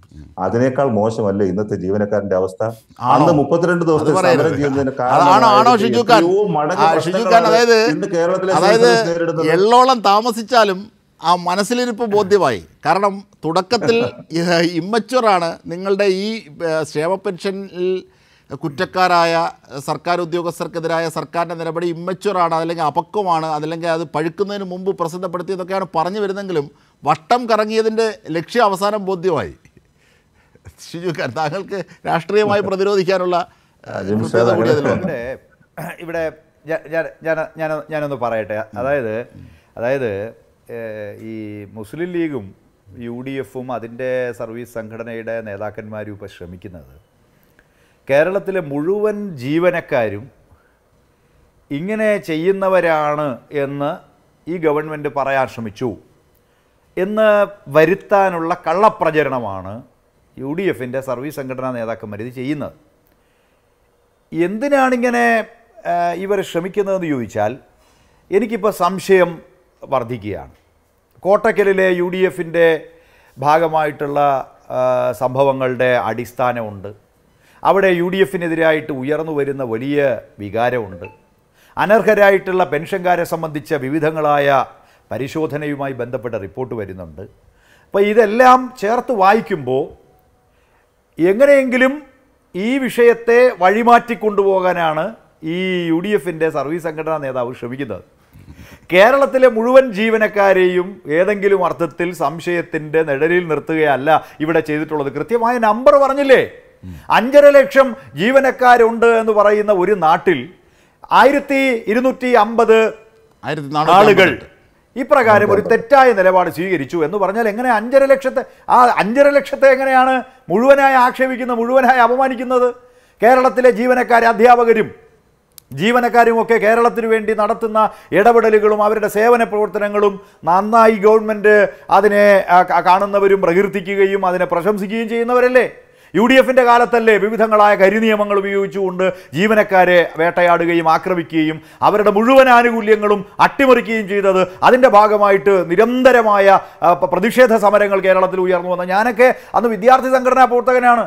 B: അതിനേക്കാൾ മോശമല്ല ഇന്നത്തെ ജീവനക്കാരന്റെ അവസ്ഥ അന്ന് മുപ്പത്തിരണ്ട് ദിവസത്തെ സമരം ചെയ്യുന്നതിന് അതായത് എള്ളോളം
A: താമസിച്ചാലും ആ മനസ്സിലിരിപ്പ് ബോധ്യമായി കാരണം തുടക്കത്തിൽ [LAUGHS] ഇമ്മച്ചുറാണ് നിങ്ങളുടെ ഈ ക്ഷേമ പെൻഷനിൽ കുറ്റക്കാരായ സർക്കാർ ഉദ്യോഗസ്ഥർക്കെതിരായ സർക്കാരിൻ്റെ നിലപടി ഇമ്മച്ചുവറാണ് അതല്ലെങ്കിൽ അപക്വമാണ് അതല്ലെങ്കിൽ അത് പഴുക്കുന്നതിന് മുമ്പ് പ്രസിദ്ധപ്പെടുത്തിയതൊക്കെയാണ് പറഞ്ഞു വരുന്നെങ്കിലും വട്ടം കറങ്ങിയതിൻ്റെ ലക്ഷ്യം അവസാനം ബോധ്യമായി
D: ഷിജുക്കാൻ താങ്കൾക്ക് രാഷ്ട്രീയമായി പ്രതിരോധിക്കാനുള്ള ഇവിടെ ഇവിടെ ഞാൻ ഞാൻ ഞാനൊന്ന് പറയട്ടെ അതായത് അതായത് ഈ മുസ്ലിം ലീഗും യു ഡി എഫും അതിൻ്റെ സർവീസ് സംഘടനയുടെ നേതാക്കന്മാരും ഇപ്പോൾ ശ്രമിക്കുന്നത് കേരളത്തിലെ മുഴുവൻ ജീവനക്കാരും ഇങ്ങനെ ചെയ്യുന്നവരാണ് എന്ന് ഈ ഗവൺമെൻറ് പറയാൻ ശ്രമിച്ചു എന്ന് വരുത്താനുള്ള കള്ളപ്രചരണമാണ് യു ഡി എഫിൻ്റെ സർവീസ് സംഘടനാ നേതാക്കന്മാർ ഇത് ചെയ്യുന്നത് എന്തിനാണിങ്ങനെ ഇവർ ശ്രമിക്കുന്നതെന്ന് ചോദിച്ചാൽ എനിക്കിപ്പോൾ സംശയം വർദ്ധിക്കുകയാണ് കോട്ടക്കലിലെ യു ഡി എഫിൻ്റെ ഭാഗമായിട്ടുള്ള സംഭവങ്ങളുടെ അടിസ്ഥാനമുണ്ട് അവിടെ യു ഡി എഫിനെതിരായിട്ട് ഉയർന്നു വരുന്ന വലിയ വികാരമുണ്ട് അനർഹരായിട്ടുള്ള പെൻഷൻകാരെ സംബന്ധിച്ച വിവിധങ്ങളായ പരിശോധനയുമായി ബന്ധപ്പെട്ട റിപ്പോർട്ട് വരുന്നുണ്ട് അപ്പോൾ ഇതെല്ലാം ചേർത്ത് വായിക്കുമ്പോൾ എങ്ങനെയെങ്കിലും ഈ വിഷയത്തെ വഴിമാറ്റിക്കൊണ്ടുപോകാനാണ് ഈ യു ഡി എഫിൻ്റെ സർവീസ് സംഘടനാ നേതാവ് ശ്രമിക്കുന്നത് കേരളത്തിലെ മുഴുവൻ ജീവനക്കാരെയും ഏതെങ്കിലും അർത്ഥത്തിൽ സംശയത്തിൻ്റെ നിഴലിൽ നിർത്തുകയല്ല ഇവിടെ ചെയ്തിട്ടുള്ളത് കൃത്യമായ നമ്പർ പറഞ്ഞില്ലേ അഞ്ചര ലക്ഷം ജീവനക്കാരുണ്ട് എന്ന് പറയുന്ന ഒരു നാട്ടിൽ ആയിരത്തി ഇരുന്നൂറ്റി അമ്പത് ആളുകൾ ഇപ്രകാരം ഒരു തെറ്റായ നിലപാട് സ്വീകരിച്ചു എന്ന് പറഞ്ഞാൽ എങ്ങനെ അഞ്ചര ലക്ഷത്തെ ആ അഞ്ചര ലക്ഷത്തെ എങ്ങനെയാണ് മുഴുവനായി ആക്ഷേപിക്കുന്നത് മുഴുവനായി അപമാനിക്കുന്നത് കേരളത്തിലെ ജീവനക്കാർ അധ്യാപകരും ജീവനക്കാരും ഒക്കെ കേരളത്തിന് വേണ്ടി നടത്തുന്ന ഇടപെടലുകളും അവരുടെ സേവന പ്രവർത്തനങ്ങളും നന്നായി ഗവൺമെൻറ് അതിനെ കാണുന്നവരും പ്രകീർത്തിക്കുകയും അതിനെ പ്രശംസിക്കുകയും ചെയ്യുന്നവരല്ലേ യു ഡി എഫിൻ്റെ കാലത്തല്ലേ വിവിധങ്ങളായ കരിനിയമങ്ങൾ ഉപയോഗിച്ചുകൊണ്ട് ജീവനക്കാരെ വേട്ടയാടുകയും ആക്രമിക്കുകയും അവരുടെ മുഴുവൻ ആനുകൂല്യങ്ങളും അട്ടിമറിക്കുകയും ചെയ്തത് അതിൻ്റെ ഭാഗമായിട്ട് നിരന്തരമായ പ്രതിഷേധ സമരങ്ങൾ കേരളത്തിൽ ഉയർന്നു വന്ന ഞാനൊക്കെ അന്ന് വിദ്യാർത്ഥി സംഘടനാ പ്രവർത്തകനാണ്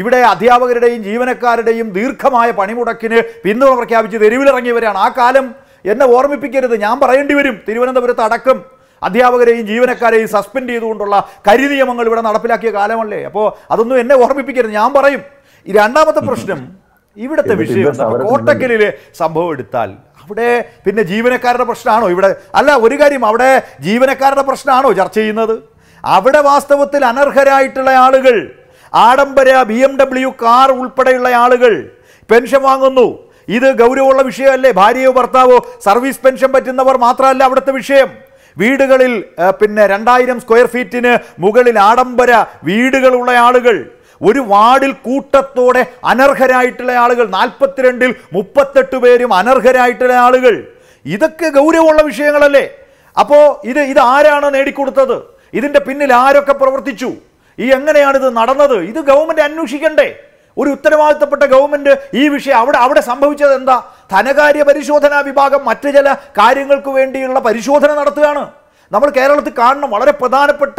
D: ഇവിടെ അധ്യാപകരുടെയും ജീവനക്കാരുടെയും ദീർഘമായ പണിമുടക്കിന് പിന്തുണ പ്രഖ്യാപിച്ച് തെരുവിലിറങ്ങിയവരാണ് ആ കാലം എന്നെ ഓർമ്മിപ്പിക്കരുത് ഞാൻ പറയേണ്ടി വരും തിരുവനന്തപുരത്ത് അടക്കം അധ്യാപകരെയും ജീവനക്കാരെയും സസ്പെൻഡ് ചെയ്തുകൊണ്ടുള്ള കരി നിയമങ്ങൾ ഇവിടെ നടപ്പിലാക്കിയ കാലമല്ലേ അപ്പോൾ അതൊന്നും എന്നെ ഓർമ്മിപ്പിക്കരുത് ഞാൻ പറയും ഈ രണ്ടാമത്തെ പ്രശ്നം ഇവിടുത്തെ വിഷയം കോട്ടക്കലിലെ സംഭവം എടുത്താൽ അവിടെ പിന്നെ ജീവനക്കാരുടെ പ്രശ്നമാണോ ഇവിടെ അല്ല ഒരു കാര്യം അവിടെ ജീവനക്കാരുടെ പ്രശ്നമാണോ ചർച്ച ചെയ്യുന്നത് അവിടെ വാസ്തവത്തിൽ അനർഹരായിട്ടുള്ള ആളുകൾ ആഡംബര ബി എം ഡബ്ല്യു കാർ ഉൾപ്പെടെയുള്ള ആളുകൾ പെൻഷൻ വാങ്ങുന്നു ഇത് ഗൗരവമുള്ള വിഷയമല്ലേ ഭാര്യയോ ഭർത്താവോ സർവീസ് പെൻഷൻ പറ്റുന്നവർ മാത്രമല്ല അവിടുത്തെ വിഷയം വീടുകളിൽ പിന്നെ രണ്ടായിരം സ്ക്വയർ ഫീറ്റിന് മുകളിൽ ആഡംബര വീടുകളുള്ള ആളുകൾ ഒരു വാർഡിൽ കൂട്ടത്തോടെ അനർഹരായിട്ടുള്ള ആളുകൾ നാൽപ്പത്തിരണ്ടിൽ മുപ്പത്തെട്ട് പേരും അനർഹരായിട്ടുള്ള ആളുകൾ ഇതൊക്കെ ഗൗരവമുള്ള വിഷയങ്ങളല്ലേ അപ്പോൾ ഇത് ഇത് ആരാണ് നേടിക്കൊടുത്തത് ഇതിൻ്റെ പിന്നിൽ ആരൊക്കെ പ്രവർത്തിച്ചു ഈ എങ്ങനെയാണിത് നടന്നത് ഇത് ഗവൺമെൻറ് അന്വേഷിക്കണ്ടേ ഒരു ഉത്തരവാദിത്തപ്പെട്ട ഗവൺമെൻറ് ഈ വിഷയം അവിടെ അവിടെ സംഭവിച്ചത് എന്താ ധനകാര്യ പരിശോധനാ വിഭാഗം മറ്റു ചില കാര്യങ്ങൾക്ക് വേണ്ടിയുള്ള പരിശോധന നടത്തുകയാണ് നമ്മൾ കേരളത്തിൽ കാണണം വളരെ പ്രധാനപ്പെട്ട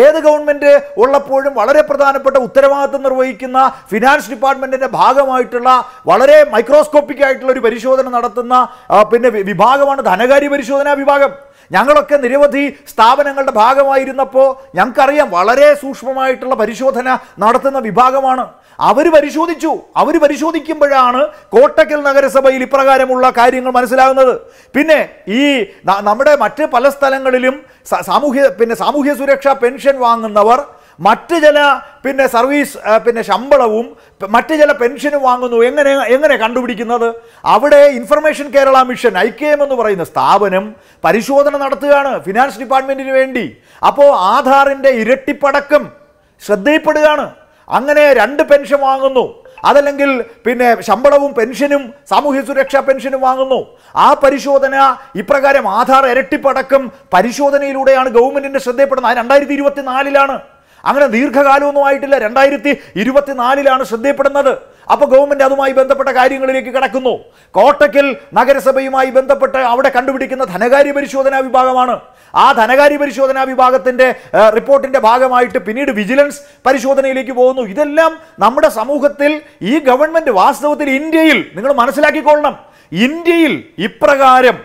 D: ഏത് ഗവൺമെൻറ് ഉള്ളപ്പോഴും വളരെ പ്രധാനപ്പെട്ട ഉത്തരവാദിത്വം നിർവഹിക്കുന്ന ഫിനാൻസ് ഡിപ്പാർട്ട്മെൻറ്റിൻ്റെ ഭാഗമായിട്ടുള്ള വളരെ മൈക്രോസ്കോപ്പിക്കായിട്ടുള്ള ഒരു പരിശോധന നടത്തുന്ന പിന്നെ വിഭാഗമാണ് ധനകാര്യ പരിശോധനാ വിഭാഗം ഞങ്ങളൊക്കെ നിരവധി സ്ഥാപനങ്ങളുടെ ഭാഗമായിരുന്നപ്പോൾ ഞങ്ങൾക്കറിയാം വളരെ സൂക്ഷ്മമായിട്ടുള്ള പരിശോധന നടത്തുന്ന വിഭാഗമാണ് അവർ പരിശോധിച്ചു അവർ പരിശോധിക്കുമ്പോഴാണ് കോട്ടക്കൽ നഗരസഭയിൽ ഇപ്രകാരമുള്ള കാര്യങ്ങൾ മനസ്സിലാകുന്നത് പിന്നെ ഈ നമ്മുടെ മറ്റ് പല സ്ഥലങ്ങളിലും സാമൂഹ്യ പിന്നെ സാമൂഹ്യ സുരക്ഷാ പെൻഷൻ വാങ്ങുന്നവർ മറ്റ് ചില പിന്നെ സർവീസ് പിന്നെ ശമ്പളവും മറ്റ് ചില പെൻഷനും വാങ്ങുന്നു എങ്ങനെ എങ്ങനെ കണ്ടുപിടിക്കുന്നത് അവിടെ information Kerala mission I K M എന്ന് പറയുന്ന സ്ഥാപനം പരിശോധന നടത്തുകയാണ് ഫിനാൻസ് ഡിപ്പാർട്ട്മെൻറ്റിന് വേണ്ടി അപ്പോൾ ആധാറിൻ്റെ ഇരട്ടിപ്പടക്കം ശ്രദ്ധയിൽപ്പെടുകയാണ് അങ്ങനെ രണ്ട് പെൻഷൻ വാങ്ങുന്നു അതല്ലെങ്കിൽ പിന്നെ ശമ്പളവും പെൻഷനും സാമൂഹ്യ സുരക്ഷാ പെൻഷനും വാങ്ങുന്നു ആ പരിശോധന ഇപ്രകാരം ആധാർ ഇരട്ടിപ്പടക്കം പരിശോധനയിലൂടെയാണ് ഗവൺമെന്റിന്റെ ശ്രദ്ധയപ്പെടുന്നത് രണ്ടായിരത്തി ഇരുപത്തി നാലിലാണ് അങ്ങനെ ദീർഘകാലമൊന്നും ആയിട്ടില്ല രണ്ടായിരത്തി ഇരുപത്തിനാലിലാണ് ശ്രദ്ധയപ്പെടുന്നത് അപ്പോൾ ഗവൺമെൻറ് അതുമായി ബന്ധപ്പെട്ട കാര്യങ്ങളിലേക്ക് കടക്കുന്നു കോട്ടക്കൽ നഗരസഭയുമായി ബന്ധപ്പെട്ട് അവിടെ കണ്ടുപിടിക്കുന്ന ധനകാര്യ പരിശോധനാ വിഭാഗമാണ് ആ ധനകാര്യ പരിശോധനാ വിഭാഗത്തിൻ്റെ റിപ്പോർട്ടിൻ്റെ ഭാഗമായിട്ട് പിന്നീട് വിജിലൻസ് പരിശോധനയിലേക്ക് പോകുന്നു ഇതെല്ലാം നമ്മുടെ സമൂഹത്തിൽ ഈ ഗവൺമെൻറ് വാസ്തവത്തിൽ ഇന്ത്യയിൽ നിങ്ങൾ മനസ്സിലാക്കിക്കൊള്ളണം ഇന്ത്യയിൽ ഇപ്രകാരം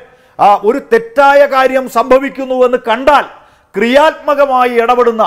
D: ഒരു തെറ്റായ കാര്യം സംഭവിക്കുന്നുവെന്ന് കണ്ടാൽ ക്രിയാത്മകമായി ഇടപെടുന്ന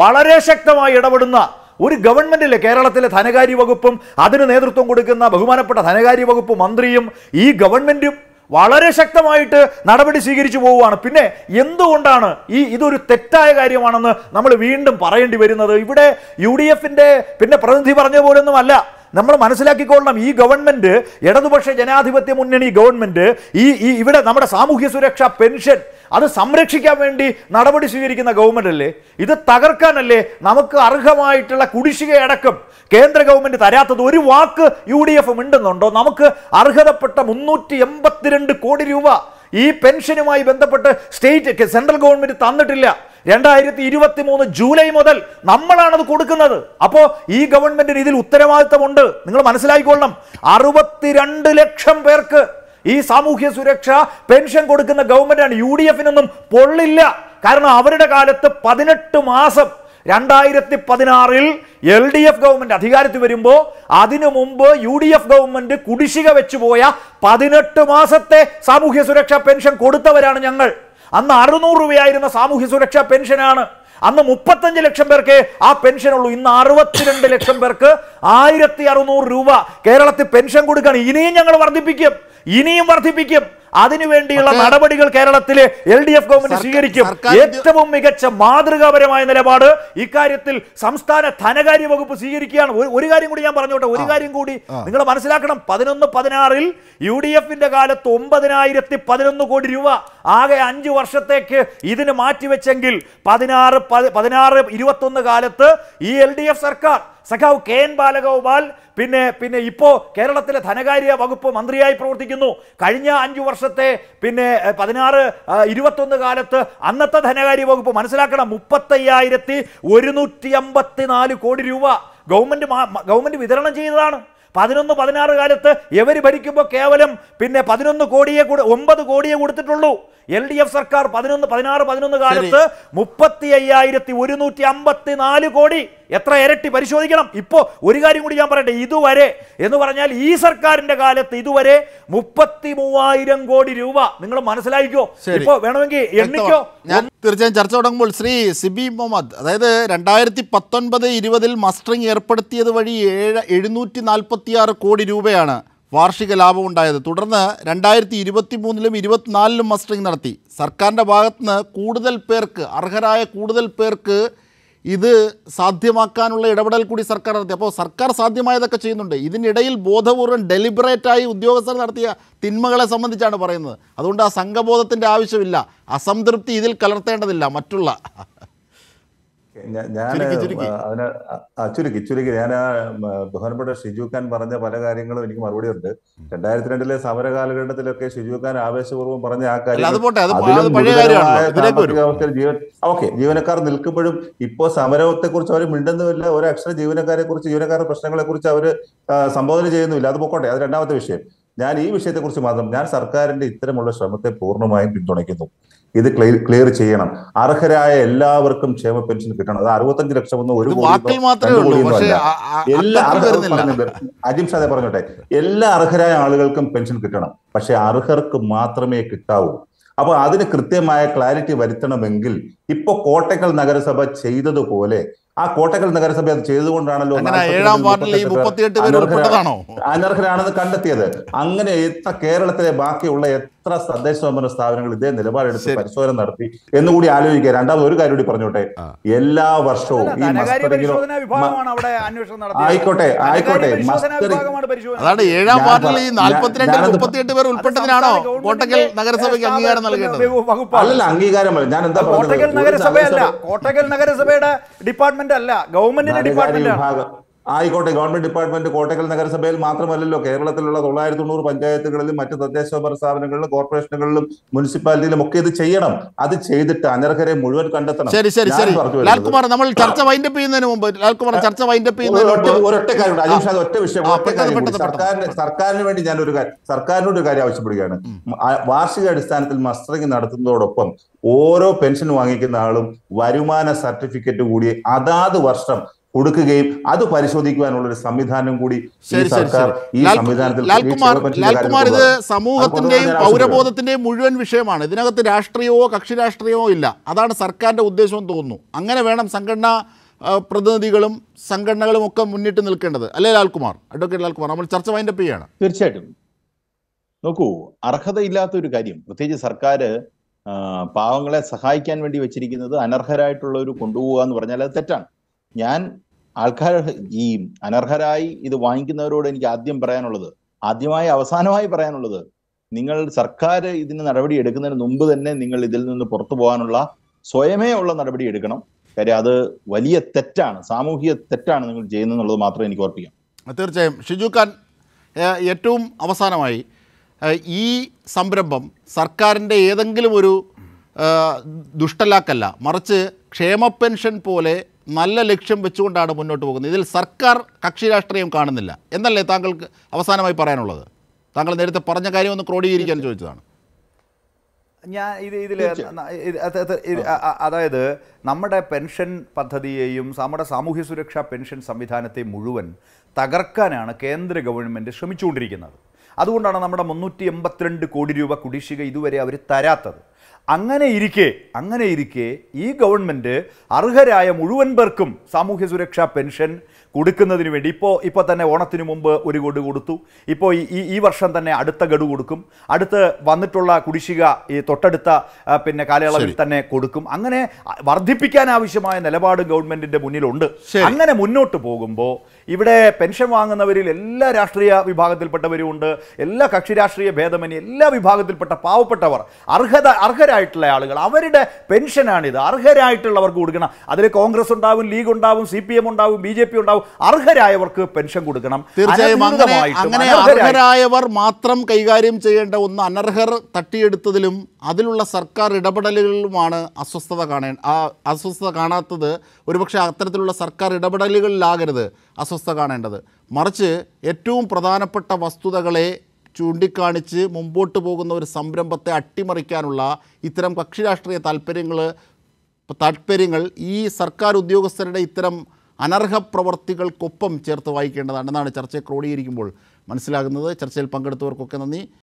D: വളരെ ശക്തമായി ഇടപെടുന്ന ഒരു ഗവൺമെന്റിലെ കേരളത്തിലെ ധനകാര്യ വകുപ്പും അതിന് നേതൃത്വം കൊടുക്കുന്ന ബഹുമാനപ്പെട്ട ധനകാര്യ വകുപ്പ് മന്ത്രിയും ഈ ഗവൺമെന്റും വളരെ ശക്തമായിട്ട് നടപടി സ്വീകരിച്ചു പോവുകയാണ് പിന്നെ എന്തുകൊണ്ടാണ് ഈ ഇതൊരു തെറ്റായ കാര്യമാണെന്ന് നമ്മൾ വീണ്ടും പറയേണ്ടി വരുന്നത് ഇവിടെ യു ഡി എഫിൻ്റെ പിന്നെ പ്രതിനിധി പറഞ്ഞ പോലൊന്നും അല്ല നമ്മൾ മനസ്സിലാക്കിക്കൊള്ളണം ഈ ഗവൺമെന്റ് ഇടതുപക്ഷ ജനാധിപത്യ മുന്നണി ഗവൺമെന്റ് ഈ ഇവിടെ നമ്മുടെ സാമൂഹ്യ സുരക്ഷ പെൻഷൻ അത് സംരക്ഷിക്കാൻ വേണ്ടി നടപടി സ്വീകരിക്കുന്ന ഗവൺമെന്റ് അല്ലേ ഇത് തകർക്കാനല്ലേ നമുക്ക് അർഹമായിട്ടുള്ള കുടിശ്ശികയടക്കം കേന്ദ്ര ഗവൺമെന്റ് തരാത്തത് ഒരു വാക്ക് യു ഡി എഫ് ഉണ്ടെന്നുണ്ടോ നമുക്ക് അർഹതപ്പെട്ട മുന്നൂറ്റി എൺപത്തിരണ്ട് കോടി രൂപ ഈ പെൻഷനുമായി ബന്ധപ്പെട്ട് സ്റ്റേറ്റ് സെൻട്രൽ ഗവൺമെന്റ് തന്നിട്ടില്ല രണ്ടായിരത്തി ഇരുപത്തി മൂന്ന് ജൂലൈ മുതൽ നമ്മളാണത് കൊടുക്കുന്നത് അപ്പോൾ ഈ ഗവൺമെന്റിന് ഇതിൽ ഉത്തരവാദിത്തമുണ്ട് നിങ്ങൾ മനസ്സിലാക്കിക്കൊള്ളണം അറുപത്തിരണ്ട് ലക്ഷം പേർക്ക് ഈ സാമൂഹ്യ സുരക്ഷ പെൻഷൻ കൊടുക്കുന്ന ഗവൺമെന്റാണ് യു ഡി എഫിനൊന്നും പൊള്ളില്ല കാരണം അവരുടെ കാലത്ത് പതിനെട്ട് മാസം രണ്ടായിരത്തി പതിനാറിൽ എൽ ഡി എഫ് ഗവൺമെന്റ് അധികാരത്തിൽ വരുമ്പോൾ അതിനു മുമ്പ് യു ഡി എഫ് ഗവൺമെന്റ് കുടിശ്ശിക വെച്ചു പോയ പതിനെട്ട് മാസത്തെ സാമൂഹ്യ സുരക്ഷാ പെൻഷൻ കൊടുത്തവരാണ് ഞങ്ങൾ അന്ന് അറുന്നൂറ് രൂപയായിരുന്ന സാമൂഹ്യ സുരക്ഷാ പെൻഷനാണ് അന്ന് മുപ്പത്തഞ്ച് ലക്ഷം പേർക്ക് ആ പെൻഷൻ ഉള്ളൂ ഇന്ന് അറുപത്തിരണ്ട് ലക്ഷം പേർക്ക് ആയിരത്തി അറുന്നൂറ് രൂപ കേരളത്തിൽ പെൻഷൻ കൊടുക്കുകയാണ് ഇനിയും ഞങ്ങൾ വർദ്ധിപ്പിക്കും ഇനിയും വർദ്ധിപ്പിക്കും അതിനുവേണ്ടിയുള്ള നടപടികൾ കേരളത്തിലെ എൽ ഡി എഫ് ഗവൺമെന്റ് സ്വീകരിക്കും ഏറ്റവും മികച്ച മാതൃകാപരമായ നിലപാട് ഇക്കാര്യത്തിൽ സംസ്ഥാന ധനകാര്യ വകുപ്പ് സ്വീകരിക്കുകയാണ് ഒരു കാര്യം കൂടി ഞാൻ പറഞ്ഞോട്ടെ ഒരു കാര്യം കൂടി നിങ്ങൾ മനസ്സിലാക്കണം പതിനൊന്ന് പതിനാറിൽ യു ഡി എഫിന്റെ കാലത്ത് ഒമ്പതിനായിരത്തി പതിനൊന്ന് കോടി രൂപ ആകെ അഞ്ചു വർഷത്തേക്ക് ഇതിന് മാറ്റിവെച്ചെങ്കിൽ പതിനാറ് പതിനാറ് ഇരുപത്തൊന്ന് കാലത്ത് ഈ എൽ ഡി എഫ് സർക്കാർ സഖാവ് കെ എൻ ബാലഗോപാൽ പിന്നെ പിന്നെ ഇപ്പോൾ കേരളത്തിലെ ധനകാര്യ വകുപ്പ് മന്ത്രിയായി പ്രവർത്തിക്കുന്നു കഴിഞ്ഞ അഞ്ചു വർഷത്തെ പിന്നെ പതിനാറ് ഇരുപത്തൊന്ന് കാലത്ത് അന്നത്തെ ധനകാര്യ വകുപ്പ് മനസ്സിലാക്കണം മുപ്പത്തയ്യായിരത്തി ഒരുന്നൂറ്റി നാല് കോടി രൂപ ഗവൺമെൻറ് ഗവൺമെൻറ് വിതരണം ചെയ്തതാണ് പതിനൊന്ന് പതിനാറ് കാലത്ത് എവർ ഭരിക്കുമ്പോൾ കേവലം പിന്നെ പതിനൊന്ന് കോടിയെ കൂടെ ഒമ്പത് കോടിയെ കൊടുത്തിട്ടുള്ളൂ എൽ ഡി എഫ് സർക്കാർ പതിനൊന്ന് പതിനാറ് പതിനൊന്ന് കാലത്ത് മുപ്പത്തി അയ്യായിരത്തി ഒരുന്നൂറ്റി അമ്പത്തി നാല് കോടി എത്ര ഇരട്ടി പരിശോധിക്കണം ഇപ്പോൾ ഒരു കാര്യം കൂടി ഞാൻ പറയട്ടെ ഇതുവരെ എന്ന് പറഞ്ഞാൽ ഈ സർക്കാരിന്റെ കാലത്ത് ഇതുവരെ മുപ്പത്തി മൂവായിരം കോടി രൂപ നിങ്ങൾ മനസ്സിലായിക്കോ ഇപ്പോ വേണമെങ്കിൽ എണ്ണിക്കോ
A: ഞാൻ തീർച്ചയായും ചർച്ച തുടങ്ങുമ്പോൾ ശ്രീ സിബി മുഹമ്മദ് അതായത് രണ്ടായിരത്തി പത്തൊൻപത് ഇരുപതിൽ മസ്റ്ററിംഗ് ഏർപ്പെടുത്തിയത് വഴി ഏഴ് എഴുന്നൂറ്റി നാൽപ്പത്തി ആറ് കോടി രൂപയാണ് വാർഷിക ലാഭം ഉണ്ടായത് തുടർന്ന് രണ്ടായിരത്തി ഇരുപത്തി മൂന്നിലും ഇരുപത്തിനാലിലും മസ്റ്ററിങ് നടത്തി സർക്കാരിൻ്റെ ഭാഗത്തുനിന്ന് കൂടുതൽ പേർക്ക് അർഹരായ കൂടുതൽ പേർക്ക് ഇത് സാധ്യമാക്കാനുള്ള ഇടപെടൽ കൂടി സർക്കാർ നടത്തി അപ്പോൾ സർക്കാർ സാധ്യമായതൊക്കെ ചെയ്യുന്നുണ്ട് ഇതിനിടയിൽ ബോധപൂർവ്വം ഡെലിബറേറ്റായി ഉദ്യോഗസ്ഥർ നടത്തിയ തിന്മകളെ സംബന്ധിച്ചാണ് പറയുന്നത് അതുകൊണ്ട് ആ സംഘബോധത്തിൻ്റെ ആവശ്യമില്ല അസംതൃപ്തി ഇതിൽ കലർത്തേണ്ടതില്ല മറ്റുള്ള
B: ഞാൻ അതിന് ചുരുക്കി ചുരുക്കി ഞാൻ ആ ബഹുമാനപ്പെട്ട ഷിജു ഖാൻ പറഞ്ഞ പല കാര്യങ്ങളും എനിക്ക് മറുപടി ഉണ്ട് രണ്ടായിരത്തി രണ്ടിലെ സമര കാലഘട്ടത്തിലൊക്കെ ഷിജു ഖാൻ ആവേശപൂർവ്വം പറഞ്ഞ ആ കാര്യം ഓക്കെ ജീവനക്കാർ നിൽക്കുമ്പോഴും ഇപ്പൊ സമരത്തെ കുറിച്ച് അവർ മിണ്ടുന്നുമില്ല ഒരു അക്ഷര ജീവനക്കാരെ കുറിച്ച് ജീവനക്കാരുടെ പ്രശ്നങ്ങളെ കുറിച്ച് അവർ സംബോധന ചെയ്യുന്നുമില്ല അത് പോക്കോട്ടെ അത് രണ്ടാമത്തെ വിഷയം ഞാൻ ഈ വിഷയത്തെക്കുറിച്ച് മാത്രം ഞാൻ സർക്കാരിന്റെ ഇത്തരമുള്ള ശ്രമത്തെ പൂർണ്ണമായും പിന്തുണയ്ക്കുന്നു ഇത് ക്ലിയർ ചെയ്യണം അർഹരായ എല്ലാവർക്കും ക്ഷേമ പെൻഷൻ കിട്ടണം അത് അറുപത്തഞ്ച് ലക്ഷം ഒന്നും ഒരു അജിം ഷാദെ പറഞ്ഞോട്ടെ എല്ലാ അർഹരായ ആളുകൾക്കും പെൻഷൻ കിട്ടണം പക്ഷെ അർഹർക്ക് മാത്രമേ കിട്ടാവൂ അപ്പൊ അതിന് കൃത്യമായ ക്ലാരിറ്റി വരുത്തണമെങ്കിൽ ഇപ്പൊ കോട്ടക്കൽ നഗരസഭ ചെയ്തതുപോലെ ആ കോട്ടക്കൽ നഗരസഭ അത് ചെയ്തുകൊണ്ടാണല്ലോ അനർഹരാണെന്ന് കണ്ടെത്തിയത് അങ്ങനെ എത്ര കേരളത്തിലെ ബാക്കിയുള്ള എത്ര തദ്ദേശ സ്വയംഭരണ സ്ഥാപനങ്ങൾ ഇതേ നിലപാടെടുത്ത് പരിശോധന നടത്തി എന്നുകൂടി ആലോചിക്കുക രണ്ടാമത് ഒരു കാര്യം കൂടി പറഞ്ഞോട്ടെ എല്ലാ വർഷവും ഈ മസ്റ്ററിങ്ങിലോ ആയിക്കോട്ടെ ആയിക്കോട്ടെ ഏഴാം വാർഡിൽ ഈ
A: ഉൾപ്പെട്ടതിനാണോ നഗരസഭയ്ക്ക് അംഗീകാരം അല്ലല്ല അംഗീകാരമല്ല
C: ഞാൻ എന്താ കോട്ടക്കൽ നഗരസഭയല്ല
B: കോട്ടക്കൽ നഗരസഭയുടെ ഡിപ്പാർട്ട്മെന്റ് ഡിപ്പാർട്ട്മെന്റ് അല്ല ഗവൺമെന്റിന്റെ ഡിപ്പാർട്ട്മെന്റ് ആണ് ആയിക്കോട്ടെ ഗവൺമെന്റ് ഡിപ്പാർട്ട്മെന്റ് കോട്ടക്കൽ നഗരസഭയിൽ മാത്രമല്ലല്ലോ കേരളത്തിലുള്ള തൊള്ളായിരത്തി തൊണ്ണൂറ് പഞ്ചായത്തുകളിലും മറ്റ് തദ്ദേശ തദ്ദേശഭരണ സ്ഥാപനങ്ങളിലും കോർപ്പറേഷനുകളിലും മുനിസിപ്പാലിറ്റിയിലും ഒക്കെ ഇത് ചെയ്യണം അത് ചെയ്തിട്ട് അനർഹരെ മുഴുവൻ കണ്ടെത്തണം ശരി ശരി ശരി ലാൽകുമാർ
A: നമ്മൾ ചർച്ച വൈൻഡപ്പ് ചെയ്യുന്നതിന് മുമ്പ് ലാൽകുമാർ ചർച്ച വൈൻഡപ്പ് ചെയ്യുന്നതിന് ഒരൊറ്റ
B: കാര്യം അത് ഒറ്റ വിഷയം സർക്കാരിന് സർക്കാരിന് വേണ്ടി ഞാൻ ഒരു സർക്കാരിനോട് ഒരു കാര്യം ആവശ്യപ്പെടുകയാണ് വാർഷിക അടിസ്ഥാനത്തിൽ മസ്റ്ററിംഗ് നടത്തുന്നതോടൊപ്പം ഓരോ പെൻഷൻ വാങ്ങിക്കുന്ന ആളും വരുമാന സർട്ടിഫിക്കറ്റ് കൂടി അതാത് വർഷം കൊടുക്കുകയും അത് പരിശോധിക്കുവാനുള്ള ഒരു സംവിധാനം കൂടി സർക്കാർ ഈ സംവിധാനത്തിൽ ലാൽകുമാർ ഇത് സമൂഹത്തിന്റെയും പൗരബോധത്തിന്റെയും
A: മുഴുവൻ വിഷയമാണ് ഇതിനകത്ത് രാഷ്ട്രീയമോ കക്ഷി രാഷ്ട്രീയമോ ഇല്ല അതാണ് സർക്കാരിന്റെ ഉദ്ദേശം തോന്നുന്നു അങ്ങനെ വേണം സംഘടനാ പ്രതിനിധികളും സംഘടനകളും ഒക്കെ മുന്നിട്ട് നിൽക്കേണ്ടത് അല്ലേ ലാൽകുമാർ അഡ്വക്കേറ്റ് ലാൽകുമാർ നമ്മൾ ചർച്ച വൈൻഡപ്പ് ചെയ്യാണ്
C: തീർച്ചയായിട്ടും നോക്കൂ അർഹതയില്ലാത്ത ഒരു കാര്യം പ്രത്യേകിച്ച് സർക്കാർ പാവങ്ങളെ സഹായിക്കാൻ വേണ്ടി വെച്ചിരിക്കുന്നത് അനർഹരായിട്ടുള്ളവർ കൊണ്ടുപോകുക എന്ന് പറഞ്ഞാൽ അത് തെറ്റാണ് ഞാൻ ആൾക്കാർ ഈ അനർഹരായി ഇത് വാങ്ങിക്കുന്നവരോട് എനിക്ക് ആദ്യം പറയാനുള്ളത് ആദ്യമായി അവസാനമായി പറയാനുള്ളത് നിങ്ങൾ സർക്കാർ ഇതിന് നടപടി എടുക്കുന്നതിന് മുമ്പ് തന്നെ നിങ്ങൾ ഇതിൽ നിന്ന് പുറത്തു പോകാനുള്ള സ്വയമേ ഉള്ള നടപടി എടുക്കണം കാര്യം അത് വലിയ തെറ്റാണ് സാമൂഹിക തെറ്റാണ് നിങ്ങൾ ചെയ്യുന്നത് എന്നുള്ളത് മാത്രമേ എനിക്ക് ഓർപ്പിക്കാം
A: തീർച്ചയായും ഷിജു ഖാൻ ഏറ്റവും അവസാനമായി ഈ സംരംഭം സർക്കാരിൻ്റെ ഏതെങ്കിലും ഒരു ദുഷ്ടലാക്കല്ല മറിച്ച് ക്ഷേമ പെൻഷൻ പോലെ നല്ല ലക്ഷ്യം വെച്ചുകൊണ്ടാണ് മുന്നോട്ട് പോകുന്നത് ഇതിൽ സർക്കാർ കക്ഷി രാഷ്ട്രീയം കാണുന്നില്ല എന്നല്ലേ താങ്കൾക്ക് അവസാനമായി പറയാനുള്ളത് താങ്കൾ നേരത്തെ പറഞ്ഞ കാര്യം ഒന്ന് ക്രോഡീകരിക്കാൻ ചോദിച്ചതാണ്
D: ഞാൻ ഇത് ഇതിൽ അതായത് നമ്മുടെ പെൻഷൻ പദ്ധതിയെയും നമ്മുടെ സാമൂഹ്യ സുരക്ഷാ പെൻഷൻ സംവിധാനത്തെ മുഴുവൻ തകർക്കാനാണ് കേന്ദ്ര ഗവൺമെൻറ് ശ്രമിച്ചുകൊണ്ടിരിക്കുന്നത് അതുകൊണ്ടാണ് നമ്മുടെ മുന്നൂറ്റി എൺപത്തിരണ്ട് കോടി രൂപ കുടിശ്ശിക ഇതുവരെ അവർ തരാത്തത് അങ്ങനെ ഇരിക്കെ അങ്ങനെ ഇരിക്കെ ഈ ഗവൺമെൻറ് അർഹരായ മുഴുവൻ പേർക്കും സാമൂഹ്യ സുരക്ഷാ പെൻഷൻ കൊടുക്കുന്നതിന് വേണ്ടി ഇപ്പോൾ ഇപ്പോൾ തന്നെ ഓണത്തിന് മുമ്പ് ഒരു ഗഡു കൊടുത്തു ഇപ്പോൾ ഈ ഈ വർഷം തന്നെ അടുത്ത ഗഡു കൊടുക്കും അടുത്ത് വന്നിട്ടുള്ള കുടിശ്ശിക ഈ തൊട്ടടുത്ത പിന്നെ കാലയളവിൽ തന്നെ കൊടുക്കും അങ്ങനെ വർദ്ധിപ്പിക്കാൻ ആവശ്യമായ നിലപാട് ഗവൺമെന്റിന്റെ മുന്നിലുണ്ട് അങ്ങനെ മുന്നോട്ട് പോകുമ്പോൾ ഇവിടെ പെൻഷൻ വാങ്ങുന്നവരിൽ എല്ലാ രാഷ്ട്രീയ വിഭാഗത്തിൽപ്പെട്ടവരും ഉണ്ട് എല്ലാ കക്ഷി രാഷ്ട്രീയ ഭേദമന്യേ എല്ലാ വിഭാഗത്തിൽപ്പെട്ട പാവപ്പെട്ടവർ അർഹത അർഹരായിട്ടുള്ള ആളുകൾ അവരുടെ പെൻഷനാണിത് അർഹരായിട്ടുള്ളവർക്ക് കൊടുക്കണം അതിൽ കോൺഗ്രസ് ഉണ്ടാവും ലീഗ് ഉണ്ടാവും സി പി എം ഉണ്ടാവും ബി ജെ പി ഉണ്ടാവും അർഹരായവർക്ക് പെൻഷൻ കൊടുക്കണം തീർച്ചയായും അങ്ങനെ
A: അർഹരായവർ മാത്രം കൈകാര്യം ചെയ്യേണ്ട ഒന്ന് അനർഹർ തട്ടിയെടുത്തതിലും അതിലുള്ള സർക്കാർ ഇടപെടലുകളിലുമാണ് അസ്വസ്ഥത കാണേ ആ അസ്വസ്ഥത കാണാത്തത് ഒരുപക്ഷെ അത്തരത്തിലുള്ള സർക്കാർ ഇടപെടലുകളിലാകരുത് അസ്വസ്ഥത കാണേണ്ടത് മറിച്ച് ഏറ്റവും പ്രധാനപ്പെട്ട വസ്തുതകളെ ചൂണ്ടിക്കാണിച്ച് മുമ്പോട്ട് പോകുന്ന ഒരു സംരംഭത്തെ അട്ടിമറിക്കാനുള്ള ഇത്തരം കക്ഷി രാഷ്ട്രീയ താല്പര്യങ്ങൾ താല്പര്യങ്ങൾ ഈ സർക്കാർ ഉദ്യോഗസ്ഥരുടെ ഇത്തരം അനർഹ പ്രവർത്തികൾക്കൊപ്പം ചേർത്ത് വായിക്കേണ്ടതാണ് എന്നാണ് ചർച്ചയെ ക്രോഡീകരിക്കുമ്പോൾ മനസ്സിലാകുന്നത് ചർച്ചയിൽ പങ്കെടുത്തവർക്കൊക്കെ നന്ദി